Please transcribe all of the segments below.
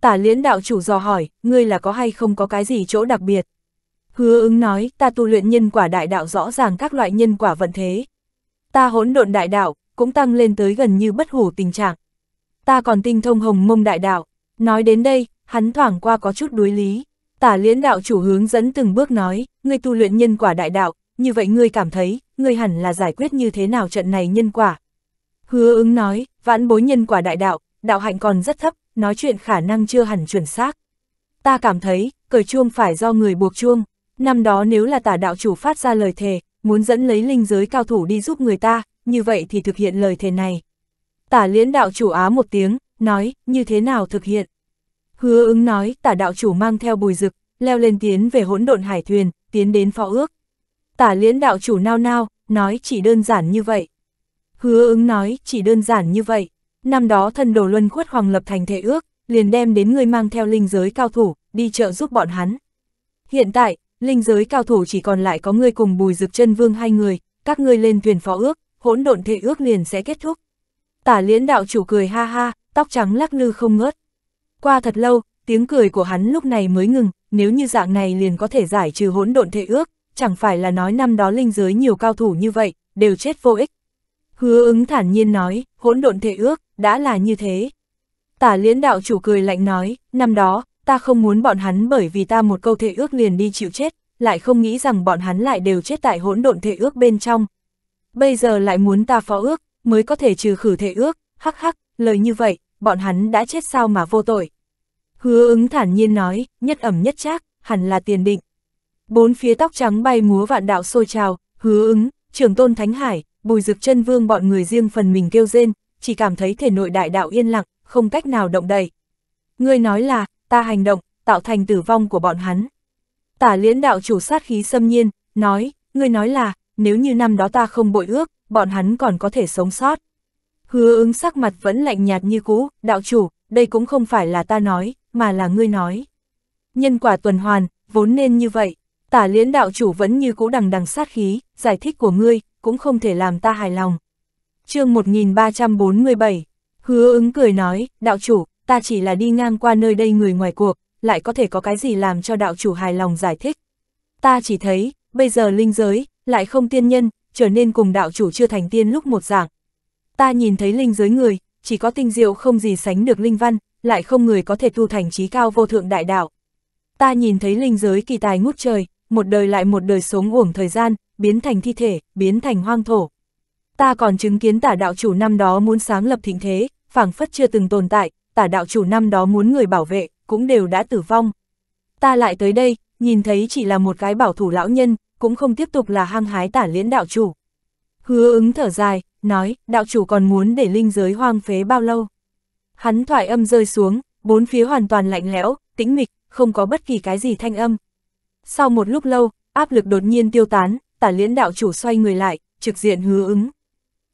tả liễn đạo chủ dò hỏi, ngươi là có hay không có cái gì chỗ đặc biệt. Hứa ứng nói, ta tu luyện nhân quả đại đạo rõ ràng các loại nhân quả vận thế. Ta hỗn độn đại đạo, cũng tăng lên tới gần như bất hủ tình trạng. Ta còn tinh thông hồng mông đại đạo. Nói đến đây, hắn thoảng qua có chút đối lý. Tả liễn đạo chủ hướng dẫn từng bước nói, ngươi tu luyện nhân quả đại đạo, như vậy ngươi cảm thấy, ngươi hẳn là giải quyết như thế nào trận này nhân quả. Hứa ứng nói, vãn bối nhân quả đại đạo, đạo hạnh còn rất thấp, nói chuyện khả năng chưa hẳn chuẩn xác. Ta cảm thấy, cởi chuông phải do người buộc chuông, năm đó nếu là tả đạo chủ phát ra lời thề, muốn dẫn lấy linh giới cao thủ đi giúp người ta, như vậy thì thực hiện lời thề này. Tả liễn đạo chủ á một tiếng, nói, như thế nào thực hiện? Hứa ứng nói, tả đạo chủ mang theo bùi rực, leo lên tiến về hỗn độn hải thuyền, tiến đến phó ước. Tả liễn đạo chủ nao nao, nói chỉ đơn giản như vậy. Hứa ứng nói, chỉ đơn giản như vậy. Năm đó thần đồ luân khuất hoàng lập thành thể ước, liền đem đến người mang theo linh giới cao thủ, đi trợ giúp bọn hắn. Hiện tại, linh giới cao thủ chỉ còn lại có người cùng bùi dực chân vương hai người, các ngươi lên thuyền phó ước, hỗn độn thể ước liền sẽ kết thúc. Tả liễn đạo chủ cười ha ha, tóc trắng lắc lư không ngớt. Qua thật lâu, tiếng cười của hắn lúc này mới ngừng, nếu như dạng này liền có thể giải trừ hỗn độn thể ước, chẳng phải là nói năm đó linh giới nhiều cao thủ như vậy, đều chết vô ích. Hứa ứng thản nhiên nói, hỗn độn thể ước, đã là như thế. Tả liễn đạo chủ cười lạnh nói, năm đó, ta không muốn bọn hắn bởi vì ta một câu thể ước liền đi chịu chết, lại không nghĩ rằng bọn hắn lại đều chết tại hỗn độn thể ước bên trong. Bây giờ lại muốn ta phó ước, mới có thể trừ khử thể ước, hắc hắc, lời như vậy, bọn hắn đã chết sao mà vô tội. Hứa ứng thản nhiên nói, nhất ẩm nhất chắc hẳn là tiền định. Bốn phía tóc trắng bay múa vạn đạo sôi trào, hứa ứng, trưởng tôn Thánh Hải, bùi dực chân vương bọn người riêng phần mình kêu rên, chỉ cảm thấy thể nội đại đạo yên lặng, không cách nào động đậy. Ngươi nói là, ta hành động, tạo thành tử vong của bọn hắn. Tả liễn đạo chủ sát khí xâm nhiên, nói, ngươi nói là, nếu như năm đó ta không bội ước, bọn hắn còn có thể sống sót. Hứa ứng sắc mặt vẫn lạnh nhạt như cũ, đạo chủ, đây cũng không phải là ta nói, mà là ngươi nói. Nhân quả tuần hoàn, vốn nên như vậy. Tả liễn đạo chủ vẫn như cũ đằng đằng sát khí, giải thích của ngươi, cũng không thể làm ta hài lòng. chương 1347, hứa ứng cười nói, đạo chủ, ta chỉ là đi ngang qua nơi đây người ngoài cuộc, lại có thể có cái gì làm cho đạo chủ hài lòng giải thích. Ta chỉ thấy, bây giờ linh giới, lại không tiên nhân, trở nên cùng đạo chủ chưa thành tiên lúc một dạng. Ta nhìn thấy linh giới người, chỉ có tinh diệu không gì sánh được linh văn, lại không người có thể tu thành trí cao vô thượng đại đạo. Ta nhìn thấy linh giới kỳ tài ngút trời, một đời lại một đời sống uổng thời gian, biến thành thi thể, biến thành hoang thổ. Ta còn chứng kiến tả đạo chủ năm đó muốn sáng lập thịnh thế, phảng phất chưa từng tồn tại, tả đạo chủ năm đó muốn người bảo vệ, cũng đều đã tử vong. Ta lại tới đây, nhìn thấy chỉ là một cái bảo thủ lão nhân, cũng không tiếp tục là hăng hái tả liễn đạo chủ. Hứa ứng thở dài, nói, đạo chủ còn muốn để linh giới hoang phế bao lâu. Hắn thoại âm rơi xuống, bốn phía hoàn toàn lạnh lẽo, tĩnh mịch, không có bất kỳ cái gì thanh âm. Sau một lúc lâu, áp lực đột nhiên tiêu tán, tả liễn đạo chủ xoay người lại, trực diện hứa ứng.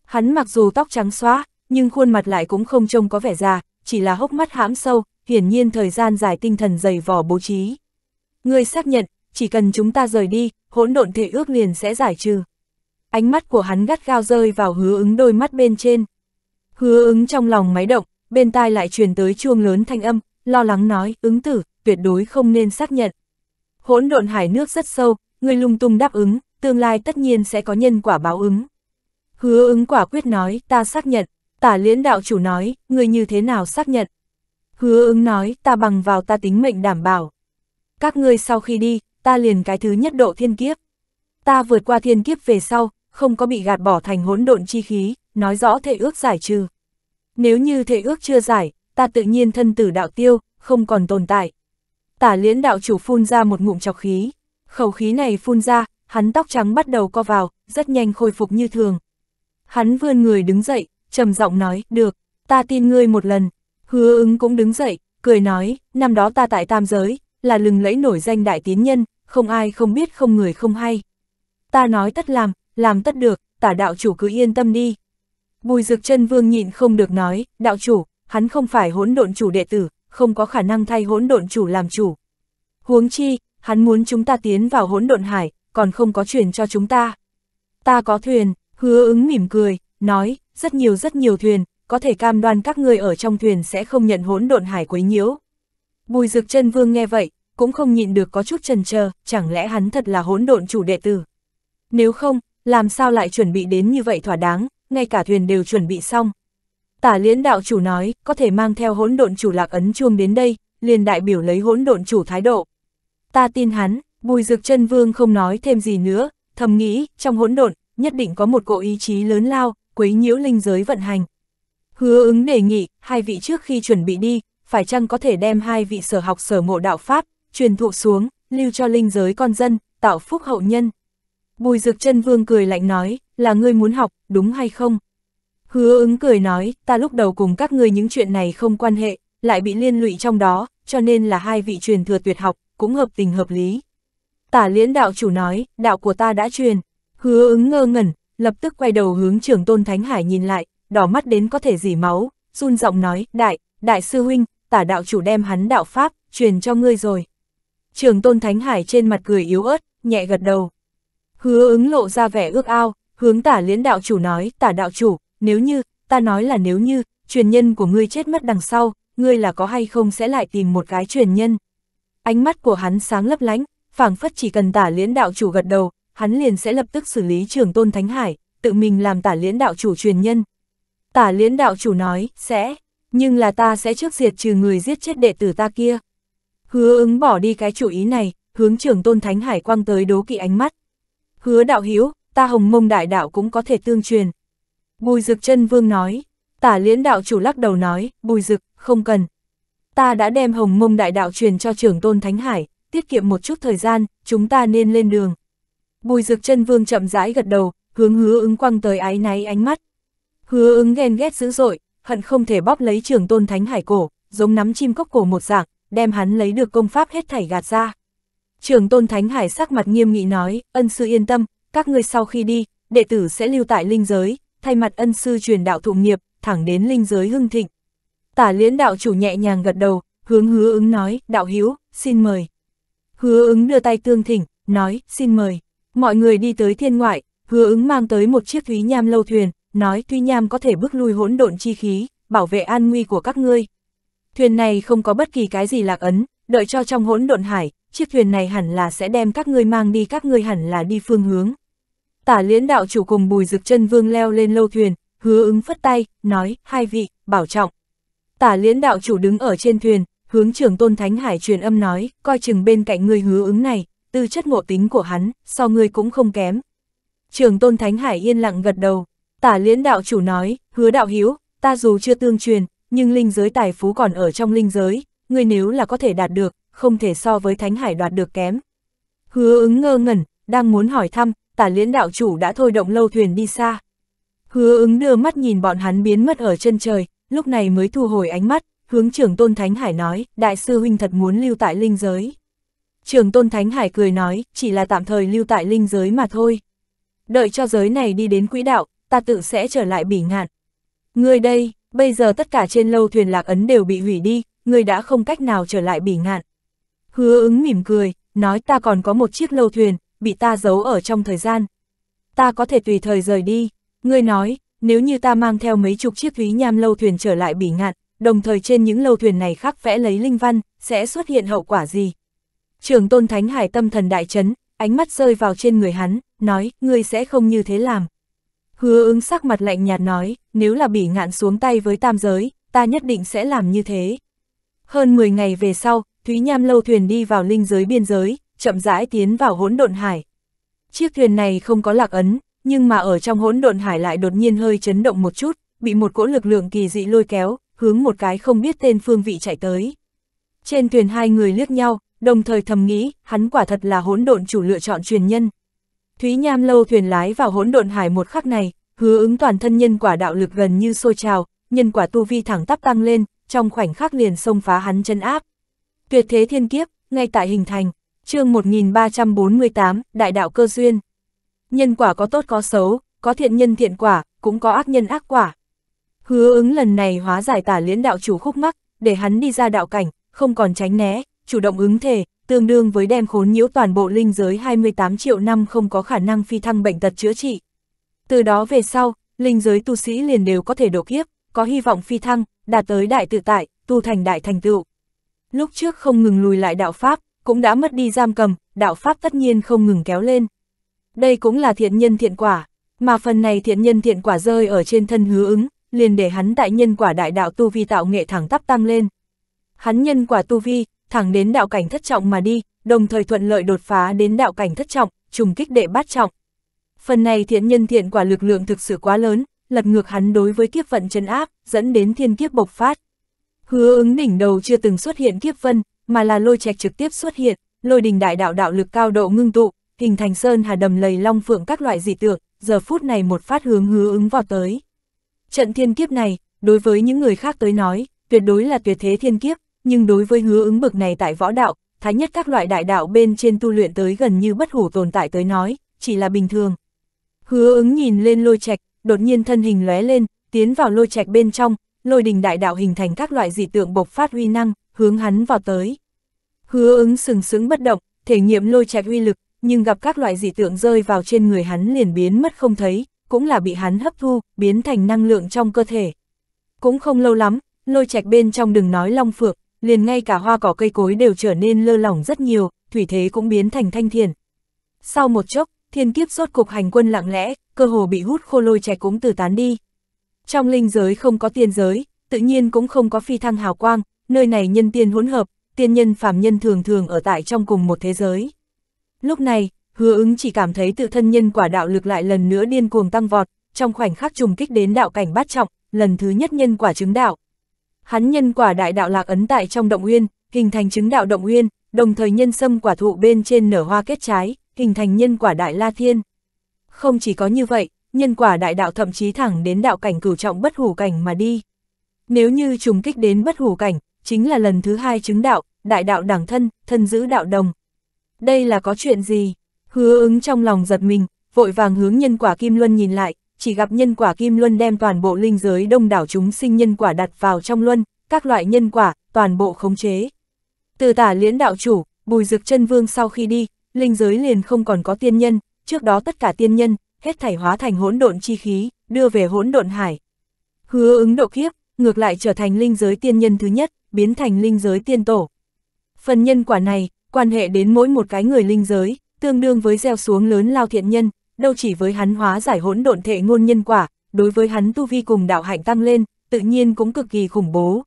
Hắn mặc dù tóc trắng xóa, nhưng khuôn mặt lại cũng không trông có vẻ già, chỉ là hốc mắt hãm sâu, hiển nhiên thời gian dài tinh thần dày vò bố trí. Người xác nhận, chỉ cần chúng ta rời đi, hỗn độn thể ước liền sẽ giải trừ. Ánh mắt của hắn gắt gao rơi vào hứa ứng đôi mắt bên trên. Hứa ứng trong lòng máy động, bên tai lại truyền tới chuông lớn thanh âm, lo lắng nói, ứng tử, tuyệt đối không nên xác nhận. Hỗn độn hải nước rất sâu, người lung tung đáp ứng, tương lai tất nhiên sẽ có nhân quả báo ứng. Hứa ứng quả quyết nói, ta xác nhận, tả liễn đạo chủ nói, người như thế nào xác nhận. Hứa ứng nói, ta bằng vào ta tính mệnh đảm bảo. Các ngươi sau khi đi, ta liền cái thứ nhất độ thiên kiếp. Ta vượt qua thiên kiếp về sau, không có bị gạt bỏ thành hỗn độn chi khí, nói rõ thể ước giải trừ. Nếu như thể ước chưa giải, ta tự nhiên thân tử đạo tiêu, không còn tồn tại. Tả liễn đạo chủ phun ra một ngụm chọc khí. Khẩu khí này phun ra, hắn tóc trắng bắt đầu co vào, rất nhanh khôi phục như thường. Hắn vươn người đứng dậy, trầm giọng nói, được, ta tin ngươi một lần. Hứa ứng cũng đứng dậy, cười nói, năm đó ta tại tam giới, là lừng lẫy nổi danh đại tiến nhân, không ai không biết không người không hay. Ta nói tất làm, làm tất được, tả đạo chủ cứ yên tâm đi. Bùi dược chân vương nhịn không được nói, đạo chủ, hắn không phải hỗn độn chủ đệ tử, không có khả năng thay hỗn độn chủ làm chủ. Huống chi, hắn muốn chúng ta tiến vào hỗn độn hải, còn không có chuyển cho chúng ta. Ta có thuyền, hứa ứng mỉm cười, nói, rất nhiều rất nhiều thuyền, có thể cam đoan các người ở trong thuyền sẽ không nhận hỗn độn hải quấy nhiễu. Bùi Dực Chân Vương nghe vậy, cũng không nhịn được có chút chần chờ, chẳng lẽ hắn thật là hỗn độn chủ đệ tử? Nếu không, làm sao lại chuẩn bị đến như vậy thỏa đáng, ngay cả thuyền đều chuẩn bị xong. Tả Liễn đạo chủ nói, có thể mang theo hỗn độn chủ lạc ấn chuông đến đây, liền đại biểu lấy hỗn độn chủ thái độ. Ta tin hắn, Bùi Dược Chân Vương không nói thêm gì nữa, thầm nghĩ, trong hỗn độn, nhất định có một cỗ ý chí lớn lao, quấy nhiễu linh giới vận hành. Hứa ứng đề nghị, hai vị trước khi chuẩn bị đi, phải chăng có thể đem hai vị sở học sở ngộ đạo Pháp, truyền thụ xuống, lưu cho linh giới con dân, tạo phúc hậu nhân. Bùi Dược Chân Vương cười lạnh nói, là ngươi muốn học, đúng hay không? Hứa ứng cười nói, ta lúc đầu cùng các ngươi những chuyện này không quan hệ, lại bị liên lụy trong đó, cho nên là hai vị truyền thừa tuyệt học, cũng hợp tình hợp lý. Tả liễn đạo chủ nói, đạo của ta đã truyền. Hứa ứng ngơ ngẩn, lập tức quay đầu hướng trưởng tôn Thánh Hải nhìn lại, đỏ mắt đến có thể dỉ máu, run giọng nói, đại, đại sư huynh, tả đạo chủ đem hắn đạo pháp, truyền cho ngươi rồi. Trường tôn Thánh Hải trên mặt cười yếu ớt, nhẹ gật đầu. Hứa ứng lộ ra vẻ ước ao, hướng tả liễn đạo chủ nói, tả đạo chủ, nếu như, ta nói là nếu như, truyền nhân của ngươi chết mất đằng sau, ngươi là có hay không sẽ lại tìm một cái truyền nhân. Ánh mắt của hắn sáng lấp lánh, phảng phất chỉ cần tả liễn đạo chủ gật đầu, hắn liền sẽ lập tức xử lý trường tôn Thánh Hải, tự mình làm tả liễn đạo chủ truyền nhân. Tả liễn đạo chủ nói, sẽ, nhưng là ta sẽ trước diệt trừ người giết chết đệ tử ta kia. Hứa ứng bỏ đi cái chủ ý này, hướng trưởng tôn Thánh Hải quang tới đố kỵ ánh mắt. Hứa đạo hiếu, ta hồng mông đại đạo cũng có thể tương truyền. Bùi dực chân vương nói, tả liễn đạo chủ lắc đầu nói, bùi dực, không cần. Ta đã đem hồng mông đại đạo truyền cho trưởng tôn Thánh Hải, tiết kiệm một chút thời gian, chúng ta nên lên đường. Bùi dược chân vương chậm rãi gật đầu, hướng hứa ứng quăng tới ái náy ánh mắt. Hứa ứng ghen ghét dữ dội, hận không thể bóp lấy trường tôn thánh hải cổ, giống nắm chim cốc cổ một dạng, đem hắn lấy được công pháp hết thảy gạt ra. Trường tôn thánh hải sắc mặt nghiêm nghị nói, ân sư yên tâm, các ngươi sau khi đi, đệ tử sẽ lưu tại linh giới, thay mặt ân sư truyền đạo thụ nghiệp, thẳng đến linh giới hưng thịnh. Tả liễn đạo chủ nhẹ nhàng gật đầu, hướng hứa ứng nói, đạo hiếu, xin mời hứa ứng đưa tay tương thỉnh, nói, xin mời. Mọi người đi tới thiên ngoại, hứa ứng mang tới một chiếc thúy nham lâu thuyền, nói thúy nham có thể bước lui hỗn độn chi khí, bảo vệ an nguy của các ngươi. Thuyền này không có bất kỳ cái gì lạc ấn, đợi cho trong hỗn độn hải, chiếc thuyền này hẳn là sẽ đem các ngươi mang đi các ngươi hẳn là đi phương hướng. Tả liễn đạo chủ cùng bùi rực chân vương leo lên lâu thuyền, hứa ứng phất tay, nói, hai vị, bảo trọng. Tả liễn đạo chủ đứng ở trên thuyền, hướng trưởng tôn Thánh Hải truyền âm nói, coi chừng bên cạnh người hứa ứng này, tư chất ngộ tính của hắn, so ngươi cũng không kém. Trường tôn Thánh Hải yên lặng gật đầu, tả liễn đạo chủ nói, hứa đạo hiếu, ta dù chưa tương truyền, nhưng linh giới tài phú còn ở trong linh giới, ngươi nếu là có thể đạt được, không thể so với Thánh Hải đoạt được kém. Hứa ứng ngơ ngẩn, đang muốn hỏi thăm, tả liễn đạo chủ đã thôi động lâu thuyền đi xa. Hứa ứng đưa mắt nhìn bọn hắn biến mất ở chân trời, lúc này mới thu hồi ánh mắt, hướng trưởng Tôn Thánh Hải nói, đại sư huynh thật muốn lưu tại linh giới. Trưởng Tôn Thánh Hải cười nói, chỉ là tạm thời lưu tại linh giới mà thôi. Đợi cho giới này đi đến quỹ đạo, ta tự sẽ trở lại bỉ ngạn. Ngươi đây, bây giờ tất cả trên lâu thuyền lạc ấn đều bị hủy đi, ngươi đã không cách nào trở lại bỉ ngạn. Hứa ứng mỉm cười, nói ta còn có một chiếc lâu thuyền, bị ta giấu ở trong thời gian. Ta có thể tùy thời rời đi, ngươi nói, nếu như ta mang theo mấy chục chiếc thúy nham lâu thuyền trở lại bỉ ngạn, đồng thời trên những lâu thuyền này khắc vẽ lấy linh văn, sẽ xuất hiện hậu quả gì. Trường tôn thánh hải tâm thần đại chấn, ánh mắt rơi vào trên người hắn, nói, ngươi sẽ không như thế làm. Hứa ứng sắc mặt lạnh nhạt nói, nếu là bị ngạn xuống tay với tam giới, ta nhất định sẽ làm như thế. Hơn 10 ngày về sau, Thúy Nham lâu thuyền đi vào linh giới biên giới, chậm rãi tiến vào hỗn độn hải. Chiếc thuyền này không có lạc ấn, nhưng mà ở trong hỗn độn hải lại đột nhiên hơi chấn động một chút, bị một cỗ lực lượng kỳ dị lôi kéo, hướng một cái không biết tên phương vị chạy tới. Trên thuyền hai người liếc nhau, đồng thời thầm nghĩ, hắn quả thật là hỗn độn chủ lựa chọn truyền nhân. Thúy Nham lâu thuyền lái vào hỗn độn hải một khắc này, hứa ứng toàn thân nhân quả đạo lực gần như sôi trào, nhân quả tu vi thẳng tắp tăng lên, trong khoảnh khắc liền xông phá hắn chân áp. Tuyệt thế thiên kiếp, ngay tại hình thành, chương 1348, đại đạo cơ duyên. Nhân quả có tốt có xấu, có thiện nhân thiện quả, cũng có ác nhân ác quả. Hứa ứng lần này hóa giải tả liễn đạo chủ khúc mắc, để hắn đi ra đạo cảnh, không còn tránh né, chủ động ứng thể, tương đương với đem khốn nhiễu toàn bộ linh giới 28 triệu năm không có khả năng phi thăng bệnh tật chữa trị. Từ đó về sau, linh giới tu sĩ liền đều có thể độ kiếp, có hy vọng phi thăng, đạt tới đại tự tại, tu thành đại thành tựu. Lúc trước không ngừng lùi lại đạo Pháp, cũng đã mất đi giam cầm, đạo Pháp tất nhiên không ngừng kéo lên. Đây cũng là thiện nhân thiện quả, mà phần này thiện nhân thiện quả rơi ở trên thân hứa ứng, liền để hắn tại nhân quả đại đạo tu vi tạo nghệ thẳng tắp tăng lên. Hắn nhân quả tu vi, thẳng đến đạo cảnh thất trọng mà đi, đồng thời thuận lợi đột phá đến đạo cảnh thất trọng, trùng kích đệ bát trọng. Phần này thiện nhân thiện quả lực lượng thực sự quá lớn, lật ngược hắn đối với kiếp vận chân áp, dẫn đến thiên kiếp bộc phát. Hứa ứng đỉnh đầu chưa từng xuất hiện kiếp vân, mà là lôi trạch trực tiếp xuất hiện, lôi đình đại đạo đạo lực cao độ ngưng tụ, hình thành sơn hà đầm lầy long phượng các loại dị tượng, giờ phút này một phát hướng hứa ứng vào tới. Trận thiên kiếp này, đối với những người khác tới nói, tuyệt đối là tuyệt thế thiên kiếp, nhưng đối với hứa ứng bực này tại võ đạo, thái nhất các loại đại đạo bên trên tu luyện tới gần như bất hủ tồn tại tới nói, chỉ là bình thường. Hứa ứng nhìn lên lôi trạch, đột nhiên thân hình lóe lên, tiến vào lôi trạch bên trong, lôi đình đại đạo hình thành các loại dị tượng bộc phát uy năng, hướng hắn vào tới. Hứa ứng sừng sững bất động, thể nghiệm lôi trạch uy lực, nhưng gặp các loại dị tượng rơi vào trên người hắn liền biến mất không thấy, cũng là bị hắn hấp thu, biến thành năng lượng trong cơ thể. Cũng không lâu lắm, lôi trạch bên trong đừng nói long phượng, liền ngay cả hoa cỏ cây cối đều trở nên lơ lỏng rất nhiều, thủy thế cũng biến thành thanh thiền. Sau một chốc, thiên kiếp rốt cục hành quân lặng lẽ, cơ hồ bị hút khô lôi trạch cũng từ tán đi. Trong linh giới không có tiên giới, tự nhiên cũng không có phi thăng hào quang, nơi này nhân tiên hỗn hợp, tiên nhân phàm nhân thường thường ở tại trong cùng một thế giới. Lúc này, hứa ứng chỉ cảm thấy tự thân nhân quả đạo lực lại lần nữa điên cuồng tăng vọt, trong khoảnh khắc trùng kích đến đạo cảnh bát trọng, lần thứ nhất nhân quả chứng đạo. Hắn nhân quả đại đạo lạc ấn tại trong động uyên, hình thành chứng đạo động uyên, đồng thời nhân sâm quả thụ bên trên nở hoa kết trái, hình thành nhân quả đại la thiên. Không chỉ có như vậy, nhân quả đại đạo thậm chí thẳng đến đạo cảnh cửu trọng bất hủ cảnh mà đi. Nếu như trùng kích đến bất hủ cảnh, chính là lần thứ hai chứng đạo, đại đạo đẳng thân, thân giữ đạo đồng. Đây là có chuyện gì? Hứa ứng trong lòng giật mình, vội vàng hướng nhân quả kim luân nhìn lại, chỉ gặp nhân quả kim luân đem toàn bộ linh giới đông đảo chúng sinh nhân quả đặt vào trong luân, các loại nhân quả, toàn bộ khống chế. Từ tả liễn đạo chủ, bùi dực chân vương sau khi đi, linh giới liền không còn có tiên nhân, trước đó tất cả tiên nhân, hết thảy hóa thành hỗn độn chi khí, đưa về hỗn độn hải. Hứa ứng độ kiếp, ngược lại trở thành linh giới tiên nhân thứ nhất, biến thành linh giới tiên tổ. Phần nhân quả này, quan hệ đến mỗi một cái người linh giới, tương đương với gieo xuống lớn lao thiện nhân, đâu chỉ với hắn hóa giải hỗn độn thể ngôn nhân quả, đối với hắn tu vi cùng đạo hạnh tăng lên, tự nhiên cũng cực kỳ khủng bố.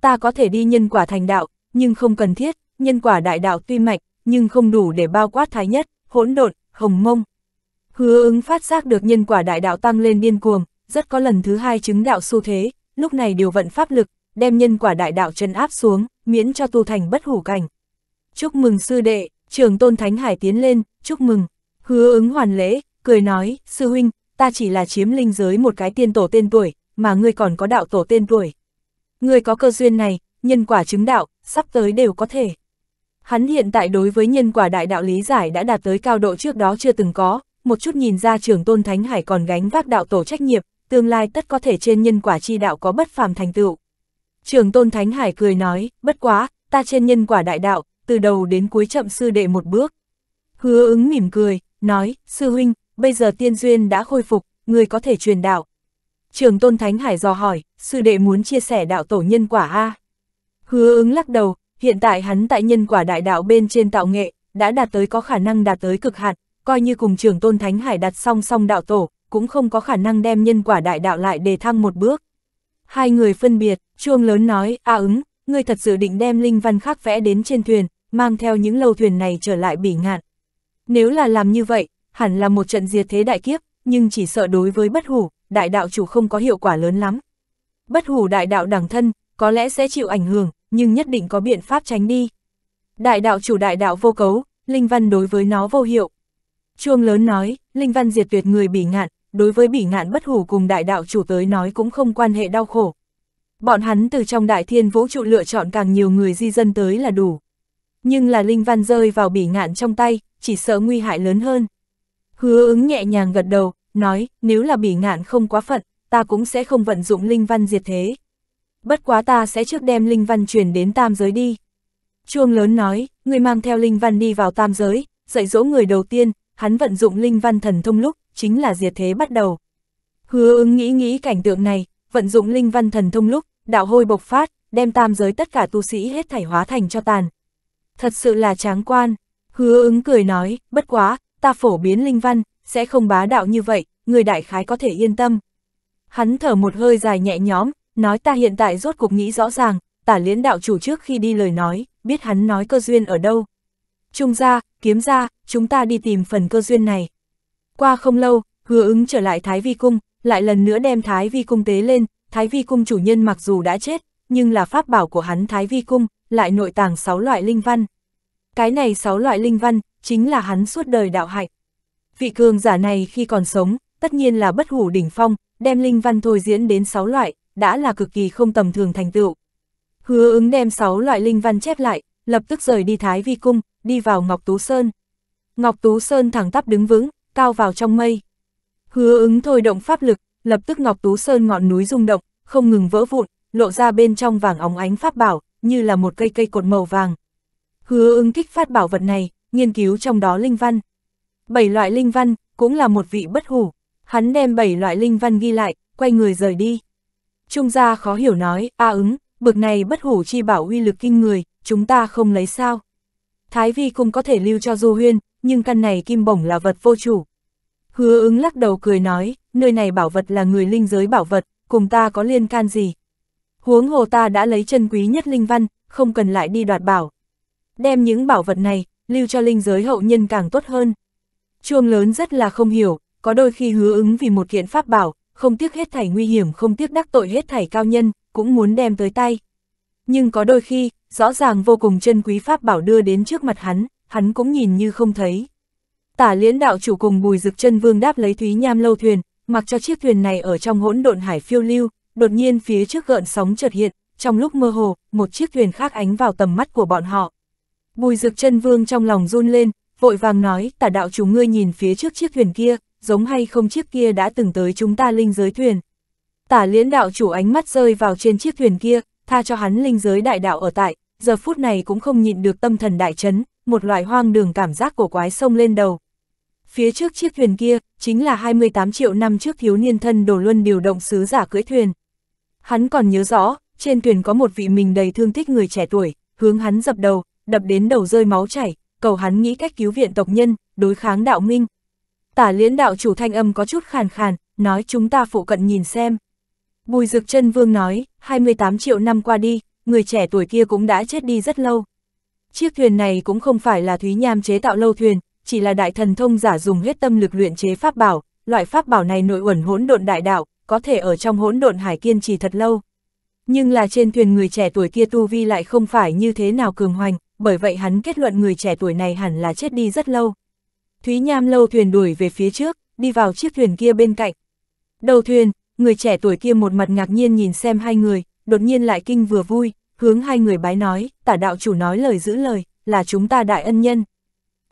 Ta có thể đi nhân quả thành đạo, nhưng không cần thiết, nhân quả đại đạo tuy mạch, nhưng không đủ để bao quát thái nhất, hỗn độn, hồng mông. Hứa ứng phát giác được nhân quả đại đạo tăng lên điên cuồng, rất có lần thứ hai chứng đạo xu thế, lúc này điều vận pháp lực, đem nhân quả đại đạo chân áp xuống, miễn cho tu thành bất hủ cảnh. Chúc mừng sư đệ, Trường tôn Thánh Hải tiến lên, chúc mừng. Hứa ứng hoàn lễ, cười nói, sư huynh, ta chỉ là chiếm linh giới một cái tiên tổ tên tuổi, mà ngươi còn có đạo tổ tên tuổi. Ngươi có cơ duyên này, nhân quả chứng đạo, sắp tới đều có thể. Hắn hiện tại đối với nhân quả đại đạo lý giải đã đạt tới cao độ trước đó chưa từng có, một chút nhìn ra trường tôn Thánh Hải còn gánh vác đạo tổ trách nhiệm, tương lai tất có thể trên nhân quả chi đạo có bất phàm thành tựu. Trường Tôn Thánh Hải cười nói, bất quá, ta trên nhân quả đại đạo, từ đầu đến cuối chậm sư đệ một bước. Hứa ứng mỉm cười, nói, sư huynh, bây giờ tiên duyên đã khôi phục, người có thể truyền đạo. Trường Tôn Thánh Hải dò hỏi, sư đệ muốn chia sẻ đạo tổ nhân quả A. Hứa ứng lắc đầu, hiện tại hắn tại nhân quả đại đạo bên trên tạo nghệ, đã đạt tới có khả năng đạt tới cực hạn, coi như cùng trường Tôn Thánh Hải đặt song song đạo tổ, cũng không có khả năng đem nhân quả đại đạo lại đề thăng một bước. Hai người phân biệt, chuông lớn nói, A ứng, ngươi thật sự định đem linh văn khắc vẽ đến trên thuyền, mang theo những lâu thuyền này trở lại bỉ ngạn. Nếu là làm như vậy, hẳn là một trận diệt thế đại kiếp, nhưng chỉ sợ đối với bất hủ, đại đạo chủ không có hiệu quả lớn lắm. Bất hủ đại đạo đẳng thân, có lẽ sẽ chịu ảnh hưởng, nhưng nhất định có biện pháp tránh đi. Đại đạo chủ đại đạo vô cấu, Linh Văn đối với nó vô hiệu. Chuông lớn nói, Linh Văn diệt tuyệt người bỉ ngạn, đối với bỉ ngạn bất hủ cùng đại đạo chủ tới nói cũng không quan hệ đau khổ. Bọn hắn từ trong đại thiên vũ trụ lựa chọn càng nhiều người di dân tới là đủ nhưng là linh văn rơi vào bỉ ngạn trong tay, chỉ sợ nguy hại lớn hơn. Hứa ứng nhẹ nhàng gật đầu, nói, nếu là bỉ ngạn không quá phận, ta cũng sẽ không vận dụng linh văn diệt thế. Bất quá ta sẽ trước đem linh văn truyền đến tam giới đi. Chuông lớn nói, người mang theo linh văn đi vào tam giới, dạy dỗ người đầu tiên, hắn vận dụng linh văn thần thông lúc, chính là diệt thế bắt đầu. Hứa ứng nghĩ nghĩ cảnh tượng này, vận dụng linh văn thần thông lúc, đạo hôi bộc phát, đem tam giới tất cả tu sĩ hết thảy hóa thành cho tàn, thật sự là tráng quan. Hứa ứng cười nói, bất quá, ta phổ biến linh văn, sẽ không bá đạo như vậy, người đại khái có thể yên tâm. Hắn thở một hơi dài nhẹ nhõm, nói ta hiện tại rốt cuộc nghĩ rõ ràng, tả liễn đạo chủ trước khi đi lời nói, biết hắn nói cơ duyên ở đâu. Trung ra, kiếm ra, chúng ta đi tìm phần cơ duyên này. Qua không lâu, hứa ứng trở lại Thái Vi Cung, lại lần nữa đem Thái Vi Cung tế lên, Thái Vi Cung chủ nhân mặc dù đã chết, nhưng là pháp bảo của hắn Thái Vi Cung, lại nội tàng 6 loại linh văn. Cái này 6 loại linh văn, chính là hắn suốt đời đạo hạnh. Vị cường giả này khi còn sống, tất nhiên là bất hủ đỉnh phong, đem linh văn thôi diễn đến 6 loại, đã là cực kỳ không tầm thường thành tựu. Hứa ứng đem 6 loại linh văn chép lại, lập tức rời đi Thái Vi Cung, đi vào Ngọc Tú Sơn. Ngọc Tú Sơn thẳng tắp đứng vững, cao vào trong mây. Hứa ứng thôi động pháp lực, lập tức Ngọc Tú Sơn ngọn núi rung động, không ngừng vỡ vụn, lộ ra bên trong vàng óng ánh pháp bảo, như là một cây cây cột màu vàng. Hứa ứng kích phát bảo vật này, nghiên cứu trong đó linh văn. Bảy loại linh văn, cũng là một vị bất hủ. Hắn đem bảy loại linh văn ghi lại, quay người rời đi. Trung gia khó hiểu nói, a ứng, bực này bất hủ chi bảo uy lực kinh người, chúng ta không lấy sao. Thái vi cũng có thể lưu cho du huyên, nhưng căn này kim bổng là vật vô chủ. Hứa ứng lắc đầu cười nói, nơi này bảo vật là người linh giới bảo vật, cùng ta có liên can gì, Huống hồ ta đã lấy chân quý nhất linh văn, không cần lại đi đoạt bảo. Đem những bảo vật này, lưu cho linh giới hậu nhân càng tốt hơn. Chuông lớn rất là không hiểu, có đôi khi hứa ứng vì một kiện pháp bảo, không tiếc hết thảy nguy hiểm, không tiếc đắc tội hết thảy cao nhân, cũng muốn đem tới tay. Nhưng có đôi khi, rõ ràng vô cùng chân quý pháp bảo đưa đến trước mặt hắn, hắn cũng nhìn như không thấy. Tả liễn đạo chủ cùng bùi dực chân vương đáp lấy thúy nham lâu thuyền, mặc cho chiếc thuyền này ở trong hỗn độn hải phiêu lưu, đột nhiên phía trước gợn sóng chợt hiện, trong lúc mơ hồ, một chiếc thuyền khác ánh vào tầm mắt của bọn họ. Bùi dực chân vương trong lòng run lên, vội vàng nói, tả đạo chủ ngươi nhìn phía trước chiếc thuyền kia, giống hay không chiếc kia đã từng tới chúng ta linh giới thuyền. Tả liễn đạo chủ ánh mắt rơi vào trên chiếc thuyền kia, tha cho hắn linh giới đại đạo ở tại, giờ phút này cũng không nhịn được tâm thần đại chấn, một loại hoang đường cảm giác của quái sông lên đầu. Phía trước chiếc thuyền kia, chính là 28 triệu năm trước thiếu niên thân Đồ Luân điều động sứ giả cưỡi thuyền. Hắn còn nhớ rõ, trên thuyền có một vị mình đầy thương tích người trẻ tuổi, hướng hắn dập đầu, đập đến đầu rơi máu chảy, cầu hắn nghĩ cách cứu viện tộc nhân, đối kháng đạo minh. Tả liễn đạo chủ thanh âm có chút khàn khàn, nói chúng ta phụ cận nhìn xem. Bùi dược chân Vương nói, 28 triệu năm qua đi, người trẻ tuổi kia cũng đã chết đi rất lâu. Chiếc thuyền này cũng không phải là Thúy Nham chế tạo lâu thuyền, chỉ là đại thần thông giả dùng hết tâm lực luyện chế pháp bảo, loại pháp bảo này nội uẩn hỗn độn đại đạo, có thể ở trong hỗn độn hải kiên trì thật lâu. Nhưng là trên thuyền người trẻ tuổi kia tu vi lại không phải như thế nào cường hoành, bởi vậy hắn kết luận người trẻ tuổi này hẳn là chết đi rất lâu. Thúy Nham lâu thuyền đuổi về phía trước, đi vào chiếc thuyền kia bên cạnh. Đầu thuyền, người trẻ tuổi kia một mặt ngạc nhiên nhìn xem hai người, đột nhiên lại kinh vừa vui, hướng hai người bái nói, tả đạo chủ nói lời giữ lời, là chúng ta đại ân nhân.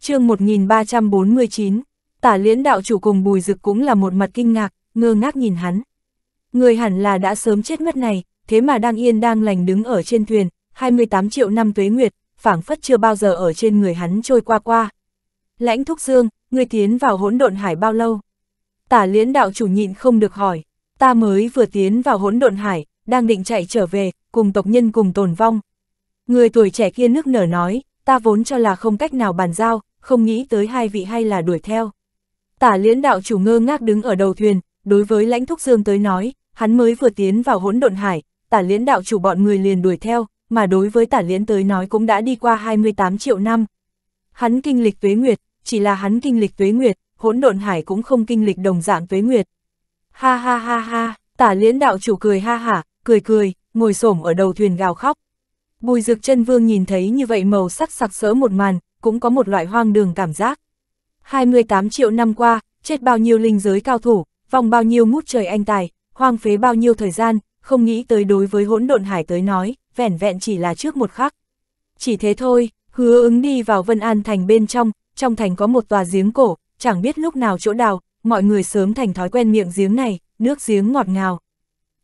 chương 1349, tả liễn đạo chủ cùng bùi dực cũng là một mặt kinh ngạc, ngơ ngác nhìn hắn. Người hẳn là đã sớm chết mất này, thế mà đang yên đang lành đứng ở trên thuyền, 28 triệu năm tuế nguyệt, phảng phất chưa bao giờ ở trên người hắn trôi qua qua. Lãnh Thúc Dương, ngươi tiến vào hỗn độn hải bao lâu? Tả liễn đạo chủ nhịn không được hỏi, ta mới vừa tiến vào hỗn độn hải, đang định chạy trở về, cùng tộc nhân cùng tồn vong. Người tuổi trẻ kia nước nở nói, ta vốn cho là không cách nào bàn giao, không nghĩ tới hai vị hay là đuổi theo. Tả liễn đạo chủ ngơ ngác đứng ở đầu thuyền, đối với lãnh thúc dương tới nói, hắn mới vừa tiến vào hỗn độn hải, tả liễn đạo chủ bọn người liền đuổi theo, mà đối với tả liễn tới nói cũng đã đi qua 28 triệu năm. Hắn kinh lịch tuế nguyệt, chỉ là hắn kinh lịch tuế nguyệt, hỗn độn hải cũng không kinh lịch đồng dạng tuế nguyệt. Ha ha ha ha, tả liễn đạo chủ cười ha hả, cười cười, ngồi xổm ở đầu thuyền gào khóc. Bùi dược chân vương nhìn thấy như vậy màu sắc sặc sỡ một màn, cũng có một loại hoang đường cảm giác. 28 triệu năm qua, chết bao nhiêu linh giới cao thủ, vòng bao nhiêu ngút trời anh tài, hoang phế bao nhiêu thời gian, không nghĩ tới đối với hỗn độn hải tới nói, vẻn vẹn chỉ là trước một khắc. Chỉ thế thôi, hứa ứng đi vào Vân An thành bên trong, trong thành có một tòa giếng cổ, chẳng biết lúc nào chỗ đào, mọi người sớm thành thói quen miệng giếng này, nước giếng ngọt ngào.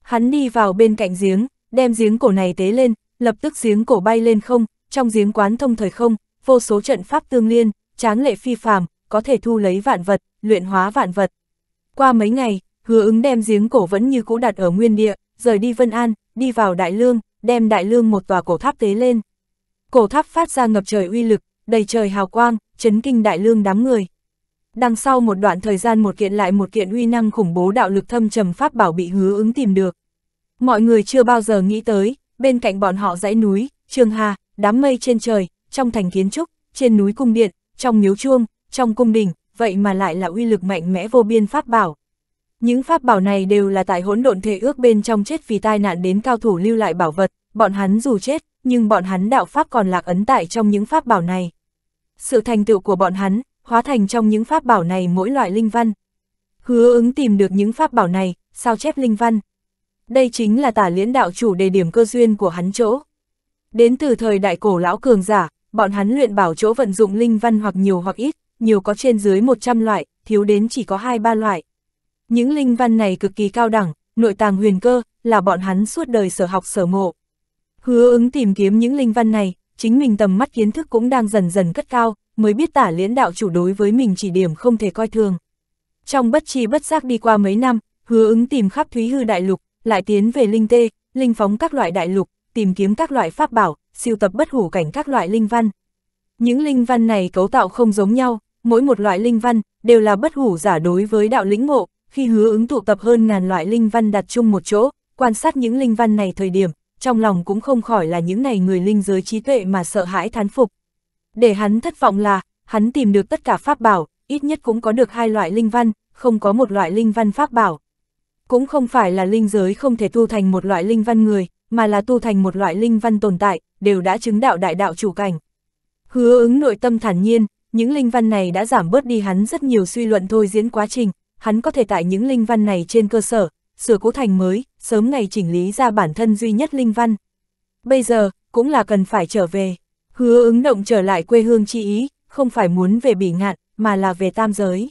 Hắn đi vào bên cạnh giếng, đem giếng cổ này tế lên, lập tức giếng cổ bay lên không, trong giếng quán thông thời không, vô số trận pháp tương liên, tráng lệ phi phàm, có thể thu lấy vạn vật, luyện hóa vạn vật, qua mấy ngày, hứa ứng đem giếng cổ vẫn như cũ đặt ở nguyên địa, rời đi Vân An, đi vào Đại Lương, đem Đại Lương một tòa cổ tháp tế lên. Cổ tháp phát ra ngập trời uy lực, đầy trời hào quang, chấn kinh Đại Lương đám người. Đằng sau một đoạn thời gian một kiện lại một kiện uy năng khủng bố đạo lực thâm trầm pháp bảo bị hứa ứng tìm được. Mọi người chưa bao giờ nghĩ tới, bên cạnh bọn họ dãy núi, trường hà, đám mây trên trời, trong thành kiến trúc, trên núi cung điện, trong miếu chuông, trong cung đình, vậy mà lại là uy lực mạnh mẽ vô biên pháp bảo. Những pháp bảo này đều là tại hỗn độn thể ước bên trong chết vì tai nạn đến cao thủ lưu lại bảo vật, bọn hắn dù chết, nhưng bọn hắn đạo pháp còn lạc ấn tại trong những pháp bảo này. Sự thành tựu của bọn hắn, hóa thành trong những pháp bảo này mỗi loại linh văn. Hứa ứng tìm được những pháp bảo này, sao chép linh văn. Đây chính là tả liễn đạo chủ đề điểm cơ duyên của hắn chỗ. Đến từ thời đại cổ lão cường giả, bọn hắn luyện bảo chỗ vận dụng linh văn hoặc nhiều hoặc ít, nhiều có trên dưới 100 loại, thiếu đến chỉ có 2-3 loại. Những linh văn này cực kỳ cao đẳng, nội tàng huyền cơ, là bọn hắn suốt đời sở học sở mộ. Hứa ứng tìm kiếm những linh văn này, chính mình tầm mắt kiến thức cũng đang dần dần cất cao, mới biết tả liễn đạo chủ đối với mình chỉ điểm không thể coi thường. Trong bất chi bất giác đi qua mấy năm, hứa ứng tìm khắp thúy hư đại lục, lại tiến về linh tê, linh phóng các loại đại lục, tìm kiếm các loại pháp bảo, siêu tập bất hủ cảnh các loại linh văn. Những linh văn này cấu tạo không giống nhau, mỗi một loại linh văn đều là bất hủ giả đối với đạo lĩnh ngộ, khi hứa ứng tụ tập hơn ngàn loại linh văn đặt chung một chỗ, quan sát những linh văn này thời điểm, trong lòng cũng không khỏi là những này người linh giới trí tuệ mà sợ hãi thán phục. Để hắn thất vọng là, hắn tìm được tất cả pháp bảo, ít nhất cũng có được hai loại linh văn, không có một loại linh văn pháp bảo. Cũng không phải là linh giới không thể tu thành một loại linh văn người, mà là tu thành một loại linh văn tồn tại, đều đã chứng đạo đại đạo chủ cảnh. Hứa ứng nội tâm thản nhiên, những linh văn này đã giảm bớt đi hắn rất nhiều suy luận thôi diễn quá trình, hắn có thể tại những linh văn này trên cơ sở, sửa cố thành mới, sớm ngày chỉnh lý ra bản thân duy nhất linh văn. Bây giờ, cũng là cần phải trở về, hứa ứng động trở lại quê hương chi ý, không phải muốn về bỉ ngạn, mà là về tam giới.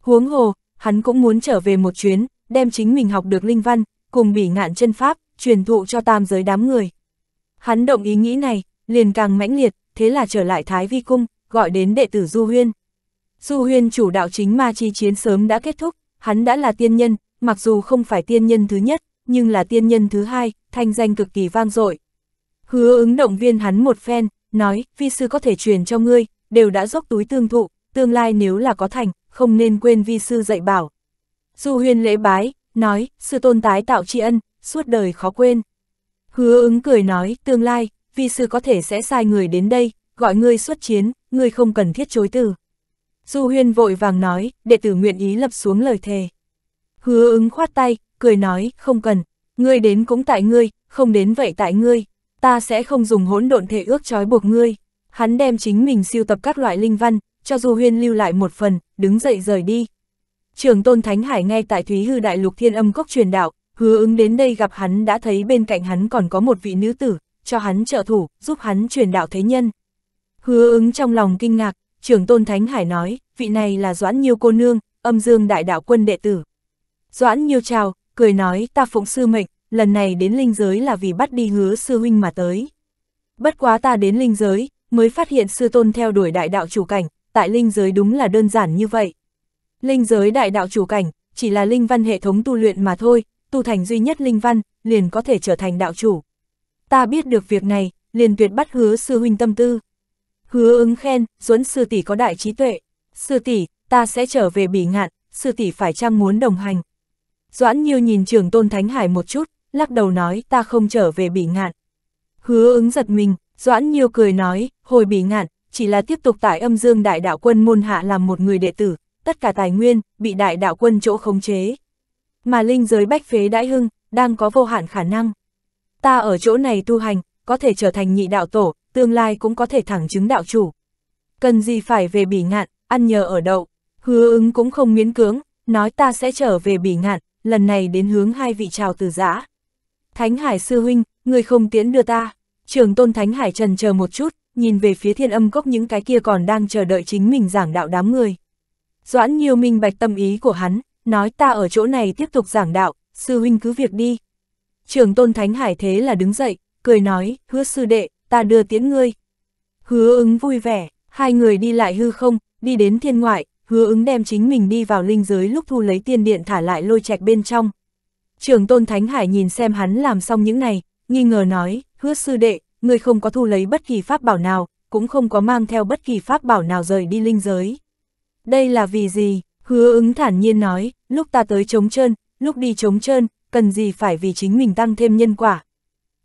Huống hồ, hắn cũng muốn trở về một chuyến, đem chính mình học được linh văn, cùng bỉ ngạn chân pháp, truyền thụ cho tam giới đám người. Hắn động ý nghĩ này, liền càng mãnh liệt, thế là trở lại Thái Vi Cung, gọi đến đệ tử Du Huyên. Du Huyên chủ đạo chính ma chi chiến sớm đã kết thúc, hắn đã là tiên nhân, mặc dù không phải tiên nhân thứ nhất, nhưng là tiên nhân thứ hai, thanh danh cực kỳ vang dội. Hứa ứng động viên hắn một phen, nói, vi sư có thể truyền cho ngươi, đều đã dốc túi tương thụ, tương lai nếu là có thành, không nên quên vi sư dạy bảo. Du Huyên lễ bái, nói, sư tôn tái tạo tri ân, suốt đời khó quên. Hứa ứng cười nói, tương lai, vi sư có thể sẽ sai người đến đây, gọi ngươi xuất chiến, ngươi không cần thiết chối từ. Du Huyên vội vàng nói, đệ tử nguyện ý lập xuống lời thề. Hứa ứng khoát tay, cười nói, không cần, ngươi đến cũng tại ngươi, không đến vậy tại ngươi, ta sẽ không dùng hỗn độn thể ước trói buộc ngươi. Hắn đem chính mình siêu tập các loại linh văn, cho Du Huyên lưu lại một phần, đứng dậy rời đi. Trường Tôn Thánh Hải ngay tại Thúy Hư Đại Lục Thiên Âm Cốc truyền đạo, hứa ứng đến đây gặp hắn đã thấy bên cạnh hắn còn có một vị nữ tử, cho hắn trợ thủ, giúp hắn truyền đạo thế nhân. Hứa ứng trong lòng kinh ngạc, trưởng tôn Thánh Hải nói, vị này là Doãn Nhiêu cô nương, âm dương đại đạo quân đệ tử. Doãn Nhiêu chào, cười nói ta phụng sư mệnh, lần này đến linh giới là vì bắt đi hứa sư huynh mà tới. Bất quá ta đến linh giới, mới phát hiện sư tôn theo đuổi đại đạo chủ cảnh, tại linh giới đúng là đơn giản như vậy. Linh giới đại đạo chủ cảnh, chỉ là linh văn hệ thống tu luyện mà thôi, tu thành duy nhất linh văn, liền có thể trở thành đạo chủ. Ta biết được việc này, liền tuyệt bắt hứa sư huynh tâm tư. Hứa ứng khen, Duẫn sư tỷ có đại trí tuệ. Sư tỷ, ta sẽ trở về bỉ ngạn, sư tỷ phải chăng muốn đồng hành? Doãn Nhiêu nhìn trường Tôn Thánh Hải một chút, lắc đầu nói ta không trở về bỉ ngạn. Hứa ứng giật mình, Doãn Nhiêu cười nói, hồi bỉ ngạn, chỉ là tiếp tục tại âm dương đại đạo quân môn hạ làm một người đệ tử, tất cả tài nguyên, bị đại đạo quân chỗ khống chế. Mà linh giới bách phế đãi hưng, đang có vô hạn khả năng. Ta ở chỗ này tu hành, có thể trở thành nhị đạo tổ, tương lai cũng có thể thẳng chứng đạo chủ. Cần gì phải về bỉ ngạn, ăn nhờ ở đậu, hứa ứng cũng không miễn cưỡng, nói ta sẽ trở về bỉ ngạn, lần này đến hướng hai vị trào từ giã. Thánh Hải Sư Huynh, người không tiễn đưa ta, trường tôn Thánh Hải trần chờ một chút, nhìn về phía thiên âm cốc những cái kia còn đang chờ đợi chính mình giảng đạo đám người. Doãn nhiều minh bạch tâm ý của hắn, nói ta ở chỗ này tiếp tục giảng đạo, sư huynh cứ việc đi. Trường tôn Thánh Hải thế là đứng dậy, cười nói, hứa sư đệ, ta đưa tiễn ngươi. Hứa ứng vui vẻ, hai người đi lại hư không, đi đến thiên ngoại, hứa ứng đem chính mình đi vào linh giới lúc thu lấy tiên điện thả lại lôi trạch bên trong. Trường tôn Thánh Hải nhìn xem hắn làm xong những này, nghi ngờ nói, hứa sư đệ, ngươi không có thu lấy bất kỳ pháp bảo nào, cũng không có mang theo bất kỳ pháp bảo nào rời đi linh giới. Đây là vì gì? Hứa ứng thản nhiên nói, lúc ta tới chống trơn, lúc đi chống trơn, cần gì phải vì chính mình tăng thêm nhân quả,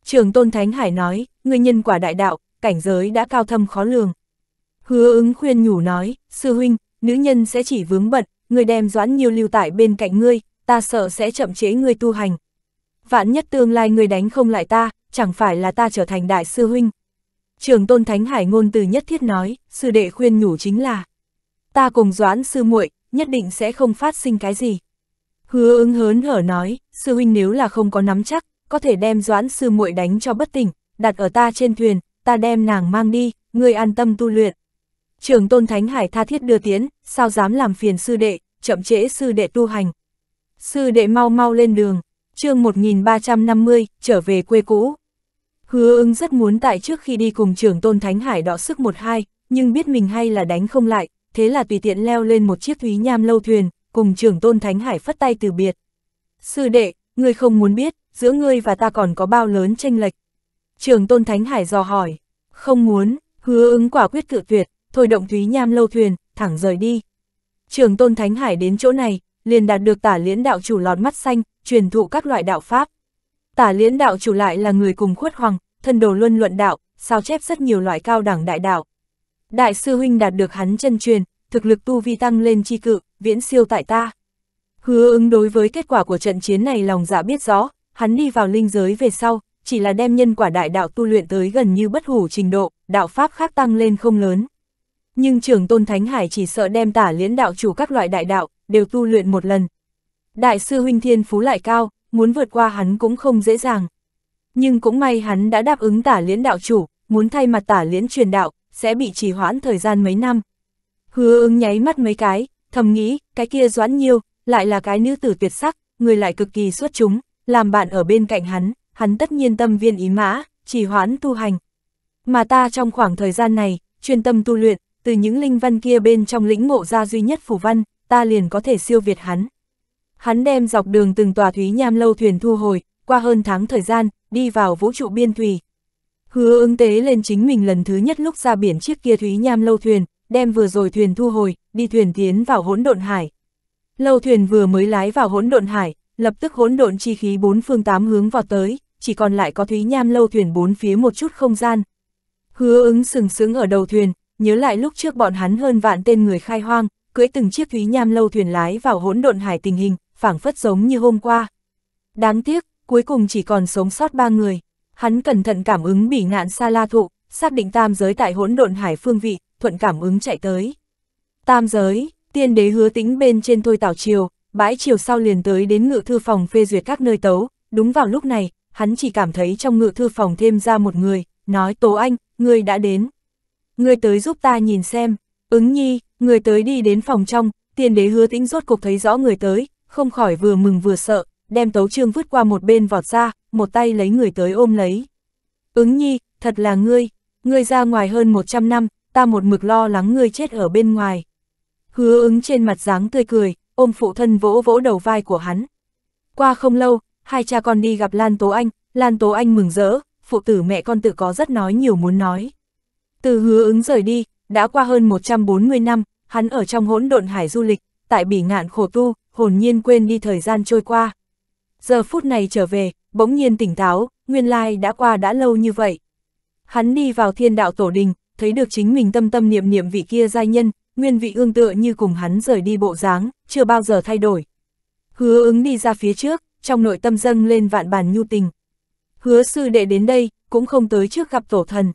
Trường Tôn Thánh Hải nói, người nhân quả đại đạo, cảnh giới đã cao thâm khó lường. Hứa ứng khuyên nhủ nói, sư huynh, nữ nhân sẽ chỉ vướng bận, người đem doãn nhiều lưu tại bên cạnh ngươi, ta sợ sẽ chậm chế ngươi tu hành. Vạn nhất tương lai ngươi đánh không lại ta, chẳng phải là ta trở thành đại sư huynh. Trường Tôn Thánh Hải ngôn từ nhất thiết nói, sư đệ khuyên nhủ chính là, ta cùng doãn sư muội nhất định sẽ không phát sinh cái gì. Hứa ứng hớn hở nói, sư huynh nếu là không có nắm chắc, có thể đem doãn sư muội đánh cho bất tỉnh, đặt ở ta trên thuyền, ta đem nàng mang đi, ngươi an tâm tu luyện. Trường tôn Thánh Hải tha thiết đưa tiến, sao dám làm phiền sư đệ, chậm trễ sư đệ tu hành. Sư đệ mau mau lên đường, chương 1350, trở về quê cũ. Hứa ưng rất muốn tại trước khi đi cùng trưởng tôn Thánh Hải đọ sức một hai, nhưng biết mình hay là đánh không lại, thế là tùy tiện leo lên một chiếc thúy nham lâu thuyền, cùng trưởng tôn Thánh Hải phất tay từ biệt. Sư đệ, ngươi không muốn biết, giữa ngươi và ta còn có bao lớn tranh lệch. Trường Tôn Thánh Hải dò hỏi, không muốn, hứa ứng quả quyết cự tuyệt, thôi động Thúy Nham lâu thuyền, thẳng rời đi. Trường Tôn Thánh Hải đến chỗ này, liền đạt được tả liễn đạo chủ lọt mắt xanh, truyền thụ các loại đạo pháp. Tả liễn đạo chủ lại là người cùng khuất hoàng, thân đồ luân luận đạo, sao chép rất nhiều loại cao đẳng đại đạo. Đại sư huynh đạt được hắn chân truyền, thực lực tu vi tăng lên chi cự, viễn siêu tại ta. Hứa ứng đối với kết quả của trận chiến này lòng dạ biết rõ, hắn đi vào linh giới về sau, chỉ là đem nhân quả đại đạo tu luyện tới gần như bất hủ trình độ, đạo pháp khác tăng lên không lớn. Nhưng trưởng tôn Thánh Hải chỉ sợ đem tả liễn đạo chủ các loại đại đạo, đều tu luyện một lần. Đại sư huynh thiên phú lại cao, muốn vượt qua hắn cũng không dễ dàng. Nhưng cũng may hắn đã đáp ứng tả liễn đạo chủ, muốn thay mặt tả liễn truyền đạo, sẽ bị trì hoãn thời gian mấy năm. Hứa ứng nháy mắt mấy cái, thầm nghĩ, cái kia doãn nhiêu, lại là cái nữ tử tuyệt sắc, người lại cực kỳ xuất chúng làm bạn ở bên cạnh hắn, hắn tất nhiên tâm viên ý mã, chỉ hoãn tu hành. Mà ta trong khoảng thời gian này, chuyên tâm tu luyện, từ những linh văn kia bên trong lĩnh ngộ ra duy nhất phủ văn, ta liền có thể siêu việt hắn. Hắn đem dọc đường từng tòa thúy nham lâu thuyền thu hồi, qua hơn tháng thời gian, đi vào vũ trụ biên thùy. Hứa ứng tế lên chính mình lần thứ nhất lúc ra biển chiếc kia thúy nham lâu thuyền, đem vừa rồi thuyền thu hồi, đi thuyền tiến vào hỗn độn hải. Lâu thuyền vừa mới lái vào hỗn độn hải, lập tức hỗn độn chi khí bốn phương tám hướng vào tới, chỉ còn lại có Thúy Nham lâu thuyền bốn phía một chút không gian. Hứa ứng sừng sững ở đầu thuyền, nhớ lại lúc trước bọn hắn hơn vạn tên người khai hoang, cưỡi từng chiếc Thúy Nham lâu thuyền lái vào hỗn độn hải tình hình, phảng phất giống như hôm qua. Đáng tiếc, cuối cùng chỉ còn sống sót ba người. Hắn cẩn thận cảm ứng bỉ ngạn xa la thụ, xác định tam giới tại hỗn độn hải phương vị, thuận cảm ứng chạy tới. Tam giới, tiên đế hứa tính bên trên thôi tảo triều, bãi chiều sau liền tới đến ngự thư phòng phê duyệt các nơi tấu, đúng vào lúc này, hắn chỉ cảm thấy trong ngự thư phòng thêm ra một người, nói Tố Anh, người đã đến. người tới giúp ta nhìn xem, ứng nhi, người tới đi đến phòng trong, tiền đế hứa tĩnh rốt cục thấy rõ người tới, không khỏi vừa mừng vừa sợ, đem tấu trương vứt qua một bên vọt ra, một tay lấy người tới ôm lấy. Ứng nhi, thật là ngươi, ngươi ra ngoài hơn 100 năm, ta một mực lo lắng ngươi chết ở bên ngoài. Hứa ứng trên mặt dáng tươi cười, ôm phụ thân vỗ vỗ đầu vai của hắn. Qua không lâu, hai cha con đi gặp Lan Tố Anh, Lan Tố Anh mừng rỡ, phụ tử mẹ con tự có rất nói nhiều muốn nói. Từ hứa ứng rời đi, đã qua hơn 140 năm, hắn ở trong hỗn độn hải du lịch, tại bỉ ngạn khổ tu, hồn nhiên quên đi thời gian trôi qua. Giờ phút này trở về, bỗng nhiên tỉnh táo, nguyên lai đã qua đã lâu như vậy. Hắn đi vào thiên đạo tổ đình, thấy được chính mình tâm tâm niệm niệm vị kia giai nhân, nguyên vị ương tựa như cùng hắn rời đi bộ dáng, chưa bao giờ thay đổi. Hứa ứng đi ra phía trước, trong nội tâm dâng lên vạn bàn nhu tình. Hứa sư đệ đến đây, cũng không tới trước gặp tổ thần.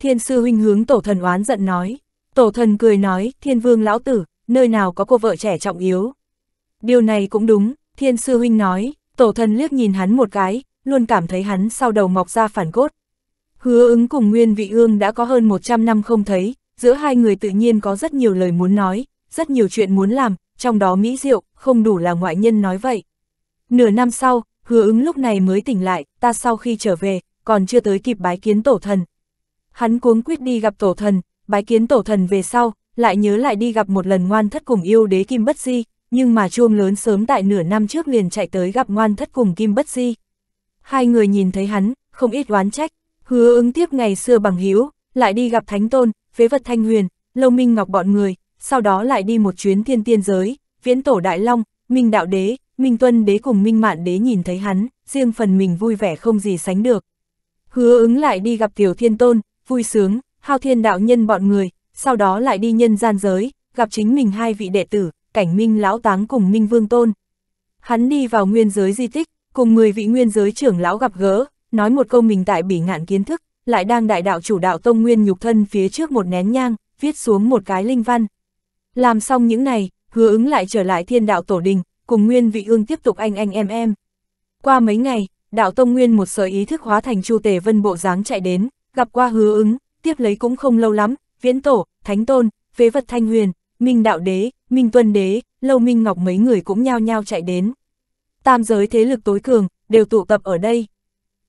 Thiên sư huynh hướng tổ thần oán giận nói. Tổ thần cười nói, thiên vương lão tử, nơi nào có cô vợ trẻ trọng yếu. Điều này cũng đúng, thiên sư huynh nói, tổ thần liếc nhìn hắn một cái, luôn cảm thấy hắn sau đầu mọc ra phản cốt. Hứa ứng cùng Nguyên Vị Ương đã có hơn 100 năm không thấy, giữa hai người tự nhiên có rất nhiều lời muốn nói, rất nhiều chuyện muốn làm, trong đó Mỹ Diệu, không đủ là ngoại nhân nói vậy. Nửa năm sau, hứa ứng lúc này mới tỉnh lại, ta sau khi trở về, còn chưa tới kịp bái kiến tổ thần. Hắn cuống quyết đi gặp tổ thần, bái kiến tổ thần về sau, lại nhớ lại đi gặp một lần ngoan thất cùng yêu đế Kim Bất Di, nhưng mà chuông lớn sớm tại nửa năm trước liền chạy tới gặp ngoan thất cùng Kim Bất Di. Hai người nhìn thấy hắn, không ít oán trách, hứa ứng tiếp ngày xưa bằng hiếu, lại đi gặp Thánh Tôn, phế vật Thanh Huyền, Lâu Minh Ngọc bọn người, sau đó lại đi một chuyến thiên tiên giới, viễn tổ Đại Long, Minh Đạo Đế, Minh Tuân Đế cùng Minh Mạn Đế nhìn thấy hắn, riêng phần mình vui vẻ không gì sánh được. Hứa ứng lại đi gặp Tiểu Thiên Tôn, vui sướng, hao thiên đạo nhân bọn người, sau đó lại đi nhân gian giới, gặp chính mình hai vị đệ tử, cảnh Minh Lão Táng cùng Minh Vương Tôn. Hắn đi vào nguyên giới di tích, cùng 10 vị nguyên giới trưởng lão gặp gỡ, nói một câu mình tại bỉ ngạn kiến thức, lại đang đại đạo chủ đạo tông nguyên nhục thân phía trước một nén nhang, viết xuống một cái linh văn. Làm xong những này, hứa ứng lại trở lại thiên đạo tổ đình, cùng nguyên vị ương tiếp tục anh anh em em. Qua mấy ngày, đạo tông nguyên một sợi ý thức hóa thành chu tề vân bộ dáng chạy đến, gặp qua hứa ứng, tiếp lấy cũng không lâu lắm, viễn tổ, thánh tôn, phế vật thanh huyền, minh đạo đế, minh tuân đế, lâu minh ngọc mấy người cũng nhao nhao chạy đến. Tam giới thế lực tối cường, đều tụ tập ở đây.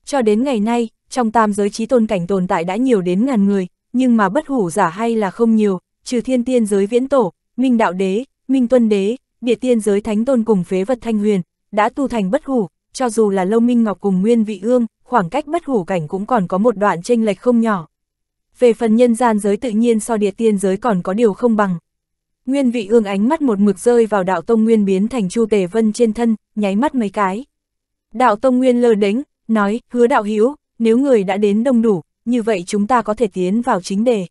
Cho đến ngày nay, trong tam giới trí tôn cảnh tồn tại đã nhiều đến ngàn người, nhưng mà bất hủ giả hay là không nhiều, trừ thiên tiên giới viễn tổ, minh đạo đế, minh tuân đế, địa tiên giới thánh tôn cùng phế vật thanh huyền, đã tu thành bất hủ, cho dù là lâu minh ngọc cùng nguyên vị ương, khoảng cách bất hủ cảnh cũng còn có một đoạn tranh lệch không nhỏ. Về phần nhân gian giới tự nhiên so địa tiên giới còn có điều không bằng. Nguyên vị ương ánh mắt một mực rơi vào đạo tông nguyên biến thành chu tề vân trên thân, nháy mắt mấy cái. Đạo tông nguyên lơ đếnh, nói, hứa đạo hiếu, nếu người đã đến đông đủ, như vậy chúng ta có thể tiến vào chính đề.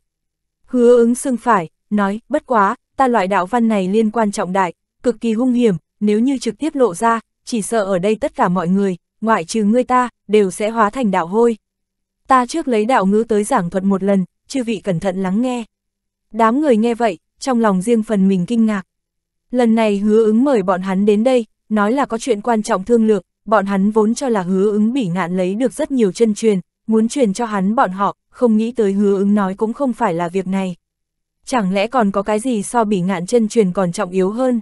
Hứa ứng xương phải, nói, bất quá, ta loại đạo văn này liên quan trọng đại, cực kỳ hung hiểm, nếu như trực tiếp lộ ra, chỉ sợ ở đây tất cả mọi người, ngoại trừ ngươi ta, đều sẽ hóa thành đạo hôi. Ta trước lấy đạo ngữ tới giảng thuật một lần, chư vị cẩn thận lắng nghe. Đám người nghe vậy, trong lòng riêng phần mình kinh ngạc. Lần này hứa ứng mời bọn hắn đến đây, nói là có chuyện quan trọng thương lược, bọn hắn vốn cho là hứa ứng bỉ ngạn lấy được rất nhiều chân truyền, muốn truyền cho hắn bọn họ, không nghĩ tới hứa ứng nói cũng không phải là việc này. Chẳng lẽ còn có cái gì so bỉ ngạn chân truyền còn trọng yếu hơn?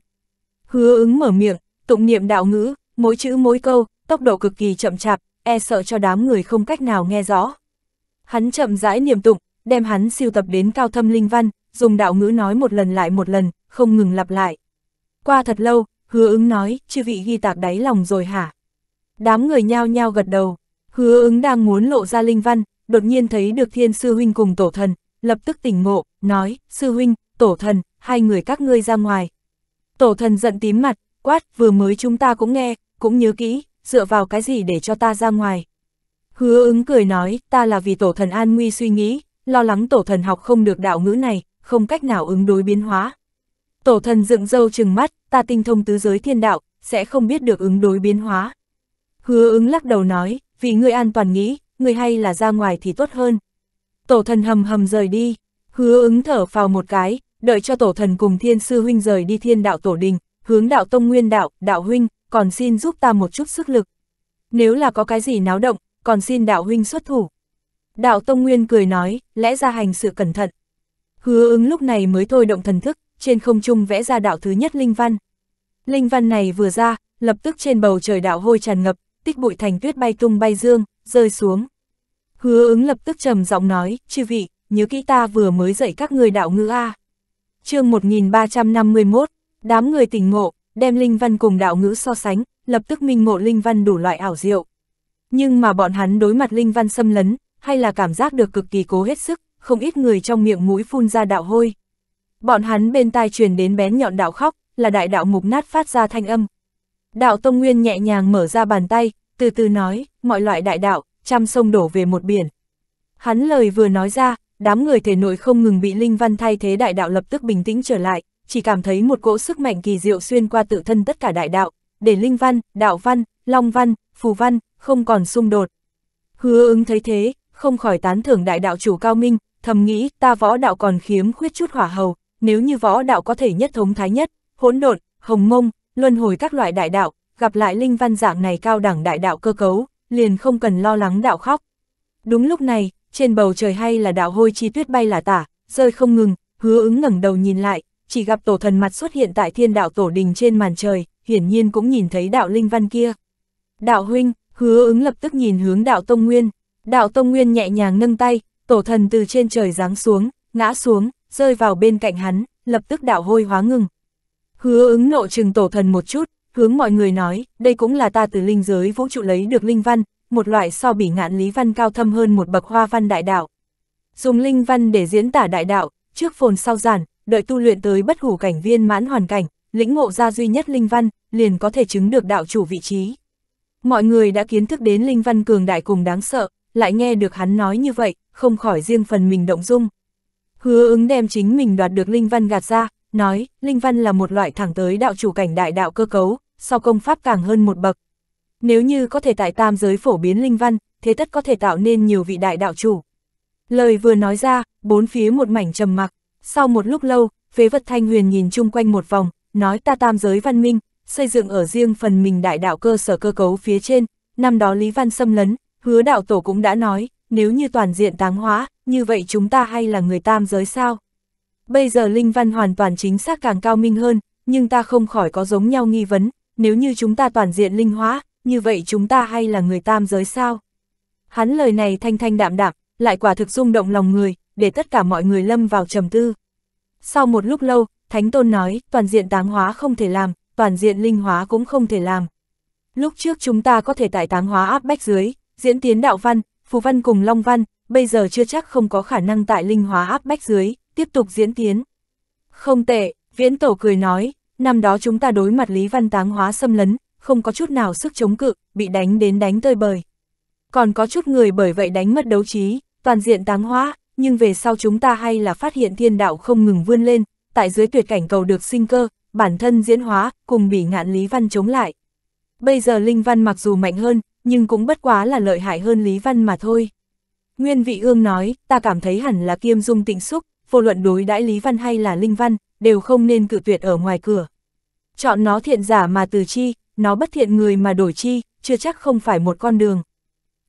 Hứa ứng mở miệng, tụng niệm đạo ngữ, mỗi chữ mỗi câu, tốc độ cực kỳ chậm chạp, e sợ cho đám người không cách nào nghe rõ. Hắn chậm rãi niệm tụng, đem hắn siêu tập đến cao thâm linh văn, dùng đạo ngữ nói một lần lại một lần, không ngừng lặp lại. Qua thật lâu, hứa ứng nói, chư vị ghi tạc đáy lòng rồi hả? Đám người nhao nhao gật đầu, hứa ứng đang muốn lộ ra linh văn, đột nhiên thấy được thiên sư huynh cùng tổ thần, lập tức tỉnh ngộ, nói, sư huynh, tổ thần, hai người các ngươi ra ngoài. Tổ thần giận tím mặt, quát, vừa mới chúng ta cũng nghe, cũng nhớ kỹ, dựa vào cái gì để cho ta ra ngoài. Hứa ứng cười nói, ta là vì tổ thần an nguy suy nghĩ, lo lắng tổ thần học không được đạo ngữ này, không cách nào ứng đối biến hóa. Tổ thần dựng dâu chừng mắt, ta tinh thông tứ giới thiên đạo, sẽ không biết được ứng đối biến hóa. Hứa ứng lắc đầu nói, vì ngươi an toàn nghĩ, ngươi hay là ra ngoài thì tốt hơn. Tổ thần hầm hầm rời đi, hứa ứng thở phào một cái, đợi cho tổ thần cùng thiên sư huynh rời đi thiên đạo tổ đình, hướng đạo tông nguyên đạo, đạo huynh, còn xin giúp ta một chút sức lực. Nếu là có cái gì náo động, còn xin đạo huynh xuất thủ. Đạo tông nguyên cười nói, lẽ ra hành sự cẩn thận. Hứa ứng lúc này mới thôi động thần thức, trên không trung vẽ ra đạo thứ nhất linh văn. Linh văn này vừa ra, lập tức trên bầu trời đạo hôi tràn ngập, tích bụi thành tuyết bay tung bay dương, rơi xuống. Hứa ứng lập tức trầm giọng nói, chư vị, nhớ kỹ ta vừa mới dạy các người đạo ngữ A. chương 1351, đám người tỉnh ngộ, đem linh văn cùng đạo ngữ so sánh, lập tức minh ngộ linh văn đủ loại ảo diệu. Nhưng mà bọn hắn đối mặt linh văn xâm lấn, hay là cảm giác được cực kỳ cố hết sức, không ít người trong miệng mũi phun ra đạo hôi. Bọn hắn bên tai truyền đến bén nhọn đạo khóc, là đại đạo mục nát phát ra thanh âm, Đạo Tông Nguyên nhẹ nhàng mở ra bàn tay, từ từ nói, mọi loại đại đạo, trăm sông đổ về một biển. Hắn lời vừa nói ra, đám người thể nội không ngừng bị Linh Văn thay thế đại đạo lập tức bình tĩnh trở lại, chỉ cảm thấy một cỗ sức mạnh kỳ diệu xuyên qua tự thân tất cả đại đạo, để Linh Văn, Đạo Văn, Long Văn, Phù Văn, không còn xung đột. Hứa ứng thấy thế, không khỏi tán thưởng đại đạo chủ cao minh, thầm nghĩ ta võ đạo còn khiếm khuyết chút hỏa hầu, nếu như võ đạo có thể nhất thống thái nhất, hỗn độn, hồng mông, luân hồi các loại đại đạo, gặp lại linh văn dạng này cao đẳng đại đạo cơ cấu, liền không cần lo lắng đạo khóc. Đúng lúc này, trên bầu trời hay là đạo hôi chi tuyết bay là tả, rơi không ngừng, hứa ứng ngẩng đầu nhìn lại, chỉ gặp tổ thần mặt xuất hiện tại thiên đạo tổ đình trên màn trời, hiển nhiên cũng nhìn thấy đạo linh văn kia. Đạo huynh, hứa ứng lập tức nhìn hướng đạo Tông Nguyên, đạo Tông Nguyên nhẹ nhàng nâng tay, tổ thần từ trên trời giáng xuống, ngã xuống, rơi vào bên cạnh hắn, lập tức đạo hôi hóa ngừng, Hứa ứng nộ trừng tổ thần một chút, hướng mọi người nói, đây cũng là ta từ linh giới vũ trụ lấy được linh văn, một loại so bỉ ngạn lý văn cao thâm hơn một bậc hoa văn đại đạo. Dùng linh văn để diễn tả đại đạo, trước phồn sau giản, đợi tu luyện tới bất hủ cảnh viên mãn hoàn cảnh, lĩnh ngộ ra duy nhất linh văn, liền có thể chứng được đạo chủ vị trí. Mọi người đã kiến thức đến linh văn cường đại cùng đáng sợ, lại nghe được hắn nói như vậy, không khỏi riêng phần mình động dung. Hứa ứng đem chính mình đoạt được linh văn gạt ra, nói, Linh Văn là một loại thẳng tới đạo chủ cảnh đại đạo cơ cấu, sau công pháp càng hơn một bậc. Nếu như có thể tại tam giới phổ biến Linh Văn, thế tất có thể tạo nên nhiều vị đại đạo chủ. Lời vừa nói ra, bốn phía một mảnh trầm mặc, sau một lúc lâu, phế vật thanh huyền nhìn chung quanh một vòng, nói ta tam giới văn minh, xây dựng ở riêng phần mình đại đạo cơ sở cơ cấu phía trên, năm đó Lý Văn xâm lấn, hứa đạo tổ cũng đã nói, nếu như toàn diện táng hóa, như vậy chúng ta hay là người tam giới sao? Bây giờ Linh Văn hoàn toàn chính xác càng cao minh hơn, nhưng ta không khỏi có giống nhau nghi vấn, nếu như chúng ta toàn diện linh hóa, như vậy chúng ta hay là người tam giới sao? Hắn lời này thanh thanh đạm đạm, lại quả thực rung động lòng người, để tất cả mọi người lâm vào trầm tư. Sau một lúc lâu, Thánh Tôn nói, toàn diện táng hóa không thể làm, toàn diện linh hóa cũng không thể làm. Lúc trước chúng ta có thể tại táng hóa áp bách dưới, diễn tiến đạo văn, phù văn cùng long văn, bây giờ chưa chắc không có khả năng tại linh hóa áp bách dưới tiếp tục diễn tiến. Không tệ, viễn tổ cười nói, năm đó chúng ta đối mặt Lý Văn Táng hóa xâm lấn, không có chút nào sức chống cự, bị đánh đến đánh tơi bời. Còn có chút người bởi vậy đánh mất đấu trí, toàn diện táng hóa, nhưng về sau chúng ta hay là phát hiện thiên đạo không ngừng vươn lên, tại dưới tuyệt cảnh cầu được sinh cơ, bản thân diễn hóa, cùng bị ngạn Lý Văn chống lại. Bây giờ Linh Văn mặc dù mạnh hơn, nhưng cũng bất quá là lợi hại hơn Lý Văn mà thôi. Nguyên vị ương nói, ta cảm thấy hẳn là kiêm dung tịnh xúc, vô luận đối đãi Lý Văn hay là Linh Văn, đều không nên cự tuyệt ở ngoài cửa. Chọn nó thiện giả mà từ chi, nó bất thiện người mà đổi chi, chưa chắc không phải một con đường.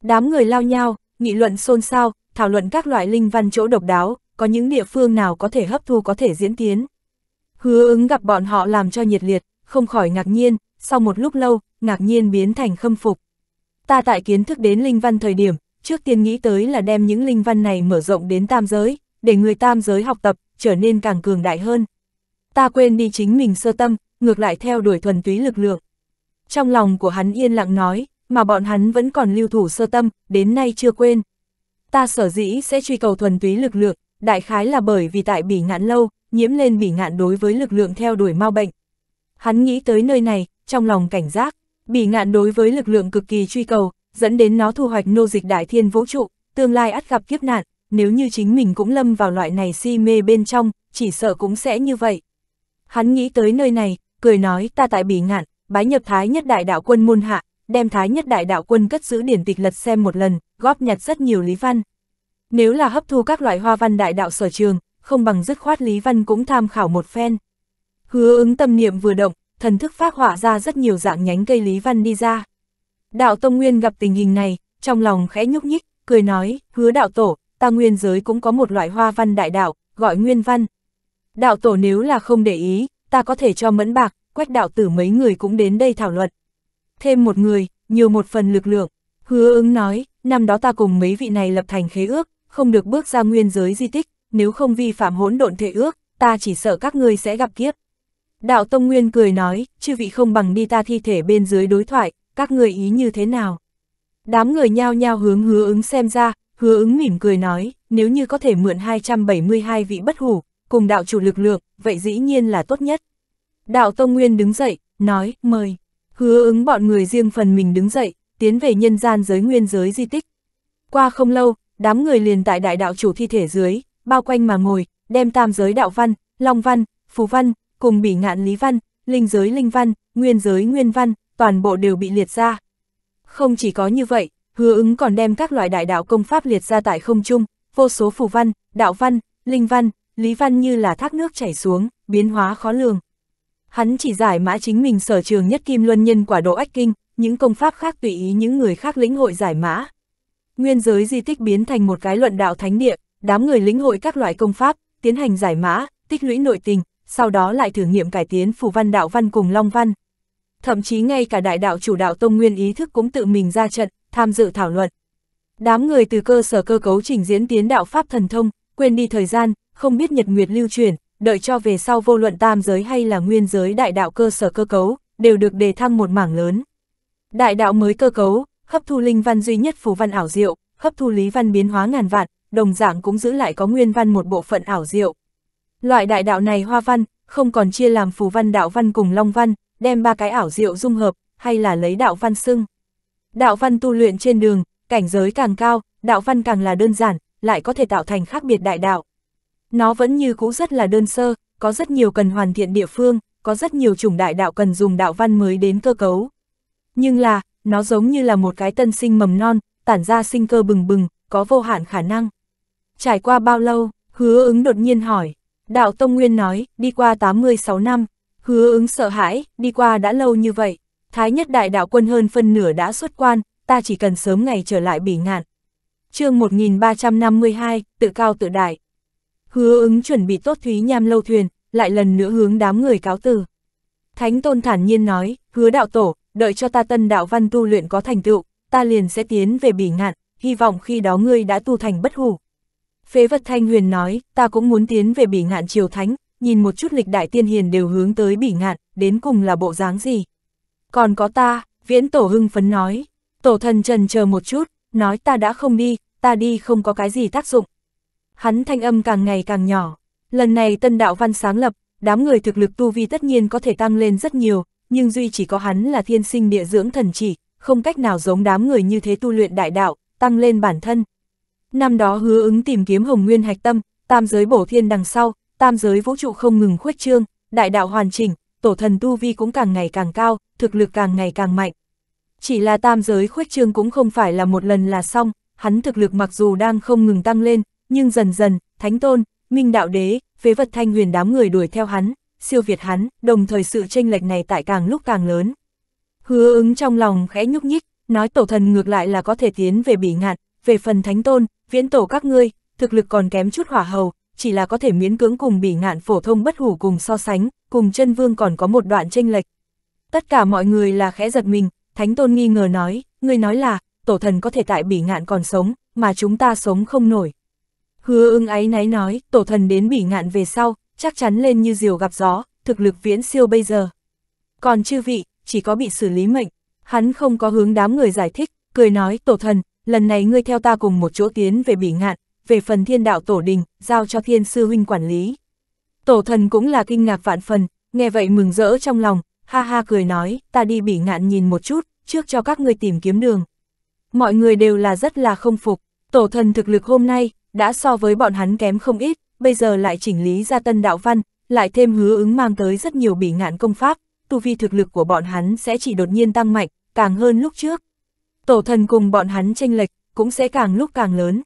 Đám người lao nhau, nghị luận xôn xao, thảo luận các loại linh văn chỗ độc đáo, có những địa phương nào có thể hấp thu có thể diễn tiến. Hứa ứng gặp bọn họ làm cho nhiệt liệt, không khỏi ngạc nhiên, sau một lúc lâu, ngạc nhiên biến thành khâm phục. Ta tại kiến thức đến linh văn thời điểm, trước tiên nghĩ tới là đem những linh văn này mở rộng đến tam giới, để người tam giới học tập, trở nên càng cường đại hơn. Ta quên đi chính mình sơ tâm, ngược lại theo đuổi thuần túy lực lượng. Trong lòng của hắn yên lặng nói, mà bọn hắn vẫn còn lưu thủ sơ tâm, đến nay chưa quên. Ta sở dĩ sẽ truy cầu thuần túy lực lượng, đại khái là bởi vì tại bỉ ngạn lâu, nhiễm lên bỉ ngạn đối với lực lượng theo đuổi mau bệnh. Hắn nghĩ tới nơi này, trong lòng cảnh giác, bỉ ngạn đối với lực lượng cực kỳ truy cầu, dẫn đến nó thu hoạch nô dịch đại thiên vũ trụ, tương lai ắt gặp kiếp nạn, nếu như chính mình cũng lâm vào loại này si mê bên trong, chỉ sợ cũng sẽ như vậy. Hắn nghĩ tới nơi này, cười nói ta tại bỉ ngạn, bái nhập thái nhất đại đạo quân môn hạ, đem thái nhất đại đạo quân cất giữ điển tịch lật xem một lần, góp nhặt rất nhiều lý văn. Nếu là hấp thu các loại hoa văn đại đạo sở trường, không bằng dứt khoát lý văn cũng tham khảo một phen. Hứa ứng tâm niệm vừa động, thần thức phát họa ra rất nhiều dạng nhánh cây lý văn đi ra. Đạo Tông Nguyên gặp tình hình này, trong lòng khẽ nhúc nhích, cười nói, hứa đạo tổ, ta nguyên giới cũng có một loại hoa văn đại đạo, gọi nguyên văn. Đạo tổ nếu là không để ý, ta có thể cho mẫn bạc, quách đạo tử mấy người cũng đến đây thảo luận. Thêm một người, nhiều một phần lực lượng. Hứa ứng nói, năm đó ta cùng mấy vị này lập thành khế ước, không được bước ra nguyên giới di tích, nếu không vi phạm hỗn độn thể ước, ta chỉ sợ các người sẽ gặp kiếp. Đạo Tông Nguyên cười nói, chư vị không bằng đi ta thi thể bên dưới đối thoại, các người ý như thế nào. Đám người nhao nhao hướng hứa ứng xem ra, Hứa ứng mỉm cười nói, nếu như có thể mượn 272 vị bất hủ, cùng đạo chủ lực lượng, vậy dĩ nhiên là tốt nhất. Đạo Tông Nguyên đứng dậy, nói, mời. Hứa ứng bọn người riêng phần mình đứng dậy, tiến về nhân gian giới nguyên giới di tích. Qua không lâu, đám người liền tại đại đạo chủ thi thể dưới, bao quanh mà ngồi, đem tam giới đạo văn, long văn, phù văn, cùng bỉ ngạn lý văn, linh giới linh văn, nguyên giới nguyên văn, toàn bộ đều bị liệt ra. Không chỉ có như vậy, hứa ứng còn đem các loại đại đạo công pháp liệt ra tại không trung, vô số phù văn, đạo văn, linh văn, lý văn như là thác nước chảy xuống, biến hóa khó lường. Hắn chỉ giải mã chính mình sở trường nhất kim luân nhân quả độ ách kinh, những công pháp khác tùy ý những người khác lĩnh hội giải mã. Nguyên giới di tích biến thành một cái luận đạo thánh địa, đám người lĩnh hội các loại công pháp, tiến hành giải mã, tích lũy nội tình, sau đó lại thử nghiệm cải tiến phù văn đạo văn cùng long văn. Thậm chí ngay cả đại đạo chủ đạo tông nguyên ý thức cũng tự mình ra trận, tham dự thảo luận. Đám người từ cơ sở cơ cấu trình diễn tiến đạo Pháp thần thông, quên đi thời gian, không biết nhật nguyệt lưu truyền, đợi cho về sau vô luận tam giới hay là nguyên giới đại đạo cơ sở cơ cấu, đều được đề thăng một mảng lớn. Đại đạo mới cơ cấu, hấp thu linh văn duy nhất phù văn ảo diệu, hấp thu lý văn biến hóa ngàn vạn, đồng dạng cũng giữ lại có nguyên văn một bộ phận ảo diệu. Loại đại đạo này hoa văn, không còn chia làm phù văn đạo văn cùng long văn, đem ba cái ảo diệu dung hợp, hay là lấy đạo văn xưng. Đạo văn tu luyện trên đường, cảnh giới càng cao, đạo văn càng là đơn giản, lại có thể tạo thành khác biệt đại đạo. Nó vẫn như cũ rất là đơn sơ, có rất nhiều cần hoàn thiện địa phương, có rất nhiều chủng đại đạo cần dùng đạo văn mới đến cơ cấu. Nhưng là, nó giống như là một cái tân sinh mầm non, tản ra sinh cơ bừng bừng, có vô hạn khả năng. Trải qua bao lâu, hứa ứng đột nhiên hỏi. Đạo Tông Nguyên nói, đi qua 86 năm. Hứa ứng sợ hãi, đi qua đã lâu như vậy. Thái nhất đại đạo quân hơn phân nửa đã xuất quan, ta chỉ cần sớm ngày trở lại bỉ ngạn. chương 1352, tự cao tự đại. Hứa ứng chuẩn bị tốt thúy nham lâu thuyền, lại lần nữa hướng đám người cáo từ. Thánh tôn thản nhiên nói, hứa đạo tổ, đợi cho ta tân đạo văn tu luyện có thành tựu, ta liền sẽ tiến về bỉ ngạn, hy vọng khi đó ngươi đã tu thành bất hủ. Phế vật thanh huyền nói, ta cũng muốn tiến về bỉ ngạn triều thánh, nhìn một chút lịch đại tiên hiền đều hướng tới bỉ ngạn, đến cùng là bộ dáng gì. Còn có ta, viễn tổ hưng phấn nói. Tổ thần trần chờ một chút, nói ta đã không đi, ta đi không có cái gì tác dụng. Hắn thanh âm càng ngày càng nhỏ. Lần này tân đạo văn sáng lập, đám người thực lực tu vi tất nhiên có thể tăng lên rất nhiều, nhưng duy chỉ có hắn là thiên sinh địa dưỡng thần chỉ, không cách nào giống đám người như thế tu luyện đại đạo, tăng lên bản thân. Năm đó hứa ứng tìm kiếm hồng nguyên hạch tâm, tam giới bổ thiên đằng sau, tam giới vũ trụ không ngừng khuếch trương, đại đạo hoàn chỉnh, tổ thần tu vi cũng càng ngày càng cao, thực lực càng ngày càng mạnh. Chỉ là tam giới khuếch trương cũng không phải là một lần là xong, hắn thực lực mặc dù đang không ngừng tăng lên, nhưng dần dần, thánh tôn, minh đạo đế, phế vật thanh huyền đám người đuổi theo hắn, siêu việt hắn, đồng thời sự tranh lệch này tại càng lúc càng lớn. Hứa ứng trong lòng khẽ nhúc nhích, nói tổ thần ngược lại là có thể tiến về bỉ ngạn, về phần thánh tôn, viễn tổ các ngươi, thực lực còn kém chút hỏa hầu, chỉ là có thể miễn cưỡng cùng bỉ ngạn phổ thông bất hủ cùng so sánh, cùng chân vương còn có một đoạn tranh lệch. Tất cả mọi người là khẽ giật mình, Thánh Tôn nghi ngờ nói, người nói là, tổ thần có thể tại bỉ ngạn còn sống, mà chúng ta sống không nổi. Hứa ưng ấy náy nói, tổ thần đến bỉ ngạn về sau, chắc chắn lên như diều gặp gió, thực lực viễn siêu bây giờ. Còn chư vị, chỉ có bị xử lý mệnh, hắn không có hướng đám người giải thích, cười nói, tổ thần, lần này ngươi theo ta cùng một chỗ tiến về bỉ ngạn, về phần thiên đạo tổ đình, giao cho thiên sư huynh quản lý. Tổ thần cũng là kinh ngạc vạn phần, nghe vậy mừng rỡ trong lòng, ha ha cười nói, ta đi bỉ ngạn nhìn một chút, trước cho các người tìm kiếm đường. Mọi người đều là rất là không phục, tổ thần thực lực hôm nay, đã so với bọn hắn kém không ít, bây giờ lại chỉnh lý ra tân đạo văn, lại thêm hứa ứng mang tới rất nhiều bỉ ngạn công pháp, tu vi thực lực của bọn hắn sẽ chỉ đột nhiên tăng mạnh, càng hơn lúc trước. Tổ thần cùng bọn hắn tranh lệch, cũng sẽ càng lúc càng lớn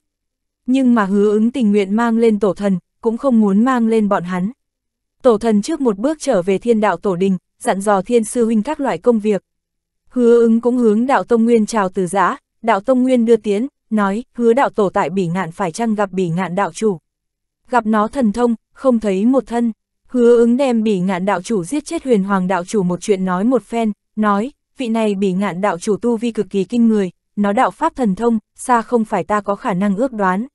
nhưng mà hứa ứng tình nguyện mang lên tổ thần, cũng không muốn mang lên bọn hắn. Tổ thần trước một bước trở về thiên đạo tổ đình, dặn dò thiên sư huynh các loại công việc. Hứa ứng cũng hướng đạo tông nguyên chào từ giã, đạo tông nguyên đưa tiến, nói, hứa đạo tổ tại bỉ ngạn phải chăng gặp bỉ ngạn đạo chủ. Gặp nó thần thông, không thấy một thân, hứa ứng đem bỉ ngạn đạo chủ giết chết huyền hoàng đạo chủ một chuyện nói một phen, nói, vị này bỉ ngạn đạo chủ tu vi cực kỳ kinh người, nó đạo pháp thần thông, xa không phải ta có khả năng ước đoán.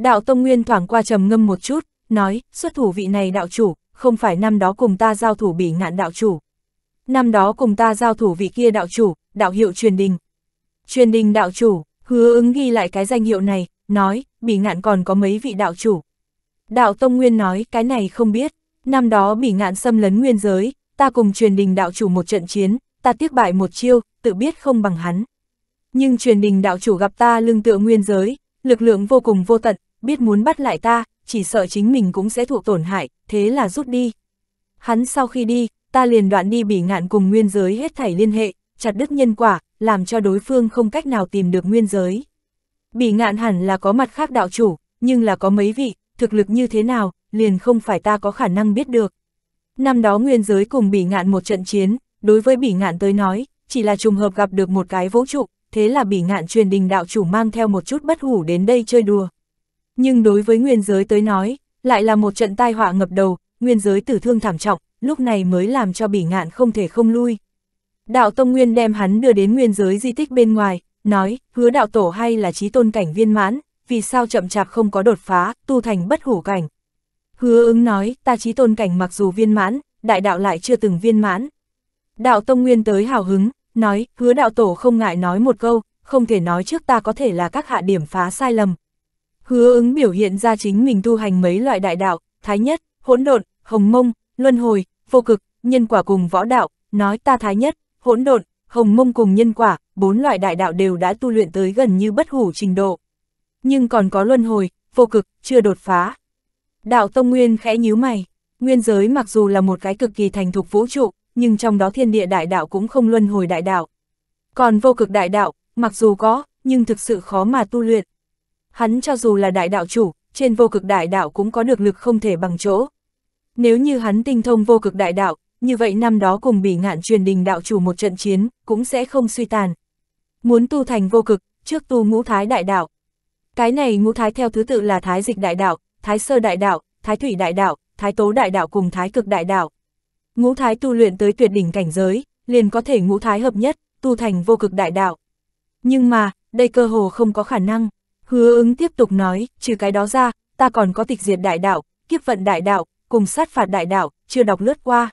Đạo Tông Nguyên thoảng qua trầm ngâm một chút, nói, xuất thủ vị này đạo chủ, không phải năm đó cùng ta giao thủ bị ngạn đạo chủ. Năm đó cùng ta giao thủ vị kia đạo chủ, đạo hiệu truyền đình. Truyền đình đạo chủ, hứa ứng ghi lại cái danh hiệu này, nói, bị ngạn còn có mấy vị đạo chủ. Đạo Tông Nguyên nói, cái này không biết, năm đó bị ngạn xâm lấn nguyên giới, ta cùng truyền đình đạo chủ một trận chiến, ta tiếc bại một chiêu, tự biết không bằng hắn. Nhưng truyền đình đạo chủ gặp ta lưng tựa nguyên giới, lực lượng vô cùng vô tận, biết muốn bắt lại ta, chỉ sợ chính mình cũng sẽ thuộc tổn hại, thế là rút đi. Hắn sau khi đi, ta liền đoạn đi bỉ ngạn cùng nguyên giới hết thảy liên hệ, chặt đứt nhân quả, làm cho đối phương không cách nào tìm được nguyên giới. Bỉ ngạn hẳn là có mặt khác đạo chủ, nhưng là có mấy vị, thực lực như thế nào, liền không phải ta có khả năng biết được. Năm đó nguyên giới cùng bỉ ngạn một trận chiến, đối với bỉ ngạn tới nói, chỉ là trùng hợp gặp được một cái vũ trụ, thế là bỉ ngạn truyền đình đạo chủ mang theo một chút bất hủ đến đây chơi đùa. Nhưng đối với nguyên giới tới nói, lại là một trận tai họa ngập đầu, nguyên giới tử thương thảm trọng, lúc này mới làm cho bỉ ngạn không thể không lui. Đạo Tông Nguyên đem hắn đưa đến nguyên giới di tích bên ngoài, nói, hứa đạo tổ hay là trí tôn cảnh viên mãn, vì sao chậm chạp không có đột phá, tu thành bất hủ cảnh. Hứa ứng nói, ta trí tôn cảnh mặc dù viên mãn, đại đạo lại chưa từng viên mãn. Đạo Tông Nguyên tới hào hứng, nói, hứa đạo tổ không ngại nói một câu, không thể nói trước ta có thể là các hạ điểm phá sai lầm, Hứa ứng biểu hiện ra chính mình tu hành mấy loại đại đạo, thái nhất, hỗn độn, hồng mông, luân hồi, vô cực, nhân quả cùng võ đạo, nói ta thái nhất, hỗn độn, hồng mông cùng nhân quả, bốn loại đại đạo đều đã tu luyện tới gần như bất hủ trình độ. Nhưng còn có luân hồi, vô cực, chưa đột phá. Đạo Tông Nguyên khẽ nhíu mày, nguyên giới mặc dù là một cái cực kỳ thành thục vũ trụ, nhưng trong đó thiên địa đại đạo cũng không luân hồi đại đạo. Còn vô cực đại đạo, mặc dù có, nhưng thực sự khó mà tu luyện. Hắn cho dù là đại đạo chủ, trên vô cực đại đạo cũng có được lực không thể bằng chỗ. Nếu như hắn tinh thông vô cực đại đạo, như vậy năm đó cùng bị ngạn truyền đình đạo chủ một trận chiến, cũng sẽ không suy tàn. Muốn tu thành vô cực, trước tu ngũ thái đại đạo. Cái này ngũ thái theo thứ tự là thái dịch đại đạo, thái sơ đại đạo, thái thủy đại đạo, thái tố đại đạo cùng thái cực đại đạo. Ngũ thái tu luyện tới tuyệt đỉnh cảnh giới, liền có thể ngũ thái hợp nhất, tu thành vô cực đại đạo. Nhưng mà, đây cơ hồ không có khả năng. Hứa ứng tiếp tục nói, trừ cái đó ra, ta còn có tịch diệt đại đạo, kiếp vận đại đạo, cùng sát phạt đại đạo, chưa đọc lướt qua.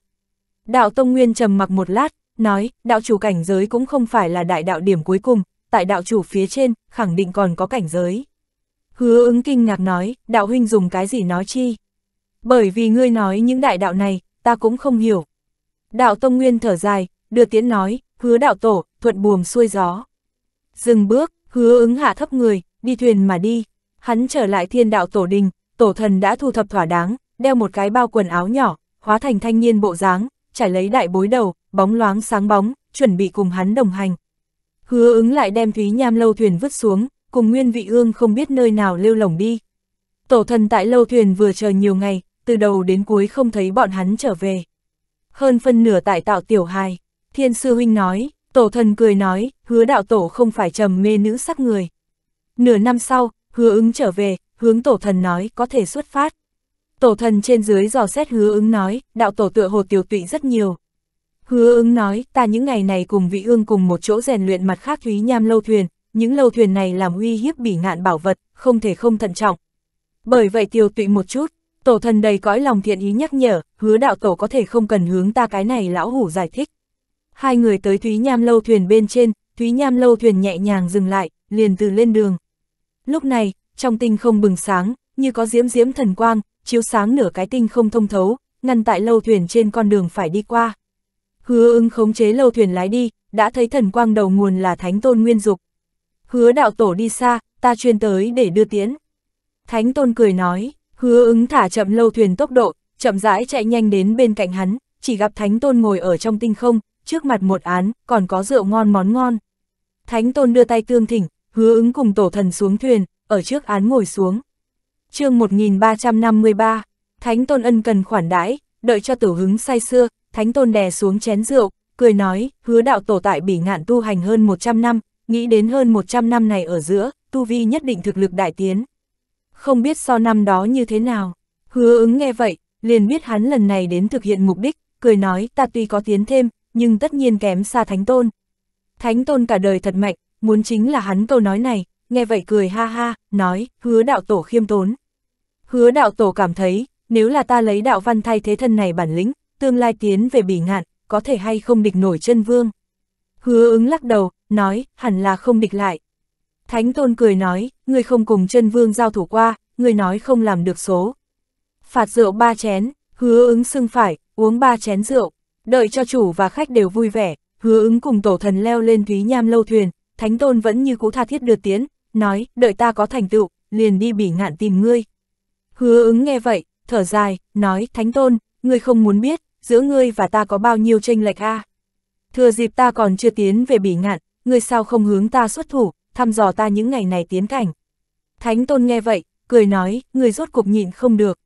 Đạo Tông Nguyên trầm mặc một lát, nói, đạo chủ cảnh giới cũng không phải là đại đạo điểm cuối cùng, tại đạo chủ phía trên, khẳng định còn có cảnh giới. Hứa ứng kinh ngạc nói, đạo huynh dùng cái gì nói chi? Bởi vì ngươi nói những đại đạo này, ta cũng không hiểu. Đạo Tông Nguyên thở dài, đưa tiến nói, hứa đạo tổ, thuận buồm xuôi gió. Dừng bước, hứa ứng hạ thấp người, đi thuyền mà đi. Hắn trở lại thiên đạo tổ đình, tổ thần đã thu thập thỏa đáng, đeo một cái bao quần áo nhỏ, hóa thành thanh niên bộ dáng, trải lấy đại bối đầu, bóng loáng sáng bóng, chuẩn bị cùng hắn đồng hành. Hứa ứng lại đem Thúy Nham lâu thuyền vứt xuống, cùng Nguyên Vị Ương không biết nơi nào lưu lỏng đi. Tổ thần tại lâu thuyền vừa chờ nhiều ngày, từ đầu đến cuối không thấy bọn hắn trở về. Hơn phân nửa tại tạo tiểu hài, thiên sư huynh nói, tổ thần cười nói, hứa đạo tổ không phải trầm mê nữ sắc người, Nửa năm sau, hứa ứng trở về, hướng tổ thần nói có thể xuất phát. Tổ thần trên dưới dò xét hứa ứng nói, đạo tổ tựa hồ tiểu tụy rất nhiều. Hứa ứng nói, ta những ngày này cùng vị ương cùng một chỗ rèn luyện mặt khác thúy nham lâu thuyền, những lâu thuyền này làm uy hiếp bỉ ngạn bảo vật, không thể không thận trọng. Bởi vậy tiêu tụy một chút, tổ thần đầy cõi lòng thiện ý nhắc nhở, hứa đạo tổ có thể không cần hướng ta cái này lão hủ giải thích. Hai người tới thúy nham lâu thuyền bên trên, thúy nham lâu thuyền nhẹ nhàng dừng lại, liền từ lên đường. Lúc này, trong tinh không bừng sáng, như có diễm diễm thần quang, chiếu sáng nửa cái tinh không thông thấu, ngăn tại lâu thuyền trên con đường phải đi qua. Hứa ưng khống chế lâu thuyền lái đi, đã thấy thần quang đầu nguồn là Thánh Tôn Nguyên Dục. Hứa đạo tổ đi xa, ta chuyên tới để đưa tiễn. Thánh Tôn cười nói, hứa ứng thả chậm lâu thuyền tốc độ, chậm rãi chạy nhanh đến bên cạnh hắn, chỉ gặp Thánh Tôn ngồi ở trong tinh không, trước mặt một án, còn có rượu ngon món ngon. Thánh Tôn đưa tay tương thỉnh, hứa ứng cùng tổ thần xuống thuyền, ở trước án ngồi xuống. chương 1353, Thánh Tôn ân cần khoản đãi, đợi cho tử hứng say xưa, Thánh Tôn đè xuống chén rượu, cười nói, hứa đạo tổ tại bỉ ngạn tu hành hơn 100 năm, nghĩ đến hơn 100 năm này ở giữa, tu vi nhất định thực lực đại tiến. Không biết sau năm đó như thế nào, hứa ứng nghe vậy, liền biết hắn lần này đến thực hiện mục đích, cười nói ta tuy có tiến thêm, nhưng tất nhiên kém xa Thánh Tôn. Thánh Tôn cả đời thật mạnh, muốn chính là hắn câu nói này, nghe vậy cười ha ha, nói, hứa đạo tổ khiêm tốn. Hứa đạo tổ cảm thấy, nếu là ta lấy đạo văn thay thế thân này bản lĩnh, tương lai tiến về bỉ ngạn, có thể hay không địch nổi chân vương. Hứa ứng lắc đầu, nói, hẳn là không địch lại. Thánh tôn cười nói, người không cùng chân vương giao thủ qua, người nói không làm được số. Phạt rượu ba chén, hứa ứng xưng phải, uống ba chén rượu, đợi cho chủ và khách đều vui vẻ, hứa ứng cùng tổ thần leo lên Thúy Nham lâu thuyền, Thánh Tôn vẫn như cú tha thiết đưa tiến, nói, đợi ta có thành tựu, liền đi bỉ ngạn tìm ngươi. Hứa ứng nghe vậy, thở dài, nói, Thánh Tôn, ngươi không muốn biết, giữa ngươi và ta có bao nhiêu tranh lệch a Thừa dịp ta còn chưa tiến về bỉ ngạn, ngươi sao không hướng ta xuất thủ, thăm dò ta những ngày này tiến cảnh. Thánh Tôn nghe vậy, cười nói, ngươi rốt cục nhịn không được.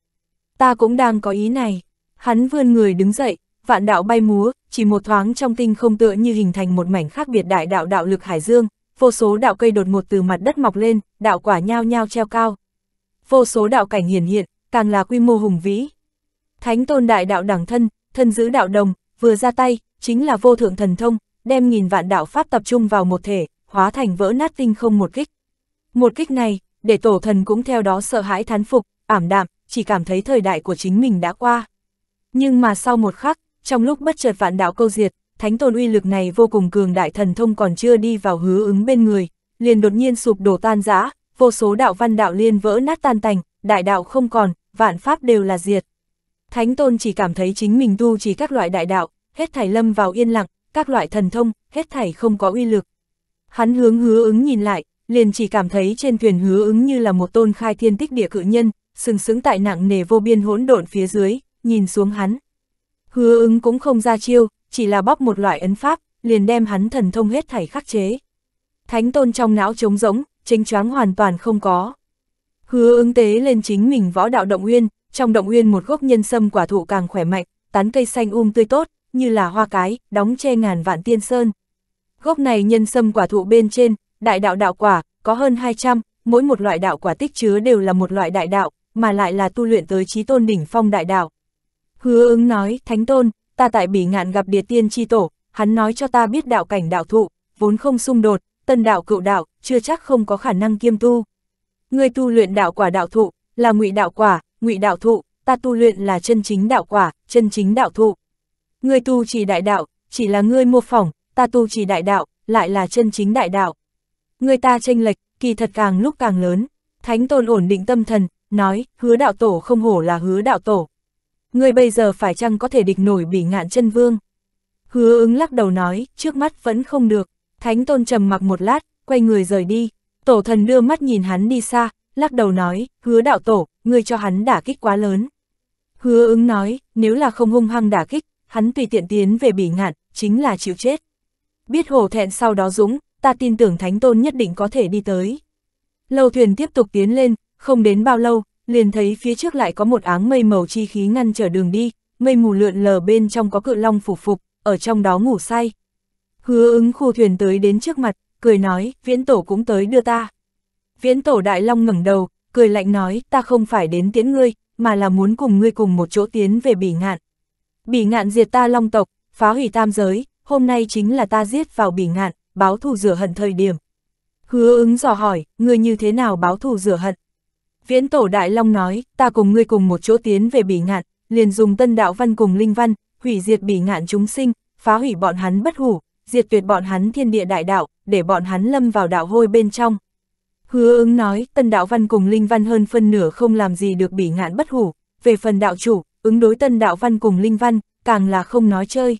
Ta cũng đang có ý này. Hắn vươn người đứng dậy, vạn đạo bay múa, chỉ một thoáng trong tinh không tựa như hình thành một mảnh khác biệt đại đạo đạo lực hải dương, vô số đạo cây đột ngột từ mặt đất mọc lên, đạo quả nhao nhao treo cao. Vô số đạo cảnh hiển hiện, càng là quy mô hùng vĩ. Thánh tôn đại đạo đẳng thân, thân giữ đạo đồng, vừa ra tay, chính là vô thượng thần thông, đem nghìn vạn đạo pháp tập trung vào một thể, hóa thành vỡ nát tinh không một kích. Một kích này, để tổ thần cũng theo đó sợ hãi thán phục, ảm đạm, chỉ cảm thấy thời đại của chính mình đã qua. Nhưng mà sau một khắc, trong lúc bất chợt vạn đạo câu diệt, thánh tôn uy lực này vô cùng cường đại thần thông còn chưa đi vào hứa ứng bên người, liền đột nhiên sụp đổ tan rã, vô số đạo văn đạo liên vỡ nát tan tành, đại đạo không còn, vạn pháp đều là diệt. Thánh tôn chỉ cảm thấy chính mình tu chỉ các loại đại đạo, hết thảy lâm vào yên lặng, các loại thần thông, hết thảy không có uy lực. Hắn hướng hứa ứng nhìn lại, liền chỉ cảm thấy trên thuyền hứa ứng như là một tôn khai thiên tích địa cự nhân, sừng sững tại nặng nề vô biên hỗn độn phía dưới, nhìn xuống hắn. Hứa ứng cũng không ra chiêu, chỉ là bóp một loại ấn pháp, liền đem hắn thần thông hết thảy khắc chế. Thánh tôn trong não trống rỗng, chính choáng hoàn toàn không có. Hứa ứng tế lên chính mình võ đạo động uyên, trong động uyên một gốc nhân sâm quả thụ càng khỏe mạnh, tán cây xanh um tươi tốt, như là hoa cái, đóng che ngàn vạn tiên sơn. Gốc này nhân sâm quả thụ bên trên, đại đạo đạo quả, có hơn 200, mỗi một loại đạo quả tích chứa đều là một loại đại đạo, mà lại là tu luyện tới trí tôn đỉnh phong đại đạo. Hứa ứng nói, Thánh Tôn, ta tại bỉ ngạn gặp địa tiên chi tổ, hắn nói cho ta biết đạo cảnh đạo thụ, vốn không xung đột, tân đạo cựu đạo, chưa chắc không có khả năng kiêm tu. Ngươi tu luyện đạo quả đạo thụ, là ngụy đạo quả, ngụy đạo thụ, ta tu luyện là chân chính đạo quả, chân chính đạo thụ. Ngươi tu chỉ đại đạo, chỉ là ngươi mô phỏng, ta tu chỉ đại đạo, lại là chân chính đại đạo. người ta tranh lệch, kỳ thật càng lúc càng lớn. Thánh Tôn ổn định tâm thần, nói, hứa đạo tổ không hổ là hứa đạo tổ ngươi bây giờ phải chăng có thể địch nổi bỉ ngạn chân vương? Hứa ứng lắc đầu nói, trước mắt vẫn không được, thánh tôn trầm mặc một lát, quay người rời đi, tổ thần đưa mắt nhìn hắn đi xa, lắc đầu nói, hứa đạo tổ, ngươi cho hắn đả kích quá lớn. Hứa ứng nói, nếu là không hung hăng đả kích, hắn tùy tiện tiến về bỉ ngạn, chính là chịu chết. Biết hổ thẹn sau đó dũng, ta tin tưởng thánh tôn nhất định có thể đi tới. Lâu thuyền tiếp tục tiến lên, không đến bao lâu, liền thấy phía trước lại có một áng mây màu chi khí ngăn trở đường đi, mây mù lượn lờ bên trong có cự long phủ phục, ở trong đó ngủ say. Hứa ứng khu thuyền tới đến trước mặt, cười nói, viễn tổ cũng tới đưa ta. Viễn tổ đại long ngẩng đầu, cười lạnh nói, ta không phải đến tiễn ngươi, mà là muốn cùng ngươi cùng một chỗ tiến về bỉ ngạn. Bỉ ngạn diệt ta long tộc, phá hủy tam giới, hôm nay chính là ta giết vào bỉ ngạn, báo thù rửa hận thời điểm. Hứa ứng dò hỏi, ngươi như thế nào báo thù rửa hận? Viễn Tổ Đại Long nói, ta cùng ngươi cùng một chỗ tiến về bỉ ngạn, liền dùng tân đạo văn cùng linh văn, hủy diệt bỉ ngạn chúng sinh, phá hủy bọn hắn bất hủ, diệt tuyệt bọn hắn thiên địa đại đạo, để bọn hắn lâm vào đạo hôi bên trong. Hứa ứng nói, tân đạo văn cùng linh văn hơn phân nửa không làm gì được bỉ ngạn bất hủ, về phần đạo chủ, ứng đối tân đạo văn cùng linh văn, càng là không nói chơi.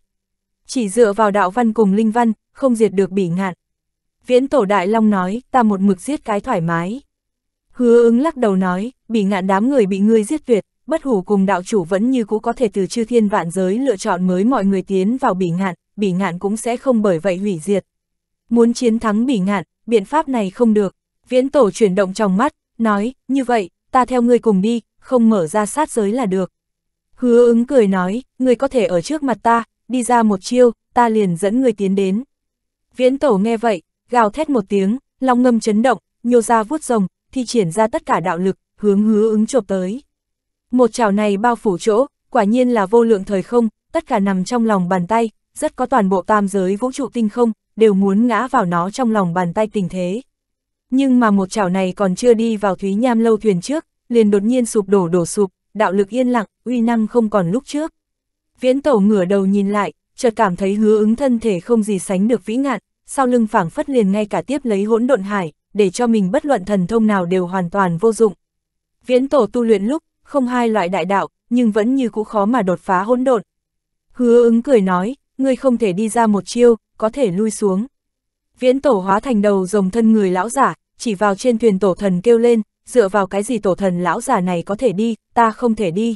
Chỉ dựa vào đạo văn cùng linh văn, không diệt được bỉ ngạn. Viễn Tổ Đại Long nói, ta một mực giết cái thoải mái. Hứa ứng lắc đầu nói, bị ngạn đám người bị ngươi giết tuyệt, bất hủ cùng đạo chủ vẫn như cũ có thể từ chư thiên vạn giới lựa chọn mới mọi người tiến vào bỉ ngạn, bỉ ngạn cũng sẽ không bởi vậy hủy diệt. Muốn chiến thắng bỉ ngạn, biện pháp này không được. Viễn tổ chuyển động trong mắt, nói, như vậy, ta theo ngươi cùng đi, không mở ra sát giới là được. Hứa ứng cười nói, ngươi có thể ở trước mặt ta, đi ra một chiêu, ta liền dẫn ngươi tiến đến. Viễn tổ nghe vậy, gào thét một tiếng, long ngâm chấn động, nhô ra vuốt rồng, thi triển ra tất cả đạo lực, hướng hứa ứng chộp tới. Một chảo này bao phủ chỗ, quả nhiên là vô lượng thời không, tất cả nằm trong lòng bàn tay, rất có toàn bộ tam giới vũ trụ tinh không, đều muốn ngã vào nó trong lòng bàn tay tình thế. Nhưng mà một chảo này còn chưa đi vào Thúy Nham lâu thuyền trước, liền đột nhiên sụp đổ đổ sụp, đạo lực yên lặng, uy năng không còn lúc trước. Viễn tổ ngửa đầu nhìn lại, chợt cảm thấy hứa ứng thân thể không gì sánh được vĩ ngạn, sau lưng phảng phất liền ngay cả tiếp lấy hỗn độn hải, để cho mình bất luận thần thông nào đều hoàn toàn vô dụng. Viễn tổ tu luyện lúc, không hai loại đại đạo, nhưng vẫn như cũ khó mà đột phá hỗn độn. Hứa ứng cười nói, ngươi không thể đi ra một chiêu, có thể lui xuống. Viễn tổ hóa thành đầu rồng thân người lão giả, chỉ vào trên thuyền tổ thần kêu lên, dựa vào cái gì tổ thần lão giả này có thể đi, ta không thể đi.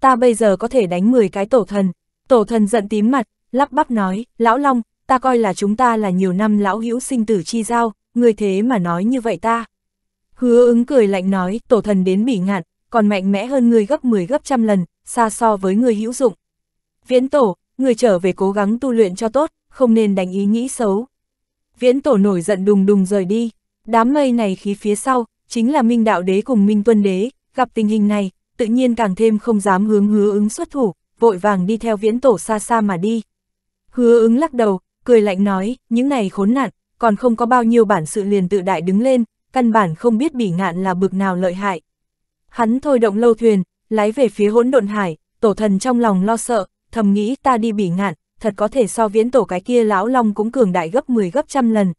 Ta bây giờ có thể đánh 10 cái tổ thần. Tổ thần giận tím mặt, lắp bắp nói, lão long, ta coi là chúng ta là nhiều năm lão hữu sinh tử chi giao, người thế mà nói như vậy ta. Hứa ứng cười lạnh nói, tổ thần đến bỉ ngạn, còn mạnh mẽ hơn người gấp 10 gấp trăm lần, xa so với người hữu dụng. Viễn tổ, người trở về cố gắng tu luyện cho tốt, không nên đánh ý nghĩ xấu. Viễn tổ nổi giận đùng đùng rời đi, đám mây này khí phía sau, chính là Minh Đạo Đế cùng Minh Tuân Đế, gặp tình hình này, tự nhiên càng thêm không dám hướng hứa ứng xuất thủ, vội vàng đi theo viễn tổ xa xa mà đi. Hứa ứng lắc đầu, cười lạnh nói, những này khốn nạn, còn không có bao nhiêu bản sự liền tự đại đứng lên, căn bản không biết bỉ ngạn là bực nào lợi hại. Hắn thôi động lâu thuyền, lái về phía hỗn độn hải, tổ thần trong lòng lo sợ, thầm nghĩ ta đi bỉ ngạn, thật có thể so viễn tổ cái kia lão long cũng cường đại gấp 10 gấp trăm lần.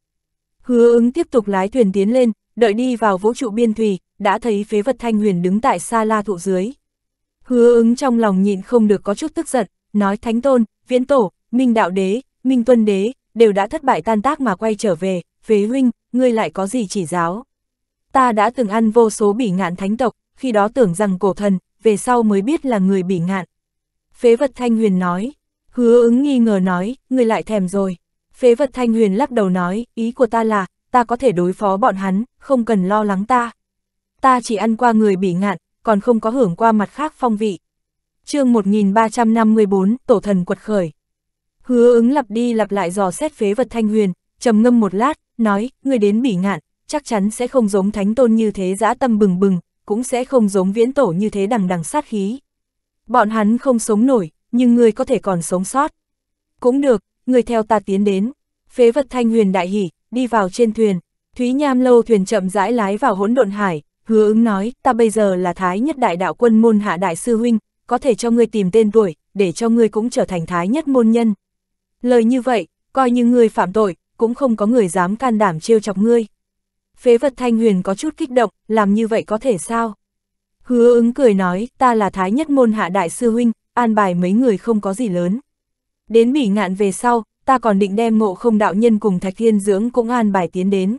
Hứa ứng tiếp tục lái thuyền tiến lên, đợi đi vào vũ trụ biên thùy, đã thấy phế vật thanh huyền đứng tại xa la thụ dưới. Hứa ứng trong lòng nhịn không được có chút tức giận, nói thánh tôn, viễn tổ, minh đạo đế, minh tuân đế, đều đã thất bại tan tác mà quay trở về, phế huynh, ngươi lại có gì chỉ giáo. Ta đã từng ăn vô số bỉ ngạn thánh tộc, khi đó tưởng rằng cổ thần, về sau mới biết là người bỉ ngạn. Phế vật thanh huyền nói, hứa ứng nghi ngờ nói, ngươi lại thèm rồi. Phế vật thanh huyền lắc đầu nói, ý của ta là, ta có thể đối phó bọn hắn, không cần lo lắng ta. Ta chỉ ăn qua người bỉ ngạn, còn không có hưởng qua mặt khác phong vị. chương 1354, Tổ thần quật khởi. Hứa ứng lặp đi lặp lại dò xét phế vật thanh huyền, trầm ngâm một lát, nói, người đến bỉ ngạn, chắc chắn sẽ không giống thánh tôn như thế dã tâm bừng bừng, cũng sẽ không giống viễn tổ như thế đằng đằng sát khí. Bọn hắn không sống nổi, nhưng người có thể còn sống sót. Cũng được, người theo ta tiến đến. Phế vật thanh huyền đại hỉ, đi vào trên thuyền. Thúy Nham lâu thuyền chậm rãi lái vào hỗn độn hải, hứa ứng nói, ta bây giờ là thái nhất đại đạo quân môn hạ đại sư huynh, có thể cho ngươi tìm tên tuổi, để cho ngươi cũng trở thành thái nhất môn nhân. Lời như vậy, coi như ngươi phạm tội, cũng không có người dám can đảm trêu chọc ngươi. Phế vật Thanh Huyền có chút kích động, làm như vậy có thể sao? Hứa ứng cười nói, ta là thái nhất môn hạ đại sư huynh, an bài mấy người không có gì lớn. Đến bỉ ngạn về sau, ta còn định đem ngộ không đạo nhân cùng thạch thiên dưỡng cũng an bài tiến đến.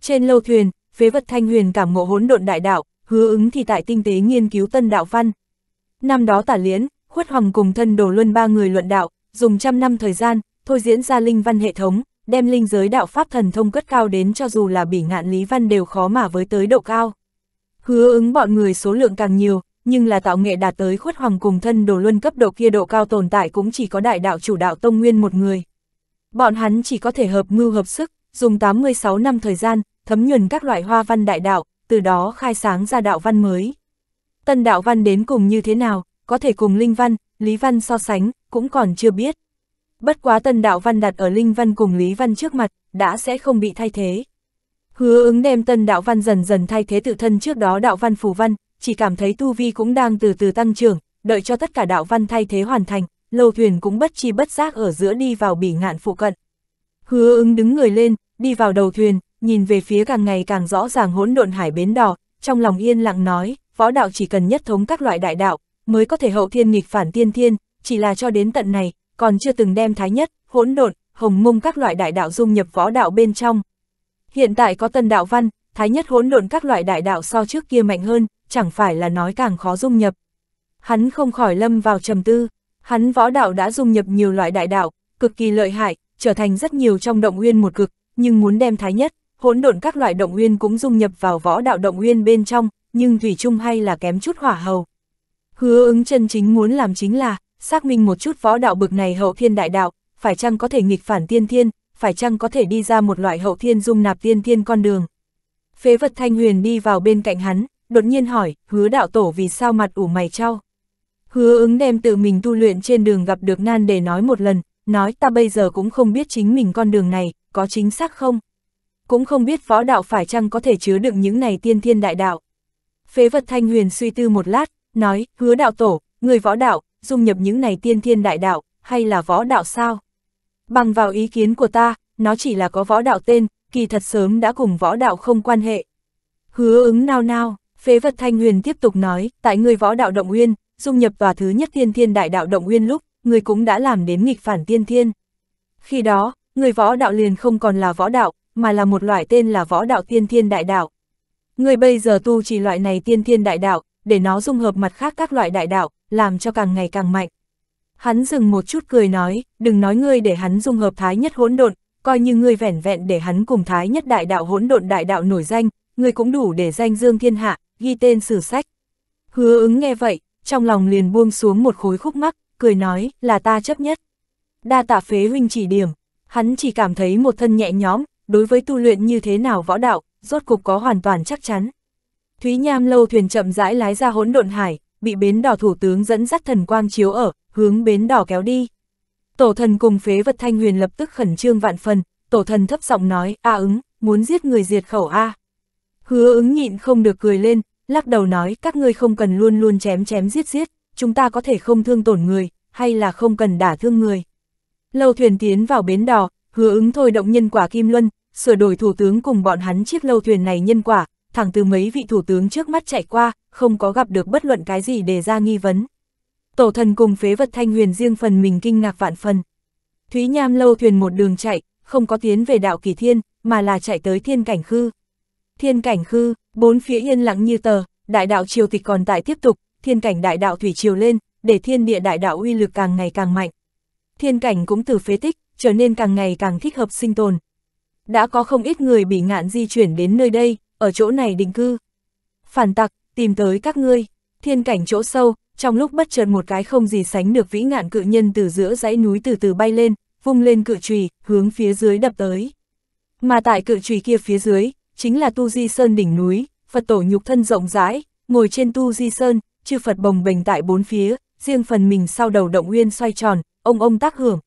Trên lâu thuyền, phế vật Thanh Huyền cảm ngộ hỗn độn đại đạo, hứa ứng thì tại tinh tế nghiên cứu tân đạo văn. Năm đó tả liễn, khuất hoàng cùng thân đồ luân ba người luận đạo, dùng trăm năm thời gian, thôi diễn ra linh văn hệ thống, đem linh giới đạo pháp thần thông cất cao đến cho dù là bỉ ngạn lý văn đều khó mà với tới độ cao. Hứa ứng bọn người số lượng càng nhiều, nhưng là tạo nghệ đạt tới khuất hoàng cùng thân đồ luân cấp độ kia độ cao tồn tại cũng chỉ có đại đạo chủ đạo tông nguyên một người. Bọn hắn chỉ có thể hợp mưu hợp sức, dùng 86 năm thời gian, thấm nhuần các loại hoa văn đại đạo, từ đó khai sáng ra đạo văn mới. Tân đạo văn đến cùng như thế nào, có thể cùng linh văn, Lý Văn so sánh, cũng còn chưa biết. Bất quá tân đạo văn đặt ở Linh Văn cùng Lý Văn trước mặt, đã sẽ không bị thay thế. Hứa ứng đem tân đạo văn dần dần thay thế tự thân trước đó đạo văn phù văn, chỉ cảm thấy tu vi cũng đang từ từ tăng trưởng, đợi cho tất cả đạo văn thay thế hoàn thành, lâu thuyền cũng bất chi bất giác ở giữa đi vào bỉ ngạn phụ cận. Hứa ứng đứng người lên, đi vào đầu thuyền, nhìn về phía càng ngày càng rõ ràng hỗn độn hải bến đỏ, trong lòng yên lặng nói, võ đạo chỉ cần nhất thống các loại đại đạo, mới có thể hậu thiên nghịch phản tiên thiên, chỉ là cho đến tận này, còn chưa từng đem thái nhất, hỗn độn, hồng mông các loại đại đạo dung nhập võ đạo bên trong. Hiện tại có tân đạo văn, thái nhất hỗn độn các loại đại đạo so trước kia mạnh hơn, chẳng phải là nói càng khó dung nhập. Hắn không khỏi lâm vào trầm tư, hắn võ đạo đã dung nhập nhiều loại đại đạo, cực kỳ lợi hại, trở thành rất nhiều trong động nguyên một cực, nhưng muốn đem thái nhất, hỗn độn các loại động nguyên cũng dung nhập vào võ đạo động nguyên bên trong, nhưng thủy chung hay là kém chút hỏa hầu. Hứa ứng chân chính muốn làm chính là, xác minh một chút võ đạo bực này hậu thiên đại đạo, phải chăng có thể nghịch phản tiên thiên, phải chăng có thể đi ra một loại hậu thiên dung nạp tiên thiên con đường. Phế vật thanh huyền đi vào bên cạnh hắn, đột nhiên hỏi, hứa đạo tổ vì sao mặt ủ mày trao. Hứa ứng đem tự mình tu luyện trên đường gặp được nan để nói một lần, nói ta bây giờ cũng không biết chính mình con đường này, có chính xác không? Cũng không biết võ đạo phải chăng có thể chứa đựng những này tiên thiên đại đạo. Phế vật thanh huyền suy tư một lát, nói, hứa đạo tổ, người võ đạo, dung nhập những này tiên thiên đại đạo, hay là võ đạo sao? Bằng vào ý kiến của ta, nó chỉ là có võ đạo tên, kỳ thật sớm đã cùng võ đạo không quan hệ. Hứa ứng nao nao, phế vật thanh huyền tiếp tục nói, tại người võ đạo động nguyên dung nhập vào thứ nhất tiên thiên đại đạo động nguyên lúc, người cũng đã làm đến nghịch phản tiên thiên. Khi đó, người võ đạo liền không còn là võ đạo, mà là một loại tên là võ đạo tiên thiên đại đạo. Người bây giờ tu chỉ loại này tiên thiên đại đạo, để nó dung hợp mặt khác các loại đại đạo, làm cho càng ngày càng mạnh. Hắn dừng một chút cười nói, đừng nói ngươi để hắn dung hợp thái nhất hỗn độn, coi như ngươi vẻn vẹn để hắn cùng thái nhất đại đạo hỗn độn đại đạo nổi danh, ngươi cũng đủ để danh dương thiên hạ, ghi tên sử sách. Hứa ứng nghe vậy, trong lòng liền buông xuống một khối khúc mắc, cười nói, là ta chấp nhất. Đa tạ phế huynh chỉ điểm, hắn chỉ cảm thấy một thân nhẹ nhõm, đối với tu luyện như thế nào võ đạo, rốt cục có hoàn toàn chắc chắn. Thúy Nham lâu thuyền chậm rãi lái ra hỗn độn hải, bị bến đỏ thủ tướng dẫn dắt thần quang chiếu ở, hướng bến đỏ kéo đi. Tổ thần cùng phế vật thanh huyền lập tức khẩn trương vạn phần, tổ thần thấp giọng nói, a ứng, muốn giết người diệt khẩu a. Hứa ứng nhịn không được cười lên, lắc đầu nói các ngươi không cần luôn luôn chém chém giết giết, chúng ta có thể không thương tổn người, hay là không cần đả thương người. Lâu thuyền tiến vào bến đò, hứa ứng thôi động nhân quả kim luân, sửa đổi thủ tướng cùng bọn hắn chiếc lâu thuyền này nhân quả, thẳng từ mấy vị thủ tướng trước mắt chạy qua, không có gặp được bất luận cái gì để ra nghi vấn. Tổ thần cùng phế vật thanh huyền riêng phần mình kinh ngạc vạn phần. Thúy Nham lâu thuyền một đường chạy, không có tiến về đạo kỳ thiên, mà là chạy tới thiên cảnh khư. Thiên cảnh khư, bốn phía yên lặng như tờ, đại đạo triều tịch còn tại tiếp tục, thiên cảnh đại đạo thủy triều lên, để thiên địa đại đạo uy lực càng ngày càng mạnh. Thiên cảnh cũng từ phế tích, trở nên càng ngày càng thích hợp sinh tồn. Đã có không ít người bị ngạn di chuyển đến nơi đây, ở chỗ này định cư. Phản tặc, tìm tới các ngươi, thiên cảnh chỗ sâu, trong lúc bất chợt một cái không gì sánh được vĩ ngạn cự nhân từ giữa dãy núi từ từ bay lên, vung lên cự trùy, hướng phía dưới đập tới. Mà tại cự trùy kia phía dưới, chính là Tu Di Sơn đỉnh núi, Phật tổ nhục thân rộng rãi, ngồi trên Tu Di Sơn, chư Phật bồng bềnh tại bốn phía, riêng phần mình sau đầu động nguyên xoay tròn, ông ông tác hưởng.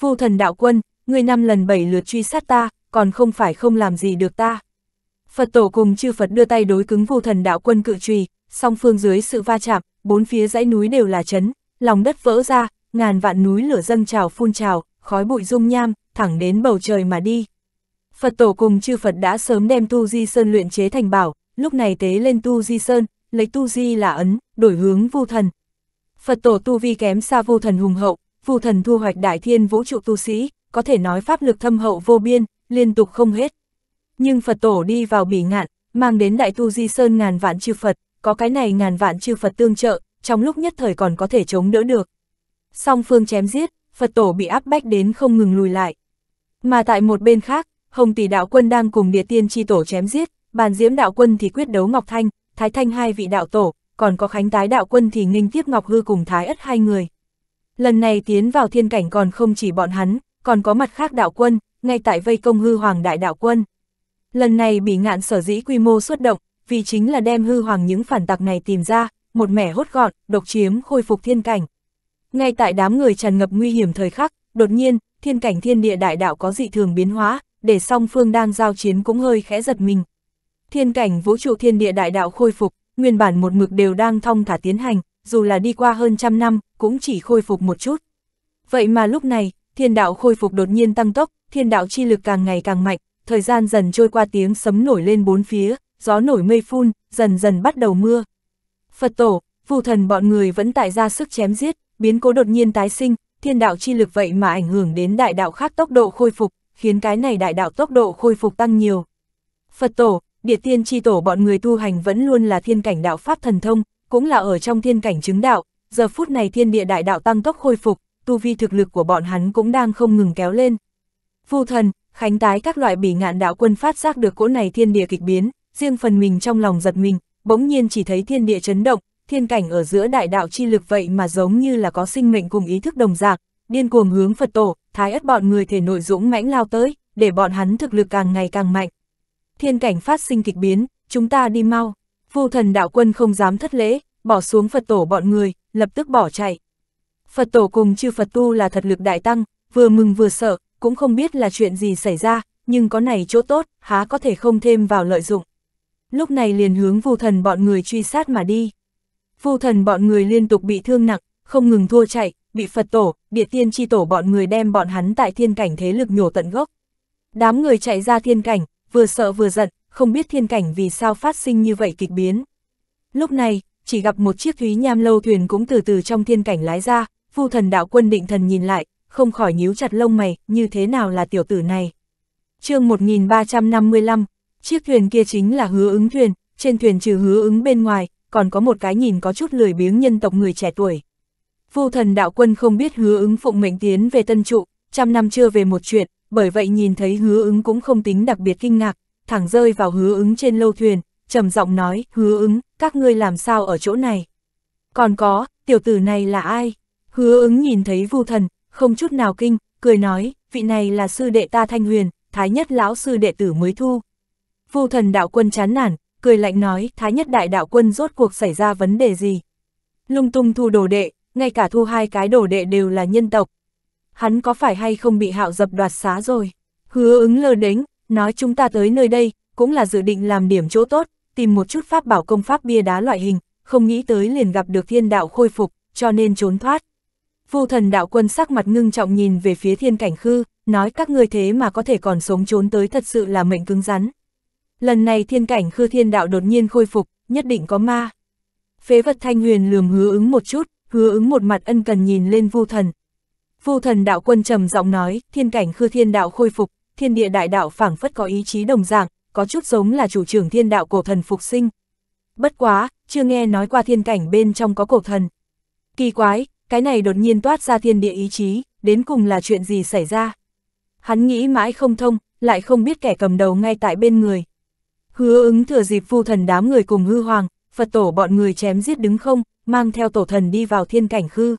Vô thần đạo quân, người năm lần bảy lượt truy sát ta, còn không phải không làm gì được ta. Phật tổ cùng chư Phật đưa tay đối cứng vô thần đạo quân cự trùy, song phương dưới sự va chạm, bốn phía dãy núi đều là chấn, lòng đất vỡ ra, ngàn vạn núi lửa dâng trào phun trào, khói bụi dung nham, thẳng đến bầu trời mà đi. Phật tổ cùng chư Phật đã sớm đem Tu Di Sơn luyện chế thành bảo, lúc này tế lên Tu Di Sơn, lấy Tu Di là ấn, đổi hướng vô thần. Phật tổ Tu Vi kém xa vô thần hùng hậu, vô thần thu hoạch đại thiên vũ trụ tu sĩ, có thể nói pháp lực thâm hậu vô biên, liên tục không hết. Nhưng Phật tổ đi vào bỉ ngạn, mang đến đại tu di sơn ngàn vạn chư Phật, có cái này ngàn vạn chư Phật tương trợ, trong lúc nhất thời còn có thể chống đỡ được. Song phương chém giết, Phật tổ bị áp bách đến không ngừng lùi lại. Mà tại một bên khác, Hồng Tỷ Đạo Quân đang cùng địa tiên chi tổ chém giết, bàn diễm đạo quân thì quyết đấu Ngọc Thanh, Thái Thanh hai vị đạo tổ, còn có Khánh Tái đạo quân thì nghênh tiếp Ngọc Hư cùng Thái Ất hai người. Lần này tiến vào thiên cảnh còn không chỉ bọn hắn, còn có mặt khác đạo quân, ngay tại vây công hư hoàng đại đạo quân. Lần này bị ngạn sở dĩ quy mô xuất động, vì chính là đem hư hoàng những phản tặc này tìm ra, một mẻ hốt gọn, độc chiếm khôi phục thiên cảnh. Ngay tại đám người tràn ngập nguy hiểm thời khắc, đột nhiên, thiên cảnh thiên địa đại đạo có dị thường biến hóa, để song phương đang giao chiến cũng hơi khẽ giật mình. Thiên cảnh vũ trụ thiên địa đại đạo khôi phục, nguyên bản một mực đều đang thong thả tiến hành, dù là đi qua hơn trăm năm, cũng chỉ khôi phục một chút. Vậy mà lúc này, thiên đạo khôi phục đột nhiên tăng tốc, thiên đạo chi lực càng ngày càng mạnh, thời gian dần trôi qua tiếng sấm nổi lên bốn phía, gió nổi mây phun, dần dần bắt đầu mưa. Phật tổ, phù thần bọn người vẫn tại ra sức chém giết, biến cố đột nhiên tái sinh, thiên đạo chi lực vậy mà ảnh hưởng đến đại đạo khác tốc độ khôi phục, khiến cái này đại đạo tốc độ khôi phục tăng nhiều. Phật tổ, địa tiên chi tổ bọn người tu hành vẫn luôn là thiên cảnh đạo pháp thần thông, cũng là ở trong thiên cảnh chứng đạo, giờ phút này thiên địa đại đạo tăng tốc khôi phục, tu vi thực lực của bọn hắn cũng đang không ngừng kéo lên. Phù thần, Khánh tái các loại bỉ ngạn đạo quân phát giác được cỗ này thiên địa kịch biến, riêng phần mình trong lòng giật mình, bỗng nhiên chỉ thấy thiên địa chấn động, thiên cảnh ở giữa đại đạo chi lực vậy mà giống như là có sinh mệnh cùng ý thức đồng dạng, điên cuồng hướng Phật tổ, thái ất bọn người thể nội dũng mãnh lao tới, để bọn hắn thực lực càng ngày càng mạnh. Thiên cảnh phát sinh kịch biến, chúng ta đi mau. Vô thần đạo quân không dám thất lễ, bỏ xuống Phật tổ bọn người, lập tức bỏ chạy. Phật tổ cùng chư Phật tu là thật lực đại tăng, vừa mừng vừa sợ, cũng không biết là chuyện gì xảy ra, nhưng có này chỗ tốt, há có thể không thêm vào lợi dụng. Lúc này liền hướng vu thần bọn người truy sát mà đi. Vu thần bọn người liên tục bị thương nặng, không ngừng thua chạy, bị Phật tổ, địa tiên chi tổ bọn người đem bọn hắn tại thiên cảnh thế lực nhổ tận gốc. Đám người chạy ra thiên cảnh, vừa sợ vừa giận, không biết thiên cảnh vì sao phát sinh như vậy kịch biến. Lúc này, chỉ gặp một chiếc thúy nham lâu thuyền cũng từ từ trong thiên cảnh lái ra, vu thần đạo quân định thần nhìn lại, không khỏi nhíu chặt lông mày, như thế nào là tiểu tử này. chương 1355, chiếc thuyền kia chính là hứa ứng thuyền, trên thuyền trừ hứa ứng bên ngoài, còn có một cái nhìn có chút lười biếng nhân tộc người trẻ tuổi. Vu thần đạo quân không biết hứa ứng phụng mệnh tiến về tân trụ, trăm năm chưa về một chuyện, bởi vậy nhìn thấy hứa ứng cũng không tính đặc biệt kinh ngạc, thẳng rơi vào hứa ứng trên lâu thuyền, trầm giọng nói, hứa ứng, các ngươi làm sao ở chỗ này? Còn có, tiểu tử này là ai? Hứa ứng nhìn thấy vu thần, không chút nào kinh, cười nói, vị này là sư đệ ta Thanh Huyền, thái nhất lão sư đệ tử mới thu. Vu thần đạo quân chán nản, cười lạnh nói, thái nhất đại đạo quân rốt cuộc xảy ra vấn đề gì. Lung tung thu đồ đệ, ngay cả thu hai cái đồ đệ đều là nhân tộc. Hắn có phải hay không bị hạo dập đoạt xá rồi? Hứa ứng lơ đính, nói chúng ta tới nơi đây, cũng là dự định làm điểm chỗ tốt, tìm một chút pháp bảo công pháp bia đá loại hình, không nghĩ tới liền gặp được thiên đạo khôi phục, cho nên trốn thoát. Vu thần đạo quân sắc mặt ngưng trọng nhìn về phía thiên cảnh khư, nói các ngươi thế mà có thể còn sống trốn tới thật sự là mệnh cứng rắn. Lần này thiên cảnh khư thiên đạo đột nhiên khôi phục, nhất định có ma. Phế vật thanh huyền lườm hứa ứng một chút, hứa ứng một mặt ân cần nhìn lên vu thần. Vu thần đạo quân trầm giọng nói, thiên cảnh khư thiên đạo khôi phục, thiên địa đại đạo phảng phất có ý chí đồng dạng, có chút giống là chủ trưởng thiên đạo cổ thần phục sinh. Bất quá, chưa nghe nói qua thiên cảnh bên trong có cổ thần. Kỳ quái, cái này đột nhiên toát ra thiên địa ý chí, đến cùng là chuyện gì xảy ra. Hắn nghĩ mãi không thông, lại không biết kẻ cầm đầu ngay tại bên người. Hứa ứng thừa dịp phu thần đám người cùng hư hoàng, Phật tổ bọn người chém giết đứng không, mang theo tổ thần đi vào thiên cảnh khư.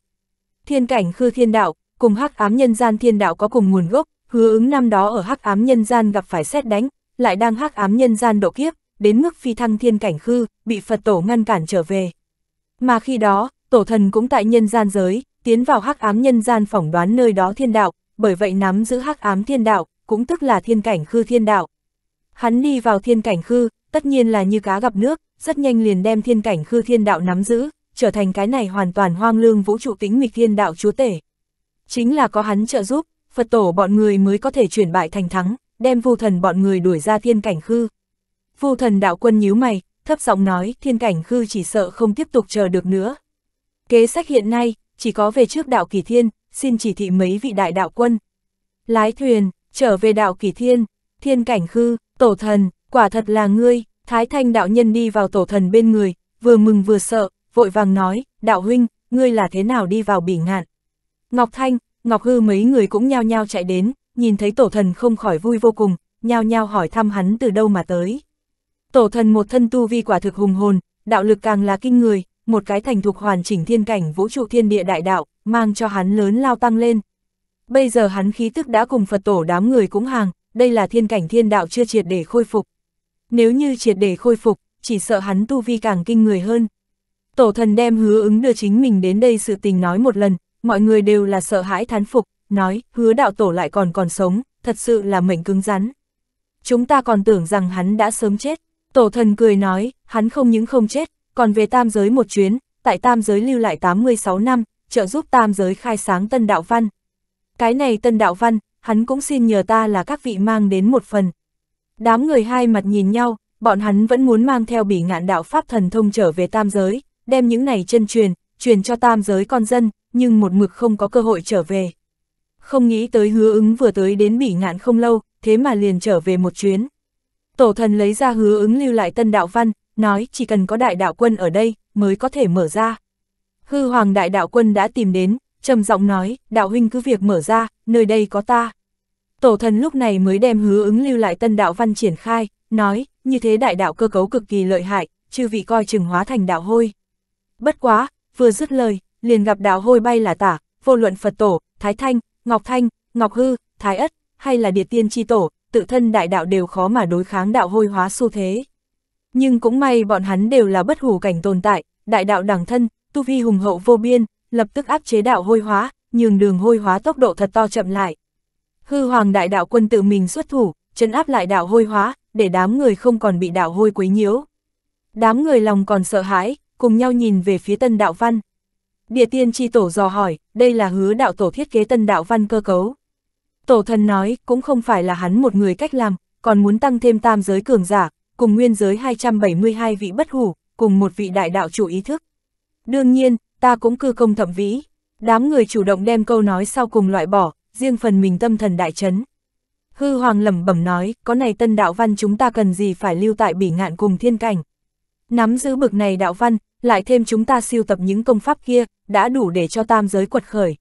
Thiên cảnh khư thiên đạo, cùng hắc ám nhân gian thiên đạo có cùng nguồn gốc, hứa ứng năm đó ở hắc ám nhân gian gặp phải xét đánh, lại đang hắc ám nhân gian độ kiếp, đến mức phi thăng thiên cảnh khư, bị Phật tổ ngăn cản trở về. Mà khi đó, tổ thần cũng tại nhân gian giới, tiến vào hắc ám nhân gian phỏng đoán nơi đó thiên đạo, bởi vậy nắm giữ hắc ám thiên đạo, cũng tức là thiên cảnh khư thiên đạo. Hắn đi vào thiên cảnh khư, tất nhiên là như cá gặp nước, rất nhanh liền đem thiên cảnh khư thiên đạo nắm giữ, trở thành cái này hoàn toàn hoang lương vũ trụ tính mịch thiên đạo chúa tể. Chính là có hắn trợ giúp, Phật tổ bọn người mới có thể chuyển bại thành thắng, đem vu thần bọn người đuổi ra thiên cảnh khư. Vu thần đạo quân nhíu mày, thấp giọng nói thiên cảnh khư chỉ sợ không tiếp tục chờ được nữa, Kế sách hiện nay, chỉ có về trước đạo Kỳ Thiên, xin chỉ thị mấy vị đại đạo quân. Lái thuyền, trở về đạo Kỳ Thiên, thiên cảnh khư, tổ thần, quả thật là ngươi, Thái Thanh đạo nhân đi vào tổ thần bên người, vừa mừng vừa sợ, vội vàng nói, đạo huynh, ngươi là thế nào đi vào bỉ ngạn. Ngọc Thanh, Ngọc Hư mấy người cũng nhao nhao chạy đến, nhìn thấy tổ thần không khỏi vui vô cùng, nhao nhao hỏi thăm hắn từ đâu mà tới. Tổ thần một thân tu vi quả thực hùng hồn, đạo lực càng là kinh người, một cái thành thục hoàn chỉnh thiên cảnh vũ trụ thiên địa đại đạo, mang cho hắn lớn lao tăng lên. Bây giờ hắn khí tức đã cùng Phật tổ đám người cũng hàng, đây là thiên cảnh thiên đạo chưa triệt để khôi phục. Nếu như triệt để khôi phục, chỉ sợ hắn tu vi càng kinh người hơn. Tổ thần đem hứa ứng đưa chính mình đến đây sự tình nói một lần, mọi người đều là sợ hãi thán phục, nói, hứa đạo tổ lại còn còn sống, thật sự là mệnh cứng rắn. Chúng ta còn tưởng rằng hắn đã sớm chết, tổ thần cười nói, hắn không những không chết, còn về tam giới một chuyến, tại tam giới lưu lại 86 năm, trợ giúp tam giới khai sáng tân đạo văn. Cái này tân đạo văn, hắn cũng xin nhờ ta là các vị mang đến một phần. Đám người hai mặt nhìn nhau, bọn hắn vẫn muốn mang theo bỉ ngạn đạo Pháp thần thông trở về tam giới, đem những này chân truyền, truyền cho tam giới con dân, nhưng một mực không có cơ hội trở về. Không nghĩ tới hứa ứng vừa tới đến bỉ ngạn không lâu, thế mà liền trở về một chuyến. Tổ thần lấy ra hứa ứng lưu lại tân đạo văn, nói chỉ cần có đại đạo quân ở đây, mới có thể mở ra. Hư hoàng đại đạo quân đã tìm đến, trầm giọng nói, đạo huynh cứ việc mở ra, nơi đây có ta. Tổ thần lúc này mới đem hứa ứng lưu lại tân đạo văn triển khai, nói, như thế đại đạo cơ cấu cực kỳ lợi hại, chư vị coi chừng hóa thành đạo hôi. Bất quá, vừa dứt lời, liền gặp đạo hôi bay là tả, vô luận Phật tổ, Thái Thanh, Ngọc Thanh, Ngọc Hư, Thái Ất, hay là Địa Tiên Chi Tổ, tự thân đại đạo đều khó mà đối kháng đạo hôi hóa xu thế. Nhưng cũng may bọn hắn đều là bất hủ cảnh tồn tại, đại đạo đẳng thân, tu vi hùng hậu vô biên, lập tức áp chế đạo hôi hóa, nhường đường hôi hóa tốc độ thật to chậm lại. Hư hoàng đại đạo quân tự mình xuất thủ, chấn áp lại đạo hôi hóa, để đám người không còn bị đạo hôi quấy nhiễu. Đám người lòng còn sợ hãi, cùng nhau nhìn về phía tân đạo văn. Địa tiên chi tổ dò hỏi, đây là hứa đạo tổ thiết kế tân đạo văn cơ cấu. Tổ thần nói, cũng không phải là hắn một người cách làm, còn muốn tăng thêm tam giới cường giả, cùng nguyên giới 272 vị bất hủ, cùng một vị đại đạo chủ ý thức. Đương nhiên, ta cũng cư công thẩm vĩ. Đám người chủ động đem câu nói sau cùng loại bỏ, riêng phần mình tâm thần đại chấn. Hư hoàng lẩm bẩm nói, có này tân đạo văn chúng ta cần gì phải lưu tại bỉ ngạn cùng thiên cảnh. Nắm giữ bực này đạo văn, lại thêm chúng ta siêu tập những công pháp kia, đã đủ để cho tam giới quật khởi.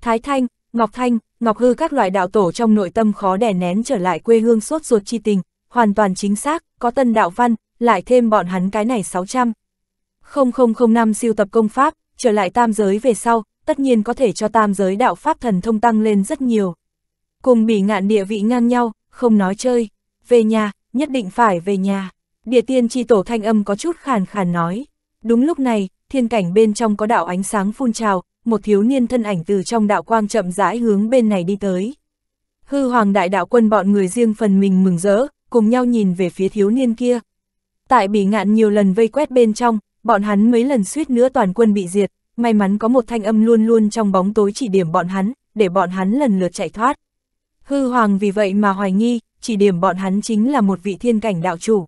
Thái Thanh, Ngọc Thanh, Ngọc Hư các loại đạo tổ trong nội tâm khó đè nén trở lại quê hương sốt ruột chi tình, hoàn toàn chính xác, có tân đạo văn, lại thêm bọn hắn cái này 600. 0005 siêu tập công pháp, trở lại tam giới về sau, tất nhiên có thể cho tam giới đạo pháp thần thông tăng lên rất nhiều. Cùng bị ngạn địa vị ngang nhau, không nói chơi, về nhà, nhất định phải về nhà. Địa tiên chi tổ thanh âm có chút khàn khàn nói. Đúng lúc này, thiên cảnh bên trong có đạo ánh sáng phun trào, một thiếu niên thân ảnh từ trong đạo quang chậm rãi hướng bên này đi tới. Hư hoàng đại đạo quân bọn người riêng phần mình mừng rỡ, cùng nhau nhìn về phía thiếu niên kia. Tại bị ngạn nhiều lần vây quét bên trong, bọn hắn mấy lần suýt nữa toàn quân bị diệt, may mắn có một thanh âm luôn luôn trong bóng tối chỉ điểm bọn hắn, để bọn hắn lần lượt chạy thoát. Hư hoàng vì vậy mà hoài nghi, chỉ điểm bọn hắn chính là một vị thiên cảnh đạo chủ.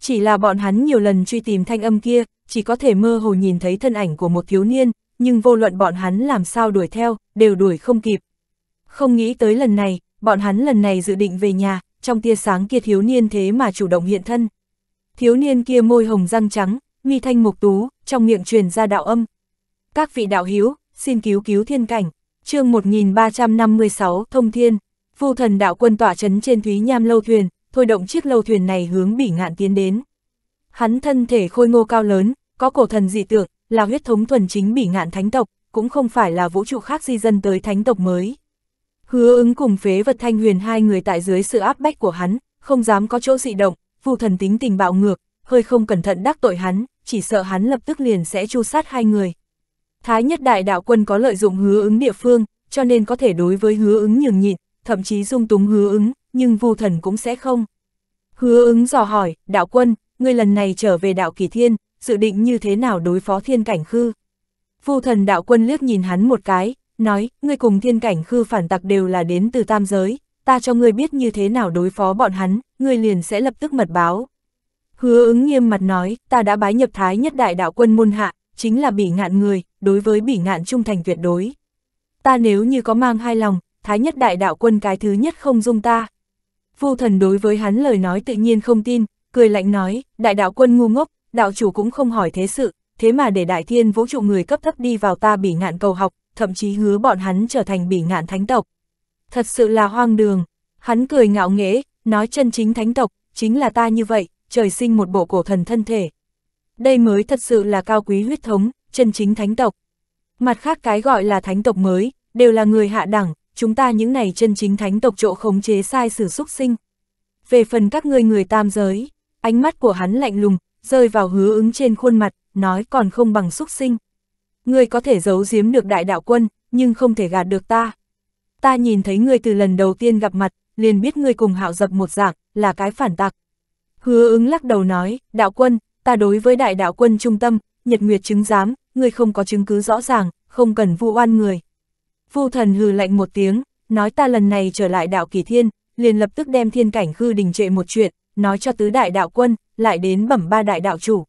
Chỉ là bọn hắn nhiều lần truy tìm thanh âm kia, chỉ có thể mơ hồ nhìn thấy thân ảnh của một thiếu niên, nhưng vô luận bọn hắn làm sao đuổi theo, đều đuổi không kịp. Không nghĩ tới lần này, bọn hắn lần này dự định về nhà, trong tia sáng kia thiếu niên thế mà chủ động hiện thân. Thiếu niên kia môi hồng răng trắng, mi thanh mục tú, trong miệng truyền ra đạo âm. Các vị đạo hiếu, xin cứu cứu thiên cảnh. chương 1356 Thông Thiên, vu thần đạo quân tỏa chấn trên Thúy Nham Lâu Thuyền, thôi động chiếc lâu thuyền này hướng bỉ ngạn tiến đến. Hắn thân thể khôi ngô cao lớn, có cổ thần dị tượng, là huyết thống thuần chính bỉ ngạn thánh tộc, cũng không phải là vũ trụ khác di dân tới thánh tộc mới. Hứa ứng cùng phế vật thanh huyền hai người tại dưới sự áp bách của hắn, không dám có chỗ dị động, phù thần tính tình bạo ngược, hơi không cẩn thận đắc tội hắn, chỉ sợ hắn lập tức liền sẽ chu sát hai người. Thái nhất đại đạo quân có lợi dụng hứa ứng địa phương, cho nên có thể đối với hứa ứng nhường nhịn, thậm chí dung túng hứa ứng, nhưng vu thần cũng sẽ không. Hứa ứng dò hỏi, đạo quân, ngươi lần này trở về đạo kỳ thiên, dự định như thế nào đối phó thiên cảnh khư? Vu thần đạo quân liếc nhìn hắn một cái, nói, ngươi cùng thiên cảnh khư phản tặc đều là đến từ tam giới, ta cho ngươi biết như thế nào đối phó bọn hắn, ngươi liền sẽ lập tức mật báo. Hứa ứng nghiêm mặt nói, ta đã bái nhập thái nhất đại đạo quân môn hạ, chính là bỉ ngạn người, đối với bỉ ngạn trung thành tuyệt đối. Ta nếu như có mang hai lòng, thái nhất đại đạo quân cái thứ nhất không dung ta. Vô thần đối với hắn lời nói tự nhiên không tin, cười lạnh nói, đại đạo quân ngu ngốc, đạo chủ cũng không hỏi thế sự, thế mà để đại thiên vũ trụ người cấp thấp đi vào ta bỉ ngạn cầu học, thậm chí hứa bọn hắn trở thành bỉ ngạn thánh tộc. Thật sự là hoang đường, hắn cười ngạo nghễ, nói chân chính thánh tộc, chính là ta như vậy, trời sinh một bộ cổ thần thân thể. Đây mới thật sự là cao quý huyết thống, chân chính thánh tộc. Mặt khác cái gọi là thánh tộc mới, đều là người hạ đẳng, chúng ta những này chân chính thánh tộc chỗ khống chế sai sử xúc sinh. Về phần các ngươi người tam giới, ánh mắt của hắn lạnh lùng, rơi vào hứa ứng trên khuôn mặt, nói còn không bằng xúc sinh ngươi có thể giấu giếm được đại đạo quân, nhưng không thể gạt được ta. Ta nhìn thấy ngươi từ lần đầu tiên gặp mặt, liền biết ngươi cùng hạo dập một dạng, là cái phản tặc. Hứa ứng lắc đầu nói, đạo quân, ta đối với đại đạo quân trung tâm, nhật nguyệt chứng giám, ngươi không có chứng cứ rõ ràng, không cần vu oan người. Vu thần hừ lạnh một tiếng, nói ta lần này trở lại đạo kỳ thiên, liền lập tức đem thiên cảnh khư đình trệ một chuyện, nói cho tứ đại đạo quân, lại đến bẩm ba đại đạo chủ.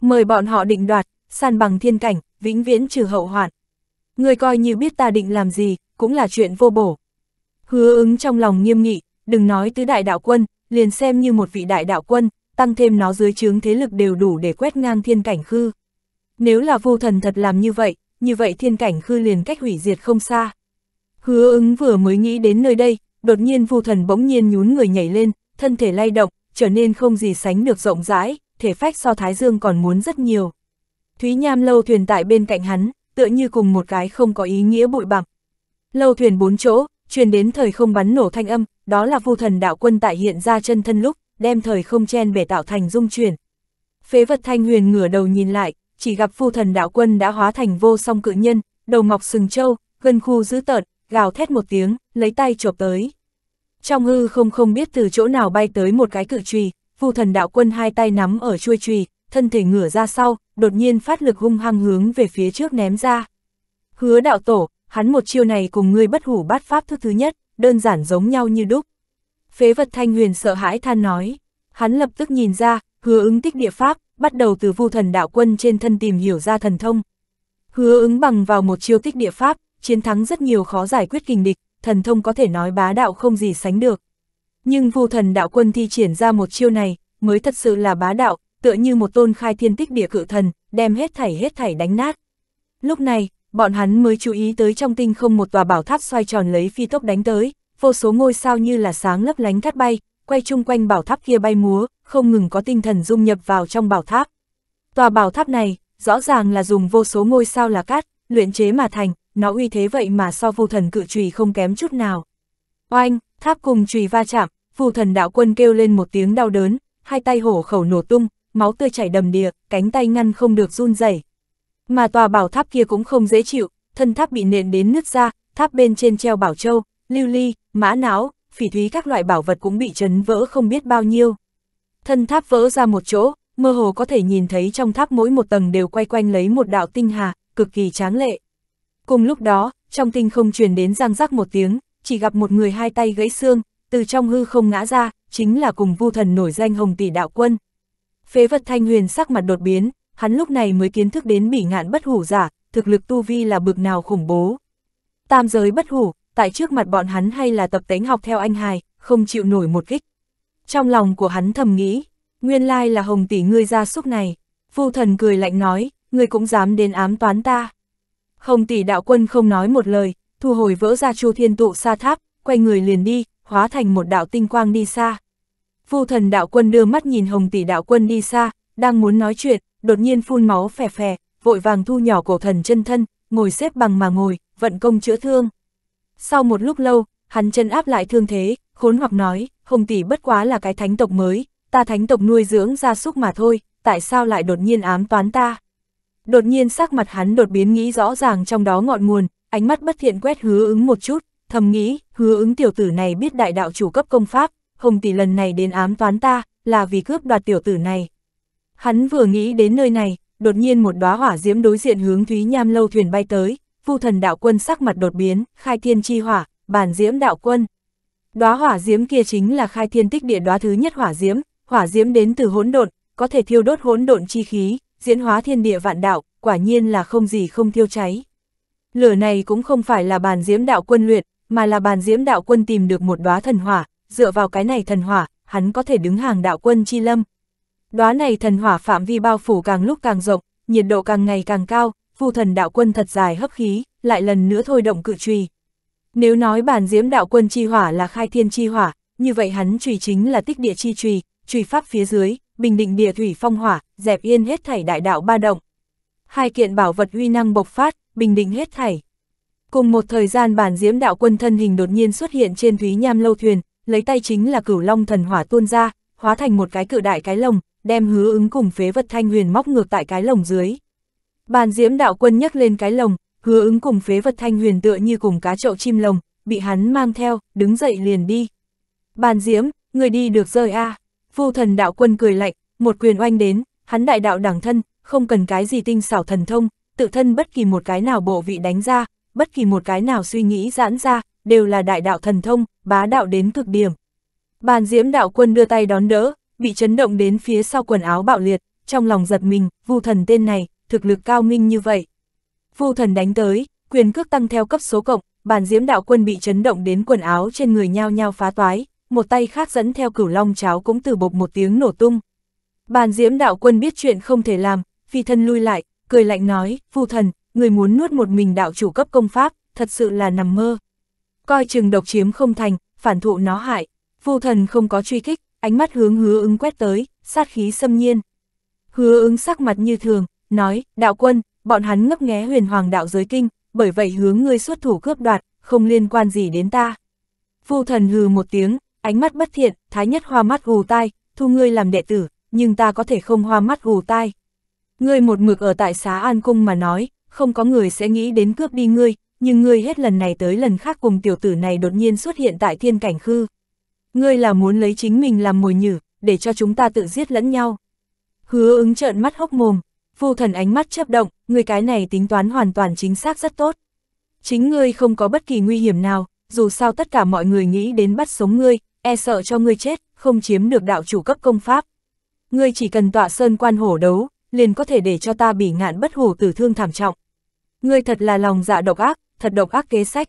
Mời bọn họ định đoạt, san bằng thiên cảnh, vĩnh viễn trừ hậu hoạn. Người coi như biết ta định làm gì, cũng là chuyện vô bổ. Hứa ứng trong lòng nghiêm nghị, đừng nói tứ đại đạo quân, liền xem như một vị đại đạo quân, tăng thêm nó dưới chướng thế lực đều đủ để quét ngang thiên cảnh khư. Nếu là vô thần thật làm như vậy, như vậy thiên cảnh khư liền cách hủy diệt không xa. Hứa ứng vừa mới nghĩ đến nơi đây, đột nhiên vô thần bỗng nhiên nhún người nhảy lên, thân thể lay động, trở nên không gì sánh được rộng rãi, thể phách so Thái Dương còn muốn rất nhiều. Thúy Nham lâu thuyền tại bên cạnh hắn, tựa như cùng một cái không có ý nghĩa bụi bặm. Lâu thuyền bốn chỗ, truyền đến thời không bắn nổ thanh âm, đó là vu thần đạo quân tại hiện ra chân thân lúc, đem thời không chen bể tạo thành dung chuyển. Phế vật thanh huyền ngửa đầu nhìn lại, chỉ gặp phu thần đạo quân đã hóa thành vô song cự nhân, đầu mọc sừng trâu, gần khu dữ tợn, gào thét một tiếng, lấy tay chộp tới. Trong hư không không biết từ chỗ nào bay tới một cái cự trùy, phu thần đạo quân hai tay nắm ở chuôi trùy, thân thể ngửa ra sau, đột nhiên phát lực hung hăng hướng về phía trước ném ra. Hứa đạo tổ, hắn một chiêu này cùng ngươi bất hủ bát pháp thức thứ nhất, đơn giản giống nhau như đúc. Phế vật thanh huyền sợ hãi than nói, hắn lập tức nhìn ra, hứa ứng tích địa pháp, bắt đầu từ vu thần đạo quân trên thân tìm hiểu ra thần thông. Hứa ứng bằng vào một chiêu tích địa pháp, chiến thắng rất nhiều khó giải quyết kình địch, thần thông có thể nói bá đạo không gì sánh được. Nhưng vu thần đạo quân thi triển ra một chiêu này, mới thật sự là bá đạo, tựa như một tôn khai thiên tích địa cự thần, đem hết thảy hết thảy đánh nát. Lúc này, bọn hắn mới chú ý tới trong tinh không một tòa bảo tháp xoay tròn lấy phi tốc đánh tới, vô số ngôi sao như là sáng lấp lánh thắt bay, quay chung quanh bảo tháp kia bay múa, không ngừng có tinh thần dung nhập vào trong bảo tháp. Tòa bảo tháp này, rõ ràng là dùng vô số ngôi sao là cát, luyện chế mà thành, nó uy thế vậy mà so vô thần cự trùy không kém chút nào. Oanh, tháp cùng trùy va chạm, phù thần đạo quân kêu lên một tiếng đau đớn, hai tay hổ khẩu nổ tung, máu tươi chảy đầm đìa, cánh tay ngăn không được run rẩy. Mà tòa bảo tháp kia cũng không dễ chịu, thân tháp bị nện đến nứt ra, tháp bên trên treo bảo châu, lưu ly, mã não, phỉ thúy các loại bảo vật cũng bị chấn vỡ không biết bao nhiêu. Thân tháp vỡ ra một chỗ, mơ hồ có thể nhìn thấy trong tháp mỗi một tầng đều quay quanh lấy một đạo tinh hà, cực kỳ tráng lệ. Cùng lúc đó, trong tinh không truyền đến răng rắc một tiếng, chỉ gặp một người hai tay gãy xương, từ trong hư không ngã ra, chính là cùng vu thần nổi danh Hồng Tỷ Đạo Quân. Phế vật thanh huyền sắc mặt đột biến, hắn lúc này mới kiến thức đến bỉ ngạn bất hủ giả, thực lực tu vi là bực nào khủng bố. Tam giới bất hủ, tại trước mặt bọn hắn hay là tập tính học theo anh hài, không chịu nổi một kích. Trong lòng của hắn thầm nghĩ, nguyên lai là hồng tỷ ngươi ra xúc này. Vu thần cười lạnh nói, ngươi cũng dám đến ám toán ta. Hồng tỷ đạo quân không nói một lời, thu hồi vỡ ra chu thiên tụ sa tháp, quay người liền đi, hóa thành một đạo tinh quang đi xa. Phu thần đạo quân đưa mắt nhìn hồng tỷ đạo quân đi xa, đang muốn nói chuyện, đột nhiên phun máu phè phè, vội vàng thu nhỏ cổ thần chân thân, ngồi xếp bằng mà ngồi, vận công chữa thương. Sau một lúc lâu, hắn chân áp lại thương thế, khốn hoặc nói, hồng tỷ bất quá là cái thánh tộc mới, ta thánh tộc nuôi dưỡng ra súc mà thôi, tại sao lại đột nhiên ám toán ta? Đột nhiên sắc mặt hắn đột biến nghĩ rõ ràng trong đó ngọn nguồn, ánh mắt bất thiện quét hứa ứng một chút, thầm nghĩ, hứa ứng tiểu tử này biết đại đạo chủ cấp công pháp, Hồng tỷ lần này đến ám toán ta, là vì cướp đoạt tiểu tử này. Hắn vừa nghĩ đến nơi này, đột nhiên một đóa hỏa diễm đối diện hướng Thúy Nham lâu thuyền bay tới, Vu thần đạo quân sắc mặt đột biến, khai thiên chi hỏa, bản diễm đạo quân. Đóa hỏa diễm kia chính là khai thiên tích địa đóa thứ nhất hỏa diễm, hỏa diễm đến từ hỗn độn, có thể thiêu đốt hỗn độn chi khí, diễn hóa thiên địa vạn đạo, quả nhiên là không gì không thiêu cháy. Lửa này cũng không phải là bàn diễm đạo quân luyện, mà là bàn diễm đạo quân tìm được một đóa thần hỏa, dựa vào cái này thần hỏa, hắn có thể đứng hàng đạo quân chi lâm. Đóa này thần hỏa phạm vi bao phủ càng lúc càng rộng, nhiệt độ càng ngày càng cao, phù thần đạo quân thật dài hấp khí, lại lần nữa thôi động cự trùy. Nếu nói bản diễm đạo quân chi hỏa là khai thiên chi hỏa, như vậy hắn trùy chính là tích địa chi trùy, trùy pháp phía dưới, bình định địa thủy phong hỏa, dẹp yên hết thảy đại đạo ba động. Hai kiện bảo vật uy năng bộc phát, bình định hết thảy. Cùng một thời gian bản diễm đạo quân thân hình đột nhiên xuất hiện trên thúy nham lâu thuyền, lấy tay chính là cửu long thần hỏa tuôn ra, hóa thành một cái cự đại cái lồng, đem hứa ứng cùng phế vật thanh huyền móc ngược tại cái lồng dưới. Bàn diễm đạo quân nhấc lên cái lồng, hứa ứng cùng phế vật thanh huyền tựa như cùng cá chậu chim lồng, bị hắn mang theo, đứng dậy liền đi. Bàn diễm, người đi được rơi a à. Vô thần đạo quân cười lạnh, một quyền oanh đến, hắn đại đạo đẳng thân, không cần cái gì tinh xảo thần thông, tự thân bất kỳ một cái nào bộ vị đánh ra, bất kỳ một cái nào suy nghĩ giãn ra, đều là đại đạo thần thông, bá đạo đến cực điểm. Bàn diễm đạo quân đưa tay đón đỡ, bị chấn động đến phía sau quần áo bạo liệt, trong lòng giật mình, vu thần tên này, thực lực cao minh như vậy. Vu thần đánh tới, quyền cước tăng theo cấp số cộng, bàn diễm đạo quân bị chấn động đến quần áo trên người nhao nhao phá toái, một tay khác dẫn theo cửu long cháo cũng từ bộc một tiếng nổ tung. Bàn diễm đạo quân biết chuyện không thể làm, phi thân lui lại, cười lạnh nói, vu thần, người muốn nuốt một mình đạo chủ cấp công pháp, thật sự là nằm mơ coi chừng độc chiếm không thành, phản thụ nó hại. Vu thần không có truy kích, ánh mắt hướng hứa ứng quét tới, sát khí xâm nhiên. Hứa ứng sắc mặt như thường, nói, đạo quân, bọn hắn ngấp nghé huyền hoàng đạo giới kinh, bởi vậy hướng ngươi xuất thủ cướp đoạt, không liên quan gì đến ta. Vu thần hừ một tiếng, ánh mắt bất thiện, thái nhất hoa mắt gù tai, thu ngươi làm đệ tử, nhưng ta có thể không hoa mắt gù tai. Ngươi một mực ở tại xá An Cung mà nói, không có người sẽ nghĩ đến cướp đi ngươi, nhưng ngươi hết lần này tới lần khác cùng tiểu tử này đột nhiên xuất hiện tại thiên cảnh khư. Ngươi là muốn lấy chính mình làm mồi nhử, để cho chúng ta tự giết lẫn nhau. Hứa ứng trợn mắt hốc mồm, phu thần ánh mắt chấp động, ngươi cái này tính toán hoàn toàn chính xác rất tốt. Chính ngươi không có bất kỳ nguy hiểm nào, dù sao tất cả mọi người nghĩ đến bắt sống ngươi, e sợ cho ngươi chết, không chiếm được đạo chủ cấp công pháp. Ngươi chỉ cần tọa sơn quan hổ đấu, liền có thể để cho ta bị ngạn bất hủ tử thương thảm trọng. Ngươi thật là lòng dạ độc ác, thật độc ác kế sách.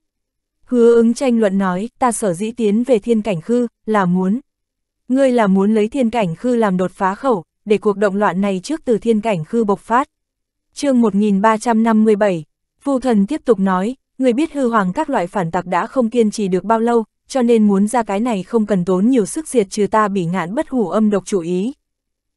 Hứa ứng tranh luận nói, ta sở dĩ tiến về thiên cảnh khư, là muốn. Ngươi là muốn lấy thiên cảnh khư làm đột phá khẩu, để cuộc động loạn này trước từ thiên cảnh khư bộc phát. chương 1357, phu thần tiếp tục nói, người biết hư hoàng các loại phản tặc đã không kiên trì được bao lâu, cho nên muốn ra cái này không cần tốn nhiều sức diệt trừ ta bị ngạn bất hủ âm độc chủ ý.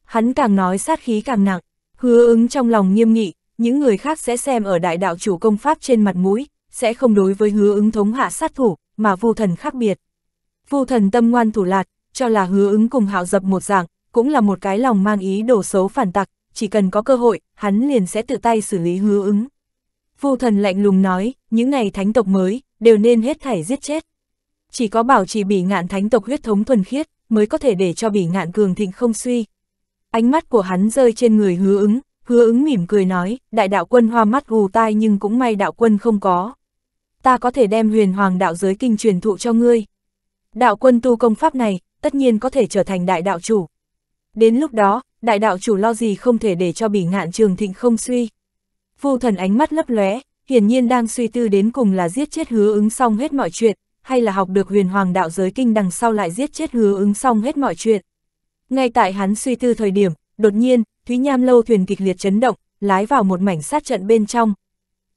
Hắn càng nói sát khí càng nặng, hứa ứng trong lòng nghiêm nghị, những người khác sẽ xem ở đại đạo chủ công pháp trên mặt mũi, sẽ không đối với hứa ứng thống hạ sát thủ, mà vu thần khác biệt. Vu thần tâm ngoan thủ lạt, cho là hứa ứng cùng hạo dập một dạng, cũng là một cái lòng mang ý đồ xấu phản tặc, chỉ cần có cơ hội, hắn liền sẽ tự tay xử lý hứa ứng. Vu thần lạnh lùng nói, những ngày thánh tộc mới, đều nên hết thảy giết chết. Chỉ có bảo trì bỉ ngạn thánh tộc huyết thống thuần khiết, mới có thể để cho bỉ ngạn cường thịnh không suy. Ánh mắt của hắn rơi trên người hứa ứng, hứa ứng mỉm cười nói, đại đạo quân hoa mắt gù tai nhưng cũng may đạo quân không có ta có thể đem huyền hoàng đạo giới kinh truyền thụ cho ngươi. Đạo quân tu công pháp này, tất nhiên có thể trở thành đại đạo chủ. Đến lúc đó, đại đạo chủ lo gì không thể để cho bỉ ngạn trường thịnh không suy. Phu thần ánh mắt lấp lóe, hiển nhiên đang suy tư đến cùng là giết chết hứa ứng xong hết mọi chuyện, hay là học được huyền hoàng đạo giới kinh đằng sau lại giết chết hứa ứng xong hết mọi chuyện. Ngay tại hắn suy tư thời điểm, đột nhiên, Thúy Nham lâu thuyền kịch liệt chấn động, lái vào một mảnh sát trận bên trong,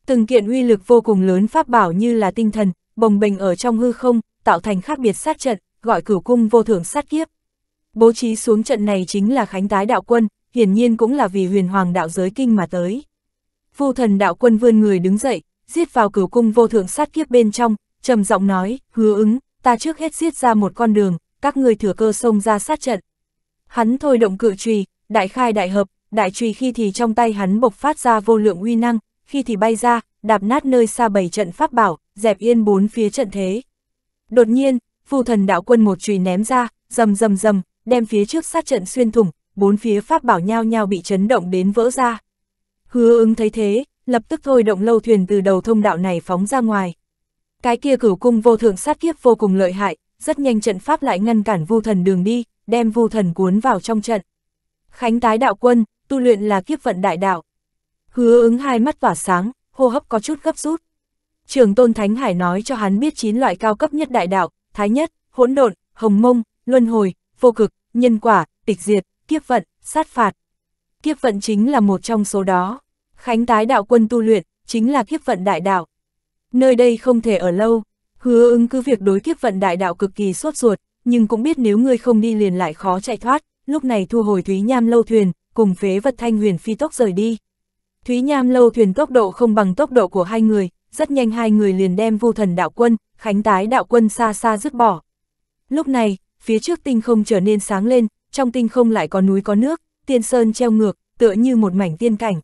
Từng kiện uy lực vô cùng lớn pháp bảo như là tinh thần, bồng bềnh ở trong hư không, tạo thành khác biệt sát trận, gọi cửu cung vô thưởng sát kiếp. Bố trí xuống trận này chính là khánh tái đạo quân, hiển nhiên cũng là vì huyền hoàng đạo giới kinh mà tới. Phu thần đạo quân vươn người đứng dậy, giết vào cửu cung vô thượng sát kiếp bên trong, trầm giọng nói, hứa ứng, ta trước hết giết ra một con đường, các người thừa cơ xông ra sát trận. Hắn thôi động cự trùy, đại khai đại hợp, đại trùy khi thì trong tay hắn bộc phát ra vô lượng uy năng, khi thì bay ra, đạp nát nơi xa bảy trận pháp bảo, dẹp yên bốn phía trận thế. Đột nhiên, phù thần đạo quân một chùy ném ra, rầm rầm rầm, đem phía trước sát trận xuyên thủng, bốn phía pháp bảo nhau nhau bị chấn động đến vỡ ra. Hứa ứng thấy thế, lập tức thôi động lâu thuyền từ đầu thông đạo này phóng ra ngoài. Cái kia cửu cung vô thượng sát kiếp vô cùng lợi hại, rất nhanh trận pháp lại ngăn cản vu thần đường đi, đem vu thần cuốn vào trong trận. Khánh tái đạo quân, tu luyện là kiếp vận đại đạo, Hứa ứng hai mắt tỏa sáng, hô hấp có chút gấp rút. Trường Tôn Thánh Hải nói cho hắn biết chín loại cao cấp nhất đại đạo, thái nhất, hỗn độn, hồng mông, luân hồi, vô cực, nhân quả, tịch diệt, kiếp vận, sát phạt. Kiếp vận chính là một trong số đó. Khánh tái đạo quân tu luyện, chính là kiếp vận đại đạo. Nơi đây không thể ở lâu, hứa ứng cứ việc đối kiếp vận đại đạo cực kỳ suốt ruột, nhưng cũng biết nếu ngươi không đi liền lại khó chạy thoát, lúc này thu hồi Thúy Nham lâu thuyền, cùng phế vật thanh huyền phi tốc rời đi. Thúy Nham lâu thuyền tốc độ không bằng tốc độ của hai người, rất nhanh hai người liền đem vu thần đạo quân, khánh tái đạo quân xa xa dứt bỏ. Lúc này, phía trước tinh không trở nên sáng lên, trong tinh không lại có núi có nước, tiên sơn treo ngược, tựa như một mảnh tiên cảnh.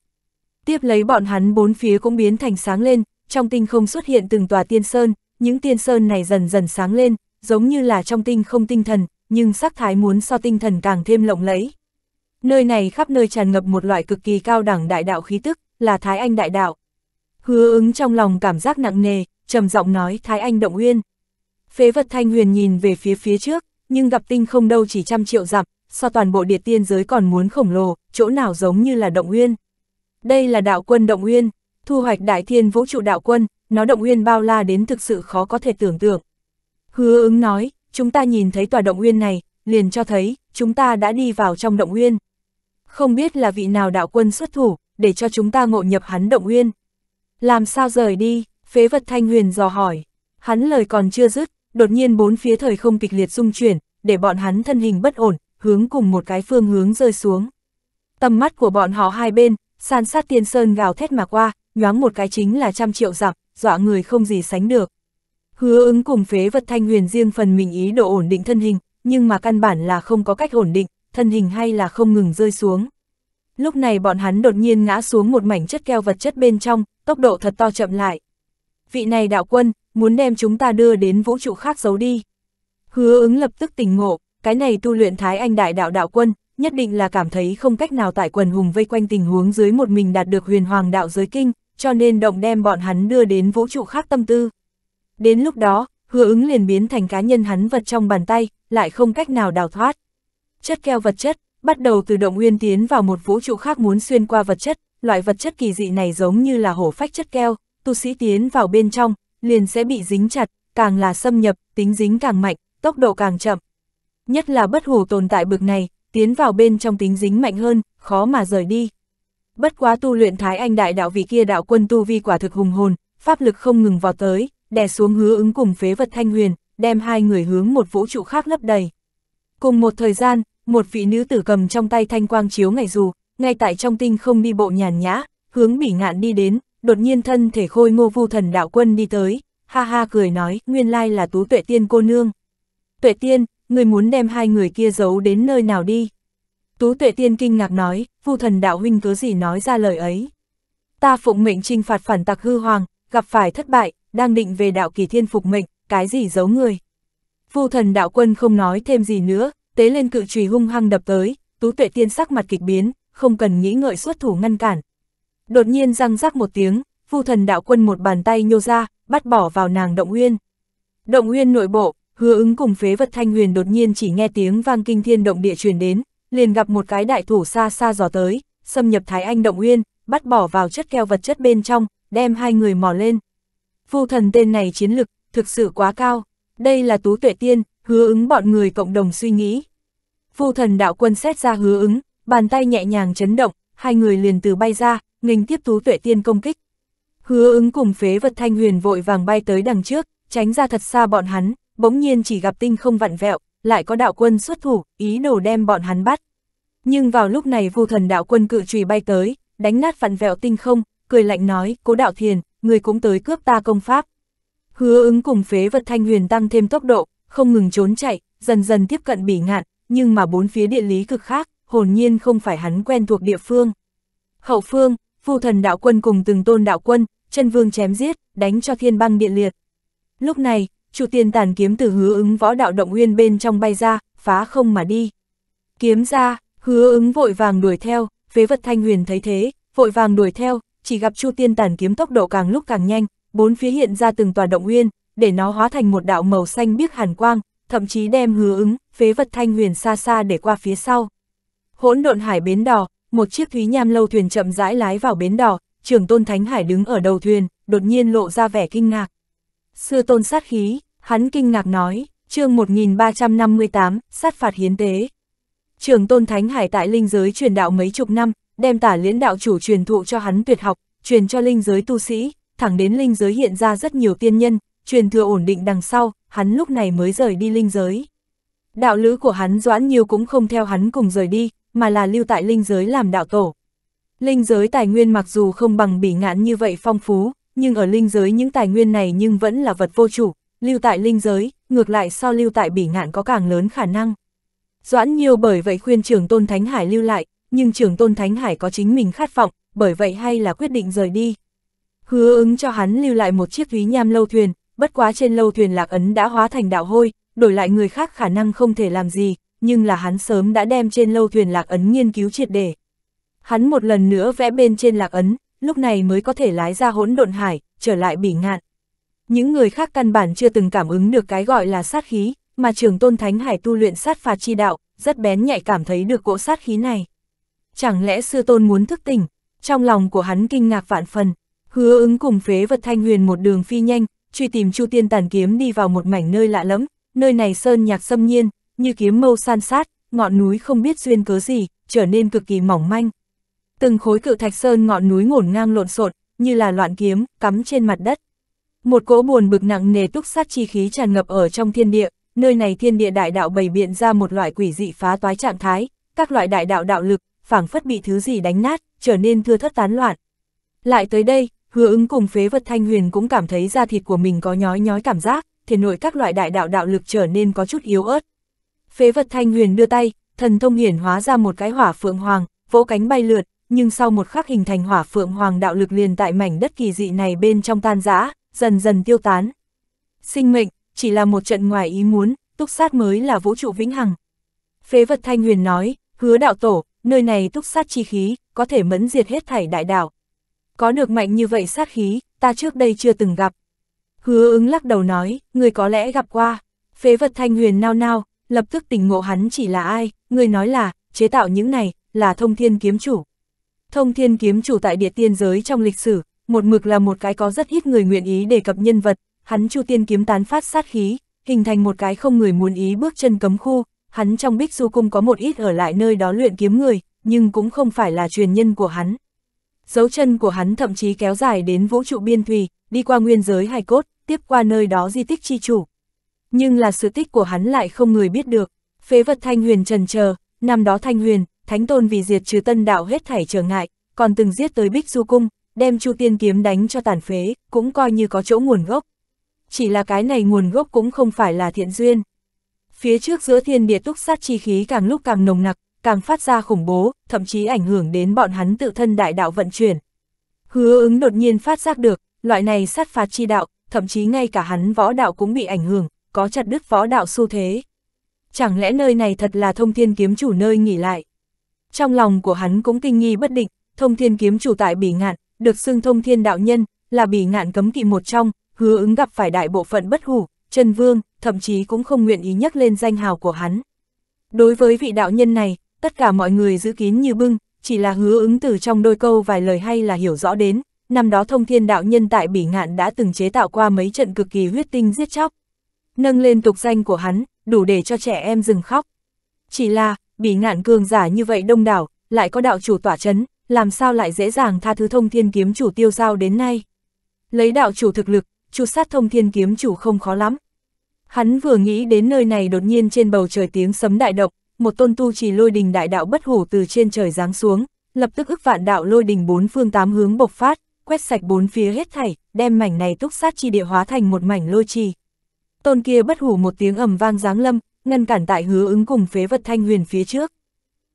Tiếp lấy bọn hắn bốn phía cũng biến thành sáng lên, trong tinh không xuất hiện từng tòa tiên sơn, những tiên sơn này dần dần sáng lên, giống như là trong tinh không tinh thần, nhưng sắc thái muốn so tinh thần càng thêm lộng lẫy. Nơi này khắp nơi tràn ngập một loại cực kỳ cao đẳng đại đạo khí tức, là Thái Anh đại đạo. Hứa ứng trong lòng cảm giác nặng nề, trầm giọng nói Thái Anh động uyên. Phế vật thanh huyền nhìn về phía phía trước, nhưng gặp tinh không đâu chỉ trăm triệu dặm, so toàn bộ địa tiên giới còn muốn khổng lồ, chỗ nào giống như là động uyên. Đây là đạo quân động uyên, thu hoạch đại thiên vũ trụ đạo quân, nó động uyên bao la đến thực sự khó có thể tưởng tượng. Hứa ứng nói, chúng ta nhìn thấy tòa động uyên này, liền cho thấy, chúng ta đã đi vào trong động uyên không biết là vị nào đạo quân xuất thủ, để cho chúng ta ngộ nhập hắn động uyên. Làm sao rời đi, phế vật thanh huyền dò hỏi. Hắn lời còn chưa dứt, đột nhiên bốn phía thời không kịch liệt rung chuyển, để bọn hắn thân hình bất ổn, hướng cùng một cái phương hướng rơi xuống. Tầm mắt của bọn họ hai bên, san sát tiên sơn gào thét mà qua, nhoáng một cái chính là trăm triệu dặm, dọa người không gì sánh được. Hứa ứng cùng phế vật thanh huyền riêng phần mình ý độ ổn định thân hình, nhưng mà căn bản là không có cách ổn định, thân hình hay là không ngừng rơi xuống. Lúc này bọn hắn đột nhiên ngã xuống một mảnh chất keo vật chất bên trong, tốc độ thật to chậm lại. Vị này đạo quân, muốn đem chúng ta đưa đến vũ trụ khác giấu đi. Hứa ứng lập tức tỉnh ngộ, cái này tu luyện Thái Anh đại đạo đạo quân, nhất định là cảm thấy không cách nào tại quần hùng vây quanh tình huống dưới một mình đạt được huyền hoàng đạo giới kinh, cho nên động đem bọn hắn đưa đến vũ trụ khác tâm tư. Đến lúc đó, hứa ứng liền biến thành cá nhân hắn vật trong bàn tay, lại không cách nào đào thoát chất keo vật chất, bắt đầu từ động nguyên tiến vào một vũ trụ khác muốn xuyên qua vật chất, loại vật chất kỳ dị này giống như là hổ phách chất keo, tu sĩ tiến vào bên trong, liền sẽ bị dính chặt, càng là xâm nhập, tính dính càng mạnh, tốc độ càng chậm. Nhất là bất hủ tồn tại bực này, tiến vào bên trong tính dính mạnh hơn, khó mà rời đi. Bất quá tu luyện Thái Anh đại đạo vị kia đạo quân tu vi quả thực hùng hồn, pháp lực không ngừng vào tới, đè xuống hứa ứng cùng phế vật thanh huyền, đem hai người hướng một vũ trụ khác lấp đầy. Cùng một thời gian, một vị nữ tử cầm trong tay thanh quang chiếu ngày dù, ngay tại trong tinh không đi bộ nhàn nhã, hướng bỉ ngạn đi đến, đột nhiên thân thể khôi ngô vu thần đạo quân đi tới, ha ha cười nói, nguyên lai là tú tuệ tiên cô nương. Tuệ tiên, người muốn đem hai người kia giấu đến nơi nào đi? Tú tuệ tiên kinh ngạc nói, vu thần đạo huynh cứ gì nói ra lời ấy. Ta phụng mệnh trinh phạt phản tặc hư hoàng, gặp phải thất bại, đang định về đạo kỳ thiên phục mệnh, cái gì giấu người. Vu thần đạo quân không nói thêm gì nữa, tế lên cự trùy hung hăng đập tới, tú tuệ tiên sắc mặt kịch biến, không cần nghĩ ngợi xuất thủ ngăn cản. Đột nhiên răng rắc một tiếng, vu thần đạo quân một bàn tay nhô ra, bắt bỏ vào nàng động uyên. Động uyên nội bộ, hứa ứng cùng phế vật thanh huyền đột nhiên chỉ nghe tiếng vang kinh thiên động địa truyền đến, liền gặp một cái đại thủ xa xa dò tới, xâm nhập thái anh động uyên, bắt bỏ vào chất keo vật chất bên trong, đem hai người mò lên. Vu thần tên này chiến lực, thực sự quá cao đây là tú tuệ tiên, hứa ứng bọn người cộng đồng suy nghĩ. Phu thần đạo quân xét ra hứa ứng, bàn tay nhẹ nhàng chấn động, hai người liền từ bay ra, nghênh tiếp tú tuệ tiên công kích. Hứa ứng cùng phế vật thanh huyền vội vàng bay tới đằng trước, tránh ra thật xa bọn hắn, bỗng nhiên chỉ gặp tinh không vặn vẹo, lại có đạo quân xuất thủ, ý đồ đem bọn hắn bắt. Nhưng vào lúc này vô thần đạo quân cự trùy bay tới, đánh nát vặn vẹo tinh không, cười lạnh nói, cố đạo thiền, người cũng tới cướp ta công pháp, Hứa ứng cùng phế vật thanh huyền tăng thêm tốc độ, không ngừng trốn chạy, dần dần tiếp cận bỉ ngạn, nhưng mà bốn phía địa lý cực khác, hồn nhiên không phải hắn quen thuộc địa phương. Hậu phương, phu thần đạo quân cùng từng tôn đạo quân, chân vương chém giết, đánh cho thiên băng điện liệt. Lúc này, chủ tiên tàn kiếm từ hứa ứng võ đạo động nguyên bên trong bay ra, phá không mà đi. Kiếm ra, hứa ứng vội vàng đuổi theo, phế vật thanh huyền thấy thế, vội vàng đuổi theo, chỉ gặp chu tiên tàn kiếm tốc độ càng lúc càng nhanh, bốn phía hiện ra từng tòa động nguyên để nó hóa thành một đạo màu xanh biếc hàn quang, thậm chí đem hứa ứng, phế vật thanh huyền xa xa để qua phía sau. Hỗn độn hải bến đỏ, một chiếc thúy nham lâu thuyền chậm rãi lái vào bến đỏ, trưởng tôn thánh hải đứng ở đầu thuyền, đột nhiên lộ ra vẻ kinh ngạc. Sư tôn sát khí, hắn kinh ngạc nói, chương 1358, sát phạt hiến tế. Trường tôn thánh hải tại linh giới truyền đạo mấy chục năm, đem tả liễn đạo chủ truyền thụ cho hắn tuyệt học, truyền cho linh giới tu sĩ, thẳng đến linh giới hiện ra rất nhiều tiên nhân, truyền thừa ổn định đằng sau, hắn lúc này mới rời đi linh giới. Đạo lữ của hắn Doãn Nhiêu cũng không theo hắn cùng rời đi, mà là lưu tại linh giới làm đạo tổ. Linh giới tài nguyên mặc dù không bằng bỉ ngạn như vậy phong phú, nhưng ở linh giới những tài nguyên này nhưng vẫn là vật vô chủ, lưu tại linh giới, ngược lại so lưu tại bỉ ngạn có càng lớn khả năng. Doãn Nhiêu bởi vậy khuyên trưởng Tôn Thánh Hải lưu lại, nhưng trưởng Tôn Thánh Hải có chính mình khát vọng, bởi vậy hay là quyết định rời đi hứa ứng cho hắn lưu lại một chiếc ví nham lâu thuyền, bất quá trên lâu thuyền lạc ấn đã hóa thành đạo hôi, đổi lại người khác khả năng không thể làm gì, nhưng là hắn sớm đã đem trên lâu thuyền lạc ấn nghiên cứu triệt để. Hắn một lần nữa vẽ bên trên lạc ấn, lúc này mới có thể lái ra hỗn độn hải, trở lại bỉ ngạn. Những người khác căn bản chưa từng cảm ứng được cái gọi là sát khí, mà trường tôn thánh hải tu luyện sát phạt chi đạo, rất bén nhạy cảm thấy được cỗ sát khí này. Chẳng lẽ sư tôn muốn thức tỉnh, trong lòng của hắn kinh ngạc vạn phần, Hứa ứng cùng phế vật thanh huyền một đường phi nhanh, truy tìm Chu Tiên Tàn Kiếm đi vào một mảnh nơi lạ lẫm, nơi này sơn nhạc xâm nhiên, như kiếm mâu san sát, ngọn núi không biết duyên cớ gì, trở nên cực kỳ mỏng manh. Từng khối cự thạch sơn ngọn núi ngổn ngang lộn xộn, như là loạn kiếm cắm trên mặt đất. Một cỗ buồn bực nặng nề túc sát chi khí tràn ngập ở trong thiên địa, nơi này thiên địa đại đạo bày biện ra một loại quỷ dị phá toái trạng thái, các loại đại đạo đạo lực phảng phất bị thứ gì đánh nát, trở nên thưa thất tán loạn. Lại tới đây, hứa ứng cùng phế vật thanh huyền cũng cảm thấy da thịt của mình có nhói nhói cảm giác, thể nội các loại đại đạo đạo lực trở nên có chút yếu ớt. Phế vật thanh huyền đưa tay, thần thông hiển hóa ra một cái hỏa phượng hoàng, vỗ cánh bay lượt, nhưng sau một khắc hình thành hỏa phượng hoàng đạo lực liền tại mảnh đất kỳ dị này bên trong tan rã, dần dần tiêu tán. Sinh mệnh, chỉ là một trận ngoài ý muốn, túc sát mới là vũ trụ vĩnh hằng. Phế vật thanh huyền nói, hứa đạo tổ, nơi này túc sát chi khí, có thể mẫn diệt hết thảy đại đạo, có được mạnh như vậy sát khí, ta trước đây chưa từng gặp. Hứa ứng lắc đầu nói, người có lẽ gặp qua. Phế vật thanh huyền nao nao, lập tức tỉnh ngộ hắn chỉ là ai, người nói là, chế tạo những này, là thông thiên kiếm chủ. Thông thiên kiếm chủ tại địa tiên giới trong lịch sử, một mực là một cái có rất ít người nguyện ý đề cập nhân vật, hắn chu tiên kiếm tán phát sát khí, hình thành một cái không người muốn ý bước chân cấm khu, hắn trong bích du cung có một ít ở lại nơi đó luyện kiếm người, nhưng cũng không phải là truyền nhân của hắn, dấu chân của hắn thậm chí kéo dài đến vũ trụ biên thùy, đi qua nguyên giới hài cốt, tiếp qua nơi đó di tích chi chủ. Nhưng là sự tích của hắn lại không người biết được, phế vật Thanh Huyền trần chờ năm đó Thanh Huyền, Thánh Tôn vì diệt trừ tân đạo hết thảy trở ngại, còn từng giết tới Bích Du Cung, đem Chu Tiên Kiếm đánh cho tàn phế, cũng coi như có chỗ nguồn gốc. Chỉ là cái này nguồn gốc cũng không phải là thiện duyên. Phía trước giữa thiên địa túc sát chi khí càng lúc càng nồng nặc, càng phát ra khủng bố, thậm chí ảnh hưởng đến bọn hắn tự thân đại đạo vận chuyển. Hứa ứng đột nhiên phát giác được, loại này sát phạt chi đạo, thậm chí ngay cả hắn võ đạo cũng bị ảnh hưởng, có chặt đứt võ đạo xu thế. Chẳng lẽ nơi này thật là thông thiên kiếm chủ nơi nghỉ lại? Trong lòng của hắn cũng kinh nghi bất định, thông thiên kiếm chủ tại bỉ ngạn, được xưng thông thiên đạo nhân, là bỉ ngạn cấm kỵ một trong, hứa ứng gặp phải đại bộ phận bất hủ, chân vương, thậm chí cũng không nguyện ý nhắc lên danh hào của hắn. Đối với vị đạo nhân này, tất cả mọi người giữ kín như bưng, chỉ là hứa ứng từ trong đôi câu vài lời hay là hiểu rõ đến, năm đó thông thiên đạo nhân tại Bỉ Ngạn đã từng chế tạo qua mấy trận cực kỳ huyết tinh giết chóc. Nâng lên tục danh của hắn, đủ để cho trẻ em dừng khóc. Chỉ là, Bỉ Ngạn cường giả như vậy đông đảo, lại có đạo chủ tỏa chấn, làm sao lại dễ dàng tha thứ thông thiên kiếm chủ tiêu giao đến nay. Lấy đạo chủ thực lực, chu sát thông thiên kiếm chủ không khó lắm. Hắn vừa nghĩ đến nơi này đột nhiên trên bầu trời tiếng sấm đại động, một tôn tu trì lôi đình đại đạo bất hủ từ trên trời giáng xuống, lập tức ức vạn đạo lôi đình bốn phương tám hướng bộc phát, quét sạch bốn phía hết thảy, đem mảnh này túc sát chi địa hóa thành một mảnh lôi trì. Tôn kia bất hủ một tiếng ầm vang giáng lâm, ngăn cản tại hứa ứng cùng phế vật thanh huyền phía trước.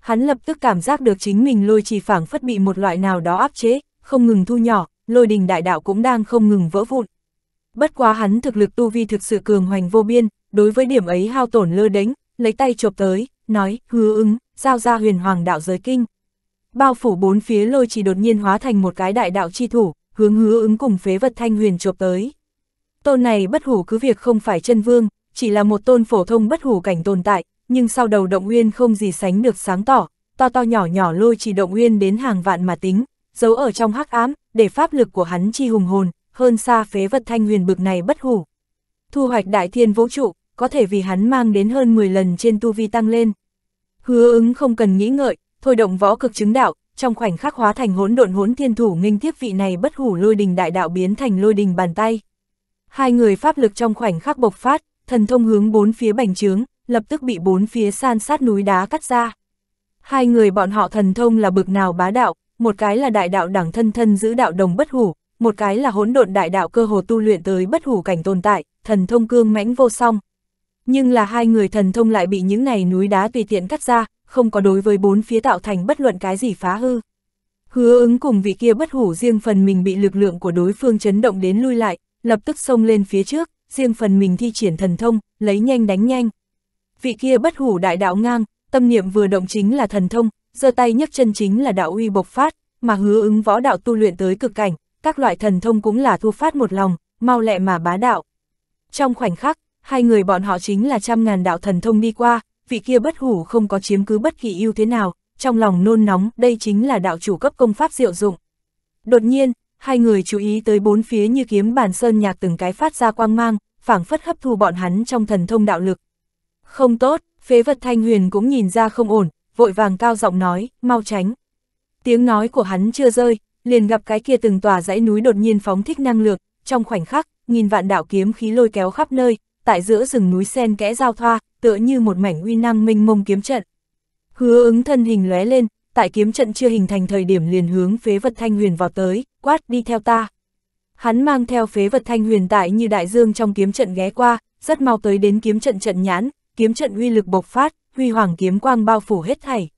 Hắn lập tức cảm giác được chính mình lôi trì phảng phất bị một loại nào đó áp chế, không ngừng thu nhỏ, lôi đình đại đạo cũng đang không ngừng vỡ vụn. Bất quá hắn thực lực tu vi thực sự cường hoành vô biên, đối với điểm ấy hao tổn lơ đánh, lấy tay chộp tới, nói, hứa ứng, giao ra huyền hoàng đạo giới kinh. Bao phủ bốn phía lôi chỉ đột nhiên hóa thành một cái đại đạo chi thủ, hướng hứa ứng cùng phế vật thanh huyền chụp tới. Tôn này bất hủ cứ việc không phải chân vương, chỉ là một tôn phổ thông bất hủ cảnh tồn tại, nhưng sau đầu động nguyên không gì sánh được sáng tỏ, to to nhỏ nhỏ lôi chỉ động nguyên đến hàng vạn mà tính, giấu ở trong hắc ám, để pháp lực của hắn chi hùng hồn, hơn xa phế vật thanh huyền bực này bất hủ. Thu hoạch đại thiên vũ trụ, có thể vì hắn mang đến hơn 10 lần trên tu vi tăng lên. Hứa ứng không cần nghĩ ngợi, thôi động võ cực chứng đạo, trong khoảnh khắc hóa thành hỗn độn hỗn thiên thủ nghênh tiếp vị này bất hủ lôi đình đại đạo biến thành lôi đình bàn tay. Hai người pháp lực trong khoảnh khắc bộc phát, thần thông hướng bốn phía bành trướng, lập tức bị bốn phía san sát núi đá cắt ra. Hai người bọn họ thần thông là bực nào bá đạo, một cái là đại đạo đẳng thân thân giữ đạo đồng bất hủ, một cái là hỗn độn đại đạo cơ hồ tu luyện tới bất hủ cảnh tồn tại, thần thông cương mãnh vô song, nhưng là hai người thần thông lại bị những này núi đá tùy tiện cắt ra, không có đối với bốn phía tạo thành bất luận cái gì phá hư. Hứa ứng cùng vị kia bất hủ riêng phần mình bị lực lượng của đối phương chấn động đến lui lại, lập tức xông lên phía trước, riêng phần mình thi triển thần thông, lấy nhanh đánh nhanh. Vị kia bất hủ đại đạo ngang, tâm niệm vừa động chính là thần thông, giơ tay nhấc chân chính là đạo uy bộc phát, mà hứa ứng võ đạo tu luyện tới cực cảnh, các loại thần thông cũng là thu phát một lòng, mau lẹ mà bá đạo. Trong khoảnh khắc, hai người bọn họ chính là trăm ngàn đạo thần thông đi qua, vị kia bất hủ không có chiếm cứ bất kỳ ưu thế nào, trong lòng nôn nóng, đây chính là đạo chủ cấp công pháp diệu dụng. Đột nhiên, hai người chú ý tới bốn phía như kiếm bản sơn nhạc từng cái phát ra quang mang, phảng phất hấp thu bọn hắn trong thần thông đạo lực. Không tốt, phế vật thanh huyền cũng nhìn ra không ổn, vội vàng cao giọng nói, mau tránh. Tiếng nói của hắn chưa rơi, liền gặp cái kia từng tòa dãy núi đột nhiên phóng thích năng lượng, trong khoảnh khắc, nghìn vạn đạo kiếm khí lôi kéo khắp nơi, tại giữa rừng núi sen kẽ giao thoa, tựa như một mảnh uy năng minh mông kiếm trận. Hứa ứng thân hình lóe lên, tại kiếm trận chưa hình thành thời điểm liền hướng phế vật thanh huyền vào tới, quát đi theo ta. Hắn mang theo phế vật thanh huyền tại như đại dương trong kiếm trận ghé qua, rất mau tới đến kiếm trận trận nhãn, kiếm trận uy lực bộc phát, huy hoàng kiếm quang bao phủ hết thảy.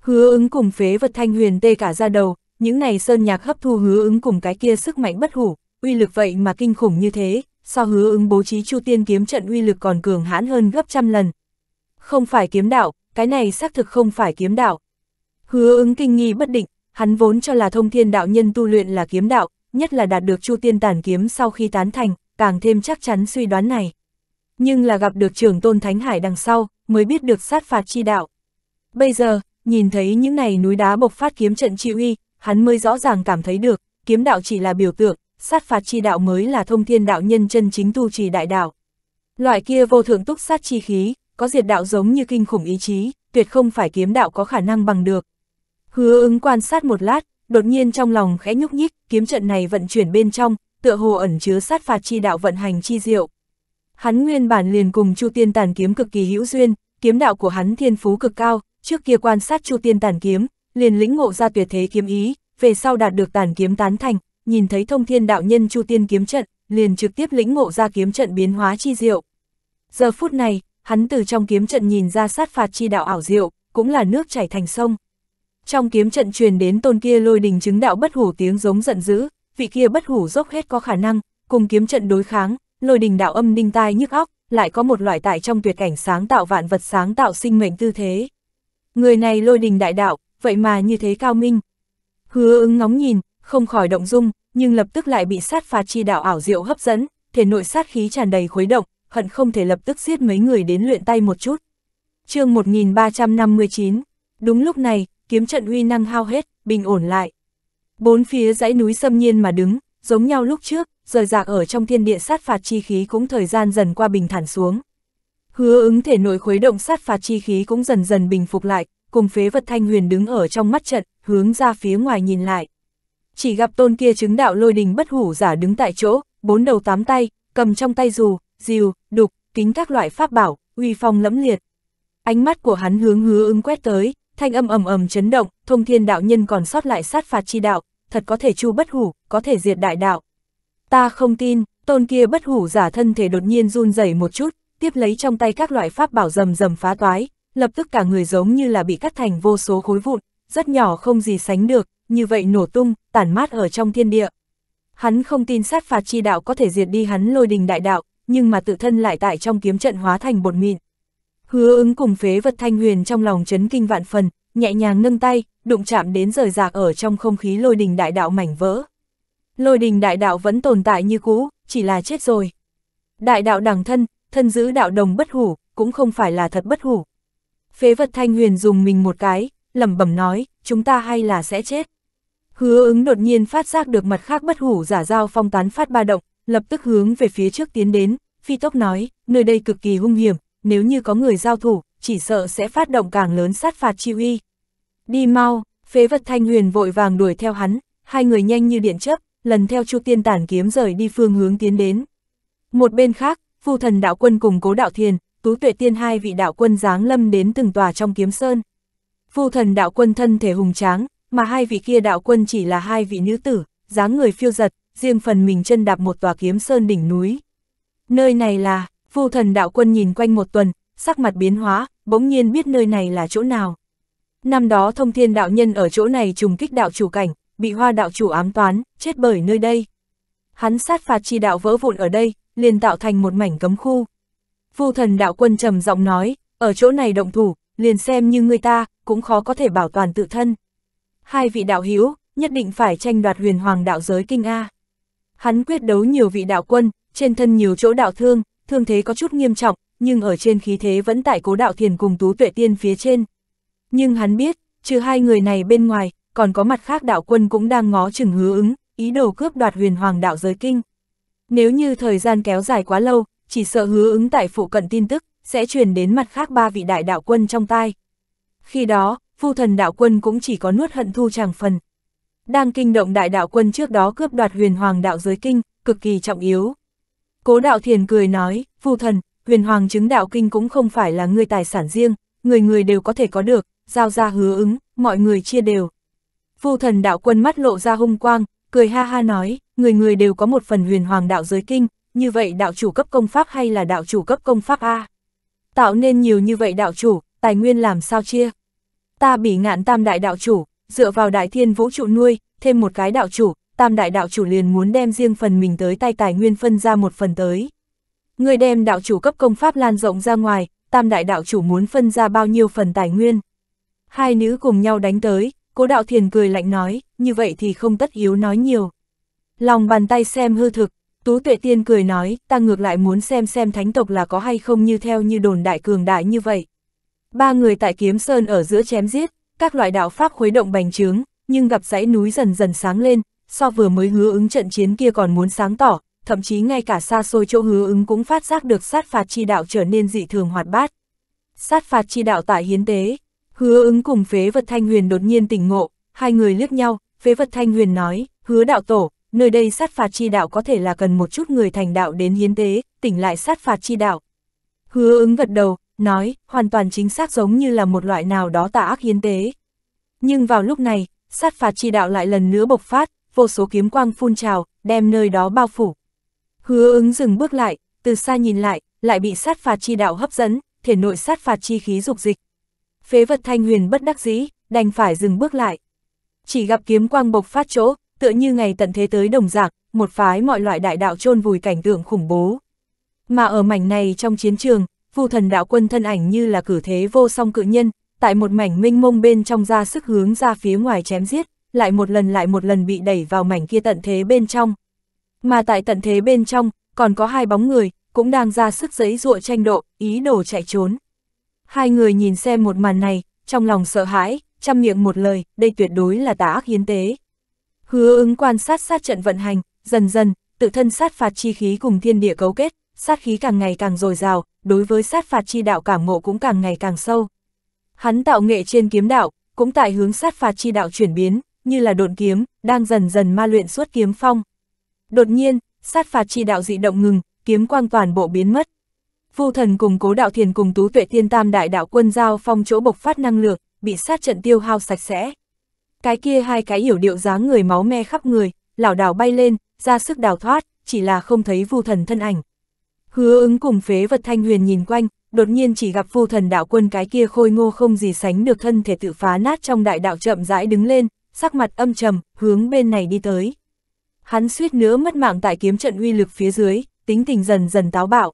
Hứa ứng cùng phế vật thanh huyền tê cả ra đầu, những này sơn nhạc hấp thu hứa ứng cùng cái kia sức mạnh bất hủ, uy lực vậy mà kinh khủng như thế, so hứa ứng bố trí chu tiên kiếm trận uy lực còn cường hãn hơn gấp trăm lần. Không phải kiếm đạo, cái này xác thực không phải kiếm đạo. Hứa ứng kinh nghi bất định, hắn vốn cho là thông thiên đạo nhân tu luyện là kiếm đạo, nhất là đạt được chu tiên tàn kiếm sau khi tán thành, càng thêm chắc chắn suy đoán này. Nhưng là gặp được trưởng tôn Thánh Hải đằng sau, mới biết được sát phạt chi đạo. Bây giờ, nhìn thấy những này núi đá bộc phát kiếm trận chi uy, hắn mới rõ ràng cảm thấy được, kiếm đạo chỉ là biểu tượng, sát phạt chi đạo mới là thông thiên đạo nhân chân chính tu trì đại đạo. Loại kia vô thượng túc sát chi khí, có diệt đạo giống như kinh khủng ý chí, tuyệt không phải kiếm đạo có khả năng bằng được. Hứa ứng quan sát một lát, đột nhiên trong lòng khẽ nhúc nhích, kiếm trận này vận chuyển bên trong, tựa hồ ẩn chứa sát phạt chi đạo vận hành chi diệu. Hắn nguyên bản liền cùng Chu Tiên Tàn kiếm cực kỳ hữu duyên, kiếm đạo của hắn thiên phú cực cao, trước kia quan sát Chu Tiên Tàn kiếm, liền lĩnh ngộ ra tuyệt thế kiếm ý, về sau đạt được tàn kiếm tán thành, nhìn thấy thông thiên đạo nhân Chu Tiên kiếm trận, liền trực tiếp lĩnh ngộ ra kiếm trận biến hóa chi diệu. Giờ phút này, hắn từ trong kiếm trận nhìn ra sát phạt chi đạo ảo diệu, cũng là nước chảy thành sông. Trong kiếm trận truyền đến tôn kia lôi đình chứng đạo bất hủ tiếng giống giận dữ, vị kia bất hủ dốc hết có khả năng, cùng kiếm trận đối kháng, lôi đình đạo âm đinh tai nhức óc, lại có một loại tại trong tuyệt cảnh sáng tạo vạn vật sáng tạo sinh mệnh tư thế. Người này lôi đình đại đạo, vậy mà như thế cao minh. Hứa ứng ngóng nhìn, không khỏi động dung, nhưng lập tức lại bị sát phạt chi đạo ảo diệu hấp dẫn, thể nội sát khí tràn đầy khuấy động, hận không thể lập tức giết mấy người đến luyện tay một chút. chương 1359, đúng lúc này, kiếm trận uy năng hao hết, bình ổn lại. Bốn phía dãy núi xâm nhiên mà đứng, giống nhau lúc trước, rời rạc ở trong thiên địa sát phạt chi khí cũng thời gian dần qua bình thản xuống. Hứa ứng thể nội khuấy động sát phạt chi khí cũng dần dần bình phục lại, cùng phế vật thanh huyền đứng ở trong mắt trận, hướng ra phía ngoài nhìn lại chỉ gặp tôn kia chứng đạo lôi đình bất hủ giả đứng tại chỗ, bốn đầu tám tay, cầm trong tay dù, diều, đục, kính các loại pháp bảo, uy phong lẫm liệt. Ánh mắt của hắn hướng hứa ứng quét tới, thanh âm ầm ầm chấn động, thông thiên đạo nhân còn sót lại sát phạt chi đạo, thật có thể chu bất hủ, có thể diệt đại đạo. Ta không tin, tôn kia bất hủ giả thân thể đột nhiên run rẩy một chút, tiếp lấy trong tay các loại pháp bảo rầm rầm phá toái, lập tức cả người giống như là bị cắt thành vô số khối vụn, rất nhỏ không gì sánh được, như vậy nổ tung, tản mát ở trong thiên địa. Hắn không tin sát phạt chi đạo có thể diệt đi hắn lôi đình đại đạo, nhưng mà tự thân lại tại trong kiếm trận hóa thành bột mịn. Hứa ứng cùng phế vật thanh huyền trong lòng chấn kinh vạn phần, nhẹ nhàng nâng tay, đụng chạm đến rời rạc ở trong không khí lôi đình đại đạo mảnh vỡ. Lôi đình đại đạo vẫn tồn tại như cũ, chỉ là chết rồi. Đại đạo đẳng thân, thân giữ đạo đồng bất hủ, cũng không phải là thật bất hủ. Phế vật thanh huyền dùng mình một cái, lẩm bẩm nói, chúng ta hay là sẽ chết. Hứa ứng đột nhiên phát giác được mặt khác bất hủ giả giao phong tán phát ba động, lập tức hướng về phía trước tiến đến, phi tốc nói, nơi đây cực kỳ hung hiểm, nếu như có người giao thủ, chỉ sợ sẽ phát động càng lớn sát phạt chi uy. Đi mau, phế vật thanh huyền vội vàng đuổi theo hắn, hai người nhanh như điện chớp, lần theo chu tiên tản kiếm rời đi phương hướng tiến đến. Một bên khác, phu thần đạo quân cùng cố đạo thiền, tú tuệ tiên hai vị đạo quân giáng lâm đến từng tòa trong kiếm sơn. Phu thần đạo quân thân thể hùng tráng, mà hai vị kia đạo quân chỉ là hai vị nữ tử, dáng người phiêu giật, riêng phần mình chân đạp một tòa kiếm sơn đỉnh núi. Nơi này là, vu thần đạo quân nhìn quanh một tuần, sắc mặt biến hóa, bỗng nhiên biết nơi này là chỗ nào. Năm đó thông thiên đạo nhân ở chỗ này trùng kích đạo chủ cảnh, bị hoa đạo chủ ám toán, chết bởi nơi đây. Hắn sát phạt chi đạo vỡ vụn ở đây, liền tạo thành một mảnh cấm khu. Vu thần đạo quân trầm giọng nói, ở chỗ này động thủ, liền xem như người ta, cũng khó có thể bảo toàn tự thân hai vị đạo hữu nhất định phải tranh đoạt huyền hoàng đạo giới kinh A. Hắn quyết đấu nhiều vị đạo quân, trên thân nhiều chỗ đạo thương, thương thế có chút nghiêm trọng, nhưng ở trên khí thế vẫn tại cố đạo thiền cùng tú tuệ tiên phía trên. Nhưng hắn biết, trừ hai người này bên ngoài, còn có mặt khác đạo quân cũng đang ngó chừng hứa ứng, ý đồ cướp đoạt huyền hoàng đạo giới kinh. Nếu như thời gian kéo dài quá lâu, chỉ sợ hứa ứng tại phụ cận tin tức, sẽ truyền đến mặt khác ba vị đại đạo quân trong tai. Khi đó, phu thần đạo quân cũng chỉ có nuốt hận thu chàng phần. Đang kinh động đại đạo quân trước đó cướp đoạt huyền hoàng đạo giới kinh, cực kỳ trọng yếu. Cố đạo thiền cười nói, phu thần, huyền hoàng chứng đạo kinh cũng không phải là người tài sản riêng, người người đều có thể có được, giao ra hứa ứng, mọi người chia đều. Phu thần đạo quân mắt lộ ra hung quang, cười ha ha nói, người người đều có một phần huyền hoàng đạo giới kinh, như vậy đạo chủ cấp công pháp hay là đạo chủ cấp công pháp A? Tạo nên nhiều như vậy đạo chủ, tài nguyên làm sao chia? ta bị ngạn tam đại đạo chủ, dựa vào đại thiên vũ trụ nuôi, thêm một cái đạo chủ, tam đại đạo chủ liền muốn đem riêng phần mình tới tay tài nguyên phân ra một phần tới. Người đem đạo chủ cấp công pháp lan rộng ra ngoài, tam đại đạo chủ muốn phân ra bao nhiêu phần tài nguyên. Hai nữ cùng nhau đánh tới, cố đạo thiền cười lạnh nói, như vậy thì không tất yếu nói nhiều. Lòng bàn tay xem hư thực, tú tuệ tiên cười nói, ta ngược lại muốn xem xem thánh tộc là có hay không như theo như đồn đại cường đại như vậy. Ba người tại kiếm sơn ở giữa chém giết, các loại đạo pháp khuấy động bành trướng, nhưng gặp dãy núi dần dần sáng lên, so vừa mới hứa ứng trận chiến kia còn muốn sáng tỏ, thậm chí ngay cả xa xôi chỗ hứa ứng cũng phát giác được sát phạt chi đạo trở nên dị thường hoạt bát. Sát phạt chi đạo tại hiến tế, hứa ứng cùng phế vật thanh huyền đột nhiên tỉnh ngộ, hai người liếc nhau, phế vật thanh huyền nói, hứa đạo tổ, nơi đây sát phạt chi đạo có thể là cần một chút người thành đạo đến hiến tế, tỉnh lại sát phạt chi đạo. Hứa ứng gật đầu, nói, hoàn toàn chính xác giống như là một loại nào đó tà ác hiến tế. Nhưng vào lúc này, sát phạt chi đạo lại lần nữa bộc phát, vô số kiếm quang phun trào, đem nơi đó bao phủ. Hứa ứng dừng bước lại, từ xa nhìn lại, lại bị sát phạt chi đạo hấp dẫn, thể nội sát phạt chi khí dục dịch. Phế vật thanh huyền bất đắc dĩ, đành phải dừng bước lại. Chỉ gặp kiếm quang bộc phát chỗ, tựa như ngày tận thế tới đồng dạng một phái mọi loại đại đạo chôn vùi cảnh tượng khủng bố. Mà ở mảnh này trong chiến trường, vu thần đạo quân thân ảnh như là cử thế vô song cự nhân, tại một mảnh minh mông bên trong ra sức hướng ra phía ngoài chém giết, lại một lần lại một lần bị đẩy vào mảnh kia tận thế bên trong. Mà tại tận thế bên trong, còn có hai bóng người, cũng đang ra sức giấy ruộ tranh độ, ý đồ chạy trốn. Hai người nhìn xem một màn này, trong lòng sợ hãi, chăm miệng một lời, đây tuyệt đối là tà ác hiến tế. Hứa ứng quan sát sát trận vận hành, dần dần, tự thân sát phạt chi khí cùng thiên địa cấu kết, sát khí càng ngày càng dồi dào, đối với sát phạt chi đạo cảm ngộ cũng càng ngày càng sâu. Hắn tạo nghệ trên kiếm đạo, cũng tại hướng sát phạt chi đạo chuyển biến, như là độn kiếm, đang dần dần ma luyện suốt kiếm phong. Đột nhiên, sát phạt chi đạo dị động ngừng, kiếm quang toàn bộ biến mất. Vu thần cùng cố đạo thiền cùng tú tuệ tiên tam đại đạo quân giao phong chỗ bộc phát năng lượng, bị sát trận tiêu hao sạch sẽ. Cái kia hai cái hiểu điệu dáng người máu me khắp người, lảo đảo bay lên, ra sức đào thoát, chỉ là không thấy vu thần thân ảnh. Hứa ứng cùng phế vật thanh huyền nhìn quanh, đột nhiên chỉ gặp phu thần đạo quân cái kia khôi ngô không gì sánh được thân thể tự phá nát trong đại đạo chậm rãi đứng lên, sắc mặt âm trầm, hướng bên này đi tới. Hắn suýt nữa mất mạng tại kiếm trận uy lực phía dưới, tính tình dần dần táo bạo.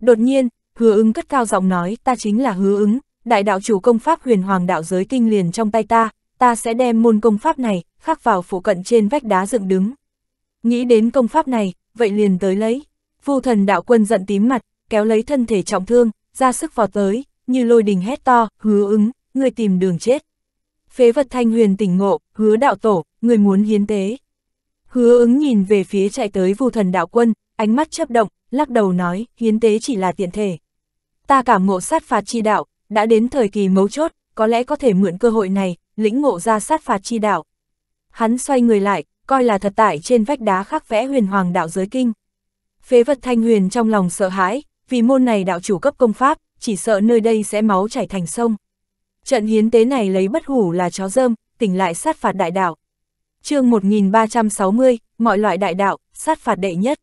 Đột nhiên, hứa ứng cất cao giọng nói, ta chính là hứa ứng, đại đạo chủ công pháp huyền hoàng đạo giới kinh liền trong tay ta, ta sẽ đem môn công pháp này, khắc vào phụ cận trên vách đá dựng đứng. Nghĩ đến công pháp này, vậy liền tới lấy. Vu thần đạo quân giận tím mặt, kéo lấy thân thể trọng thương, ra sức vọt tới, như lôi đình hét to, hứa ứng, người tìm đường chết. Phế vật thanh huyền tỉnh ngộ, hứa đạo tổ, người muốn hiến tế. Hứa ứng nhìn về phía chạy tới vu thần đạo quân, ánh mắt chấp động, lắc đầu nói, hiến tế chỉ là tiện thể. Ta cảm ngộ sát phạt chi đạo, đã đến thời kỳ mấu chốt, có lẽ có thể mượn cơ hội này, lĩnh ngộ ra sát phạt chi đạo. Hắn xoay người lại, coi là thật tại trên vách đá khắc vẽ huyền hoàng đạo giới kinh phế vật thanh huyền trong lòng sợ hãi, vì môn này đạo chủ cấp công pháp, chỉ sợ nơi đây sẽ máu chảy thành sông. Trận hiến tế này lấy bất hủ là chó dơm, tỉnh lại sát phạt đại đạo. chương 1360, mọi loại đại đạo, sát phạt đệ nhất.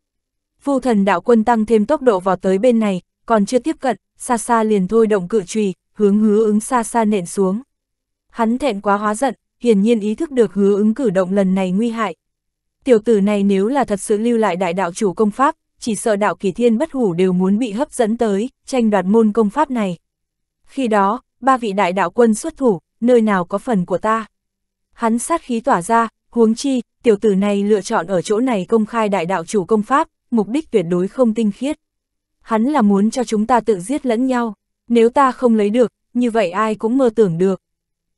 Vu thần đạo quân tăng thêm tốc độ vào tới bên này, còn chưa tiếp cận, xa xa liền thôi động cự trùy, hướng hứa ứng xa xa nện xuống. Hắn thẹn quá hóa giận, hiển nhiên ý thức được hứa ứng cử động lần này nguy hại. Tiểu tử này nếu là thật sự lưu lại đại đạo chủ công pháp, chỉ sợ đạo kỳ thiên bất hủ đều muốn bị hấp dẫn tới, tranh đoạt môn công pháp này. Khi đó, ba vị đại đạo quân xuất thủ, nơi nào có phần của ta. Hắn sát khí tỏa ra, huống chi, tiểu tử này lựa chọn ở chỗ này công khai đại đạo chủ công pháp, mục đích tuyệt đối không tinh khiết. Hắn là muốn cho chúng ta tự giết lẫn nhau, nếu ta không lấy được, như vậy ai cũng mơ tưởng được.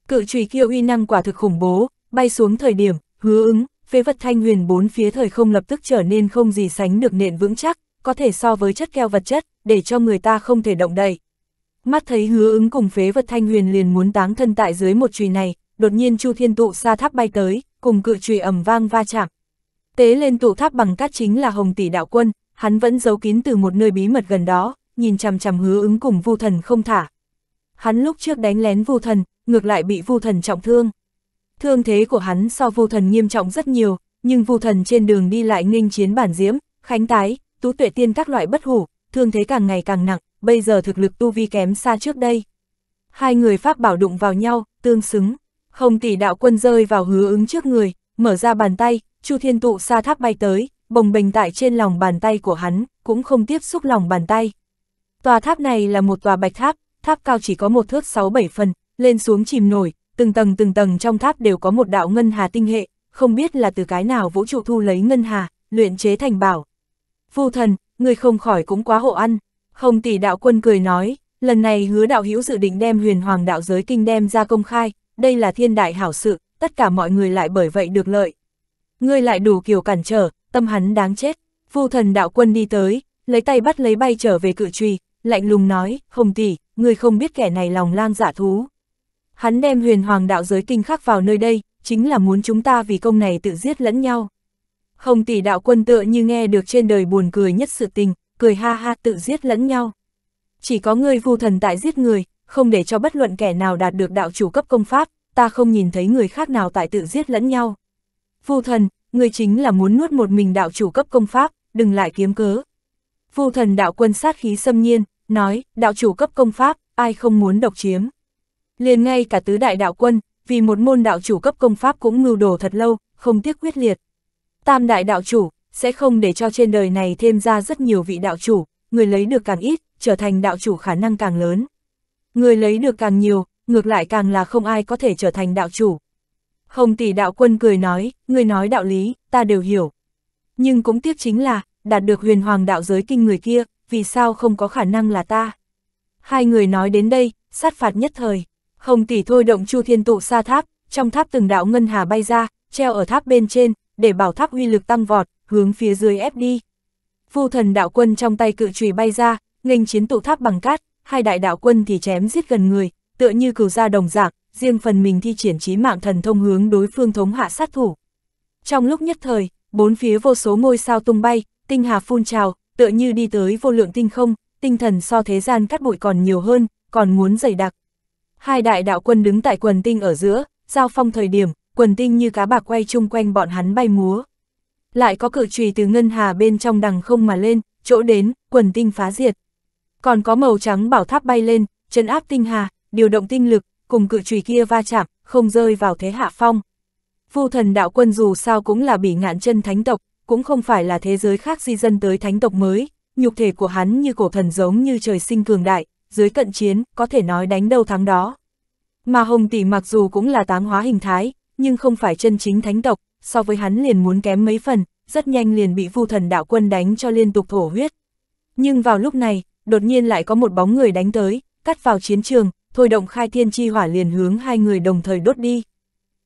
Cự trùy kia uy năng quả thực khủng bố, bay xuống thời điểm, hứa ứng, phế vật thanh huyền bốn phía thời không lập tức trở nên không gì sánh được nện vững chắc, có thể so với chất keo vật chất, để cho người ta không thể động đậy. Mắt thấy hứa ứng cùng phế vật thanh huyền liền muốn táng thân tại dưới một chùy này, đột nhiên Chu Thiên tụ xa tháp bay tới, cùng cự chùy ầm vang va chạm. Tế lên tụ tháp bằng cát chính là Hồng Tỷ đạo quân, hắn vẫn giấu kín từ một nơi bí mật gần đó, nhìn chằm chằm hứa ứng cùng Vu Thần không thả. Hắn lúc trước đánh lén Vu Thần, ngược lại bị Vu Thần trọng thương. Thương thế của hắn so vô thần nghiêm trọng rất nhiều, nhưng vô thần trên đường đi lại nghênh chiến bản diễm, khánh tái, tú tuệ tiên các loại bất hủ, thương thế càng ngày càng nặng, bây giờ thực lực tu vi kém xa trước đây. Hai người pháp bảo đụng vào nhau, tương xứng. Không tỷ đạo quân rơi vào hứa ứng trước người, mở ra bàn tay, Chu Thiên Tụ sa tháp bay tới, bồng bềnh tại trên lòng bàn tay của hắn, cũng không tiếp xúc lòng bàn tay. Tòa tháp này là một tòa bạch tháp, tháp cao chỉ có một thước sáu bảy phần, lên xuống chìm nổi, từng tầng từng tầng trong tháp đều có một đạo ngân hà tinh hệ, không biết là từ cái nào vũ trụ thu lấy ngân hà, luyện chế thành bảo. Phu thần, người không khỏi cũng quá hộ ăn. Không tỷ đạo quân cười nói, lần này hứa đạo hữu dự định đem huyền hoàng đạo giới kinh đem ra công khai, đây là thiên đại hảo sự, tất cả mọi người lại bởi vậy được lợi. Ngươi lại đủ kiểu cản trở, tâm hắn đáng chết. Phu thần đạo quân đi tới, lấy tay bắt lấy bay trở về cự truy, lạnh lùng nói, hồng tỷ, ngươi không biết kẻ này lòng lang giả dạ thú. Hắn đem huyền hoàng đạo giới kinh khắc vào nơi đây, chính là muốn chúng ta vì công này tự giết lẫn nhau. hồng tỷ đạo quân tựa như nghe được trên đời buồn cười nhất sự tình, cười ha ha tự giết lẫn nhau. Chỉ có người vu thần tại giết người, không để cho bất luận kẻ nào đạt được đạo chủ cấp công pháp, ta không nhìn thấy người khác nào tại tự giết lẫn nhau. Vu thần, người chính là muốn nuốt một mình đạo chủ cấp công pháp, đừng lại kiếm cớ. Vu thần đạo quân sát khí xâm nhiên, nói, đạo chủ cấp công pháp, ai không muốn độc chiếm liền ngay cả tứ đại đạo quân, vì một môn đạo chủ cấp công pháp cũng ngưu đồ thật lâu, không tiếc quyết liệt. Tam đại đạo chủ, sẽ không để cho trên đời này thêm ra rất nhiều vị đạo chủ, người lấy được càng ít, trở thành đạo chủ khả năng càng lớn. Người lấy được càng nhiều, ngược lại càng là không ai có thể trở thành đạo chủ. Hồng tỷ đạo quân cười nói, người nói đạo lý, ta đều hiểu. Nhưng cũng tiếc chính là, đạt được huyền hoàng đạo giới kinh người kia, vì sao không có khả năng là ta. Hai người nói đến đây, sát phạt nhất thời. Hồng tỷ thôi động Chu Thiên tụ xa tháp, trong tháp từng đạo ngân hà bay ra, treo ở tháp bên trên, để bảo tháp uy lực tăng vọt, hướng phía dưới ép đi. phu thần đạo quân trong tay cự chùy bay ra, nghênh chiến tụ tháp bằng cát, hai đại đạo quân thì chém giết gần người, tựa như cửu gia đồng dạng, riêng phần mình thi triển trí mạng thần thông hướng đối phương thống hạ sát thủ. Trong lúc nhất thời, bốn phía vô số ngôi sao tung bay, tinh hà phun trào, tựa như đi tới vô lượng tinh không, tinh thần so thế gian cắt bụi còn nhiều hơn, còn muốn dày đặc. Hai đại đạo quân đứng tại quần tinh ở giữa, giao phong thời điểm, quần tinh như cá bạc quay chung quanh bọn hắn bay múa. Lại có cử trùy từ ngân hà bên trong đằng không mà lên, chỗ đến, quần tinh phá diệt. Còn có màu trắng bảo tháp bay lên, chân áp tinh hà, điều động tinh lực, cùng cự trùy kia va chạm, không rơi vào thế hạ phong. phu thần đạo quân dù sao cũng là bị ngạn chân thánh tộc, cũng không phải là thế giới khác di dân tới thánh tộc mới, nhục thể của hắn như cổ thần giống như trời sinh cường đại, dưới cận chiến, có thể nói đánh đâu thắng đó. Mà Hồng Tỷ mặc dù cũng là táng hóa hình thái, nhưng không phải chân chính thánh tộc, so với hắn liền muốn kém mấy phần, rất nhanh liền bị vu thần đạo quân đánh cho liên tục thổ huyết. Nhưng vào lúc này, đột nhiên lại có một bóng người đánh tới, cắt vào chiến trường, thôi động khai thiên chi hỏa liền hướng hai người đồng thời đốt đi.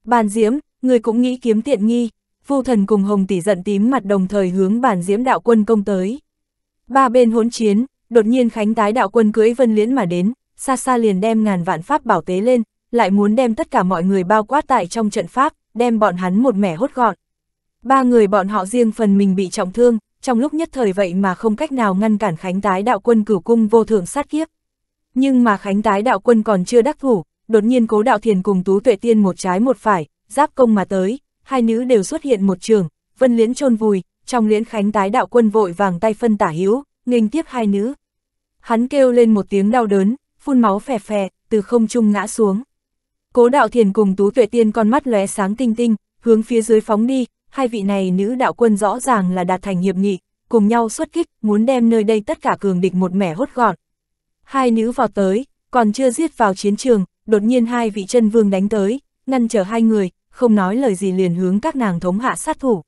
Bàn diễm, người cũng nghĩ kiếm tiện nghi, vu thần cùng hồng tỷ giận tím mặt đồng thời hướng bàn diễm đạo quân công tới. Ba bên hỗn chiến, đột nhiên Khánh tái đạo quân cưới vân liễn mà đến, xa xa liền đem ngàn vạn pháp bảo tế lên, lại muốn đem tất cả mọi người bao quát tại trong trận pháp, đem bọn hắn một mẻ hốt gọn. Ba người bọn họ riêng phần mình bị trọng thương, trong lúc nhất thời vậy mà không cách nào ngăn cản Khánh tái đạo quân cửu cung vô thường sát kiếp. Nhưng mà Khánh tái đạo quân còn chưa đắc thủ, đột nhiên cố đạo thiền cùng tú tuệ tiên một trái một phải, giáp công mà tới, hai nữ đều xuất hiện một trường, vân liễn trôn vùi, trong liễn Khánh tái đạo quân vội vàng tay phân tả hữu nghênh tiếp hai nữ. Hắn kêu lên một tiếng đau đớn, phun máu phè phè, từ không trung ngã xuống. Cố đạo thiền cùng tú tuệ tiên con mắt lóe sáng tinh tinh, hướng phía dưới phóng đi, hai vị này nữ đạo quân rõ ràng là đạt thành hiệp nghị, cùng nhau xuất kích, muốn đem nơi đây tất cả cường địch một mẻ hốt gọn. Hai nữ vào tới, còn chưa giết vào chiến trường, đột nhiên hai vị chân vương đánh tới, ngăn trở hai người, không nói lời gì liền hướng các nàng thống hạ sát thủ.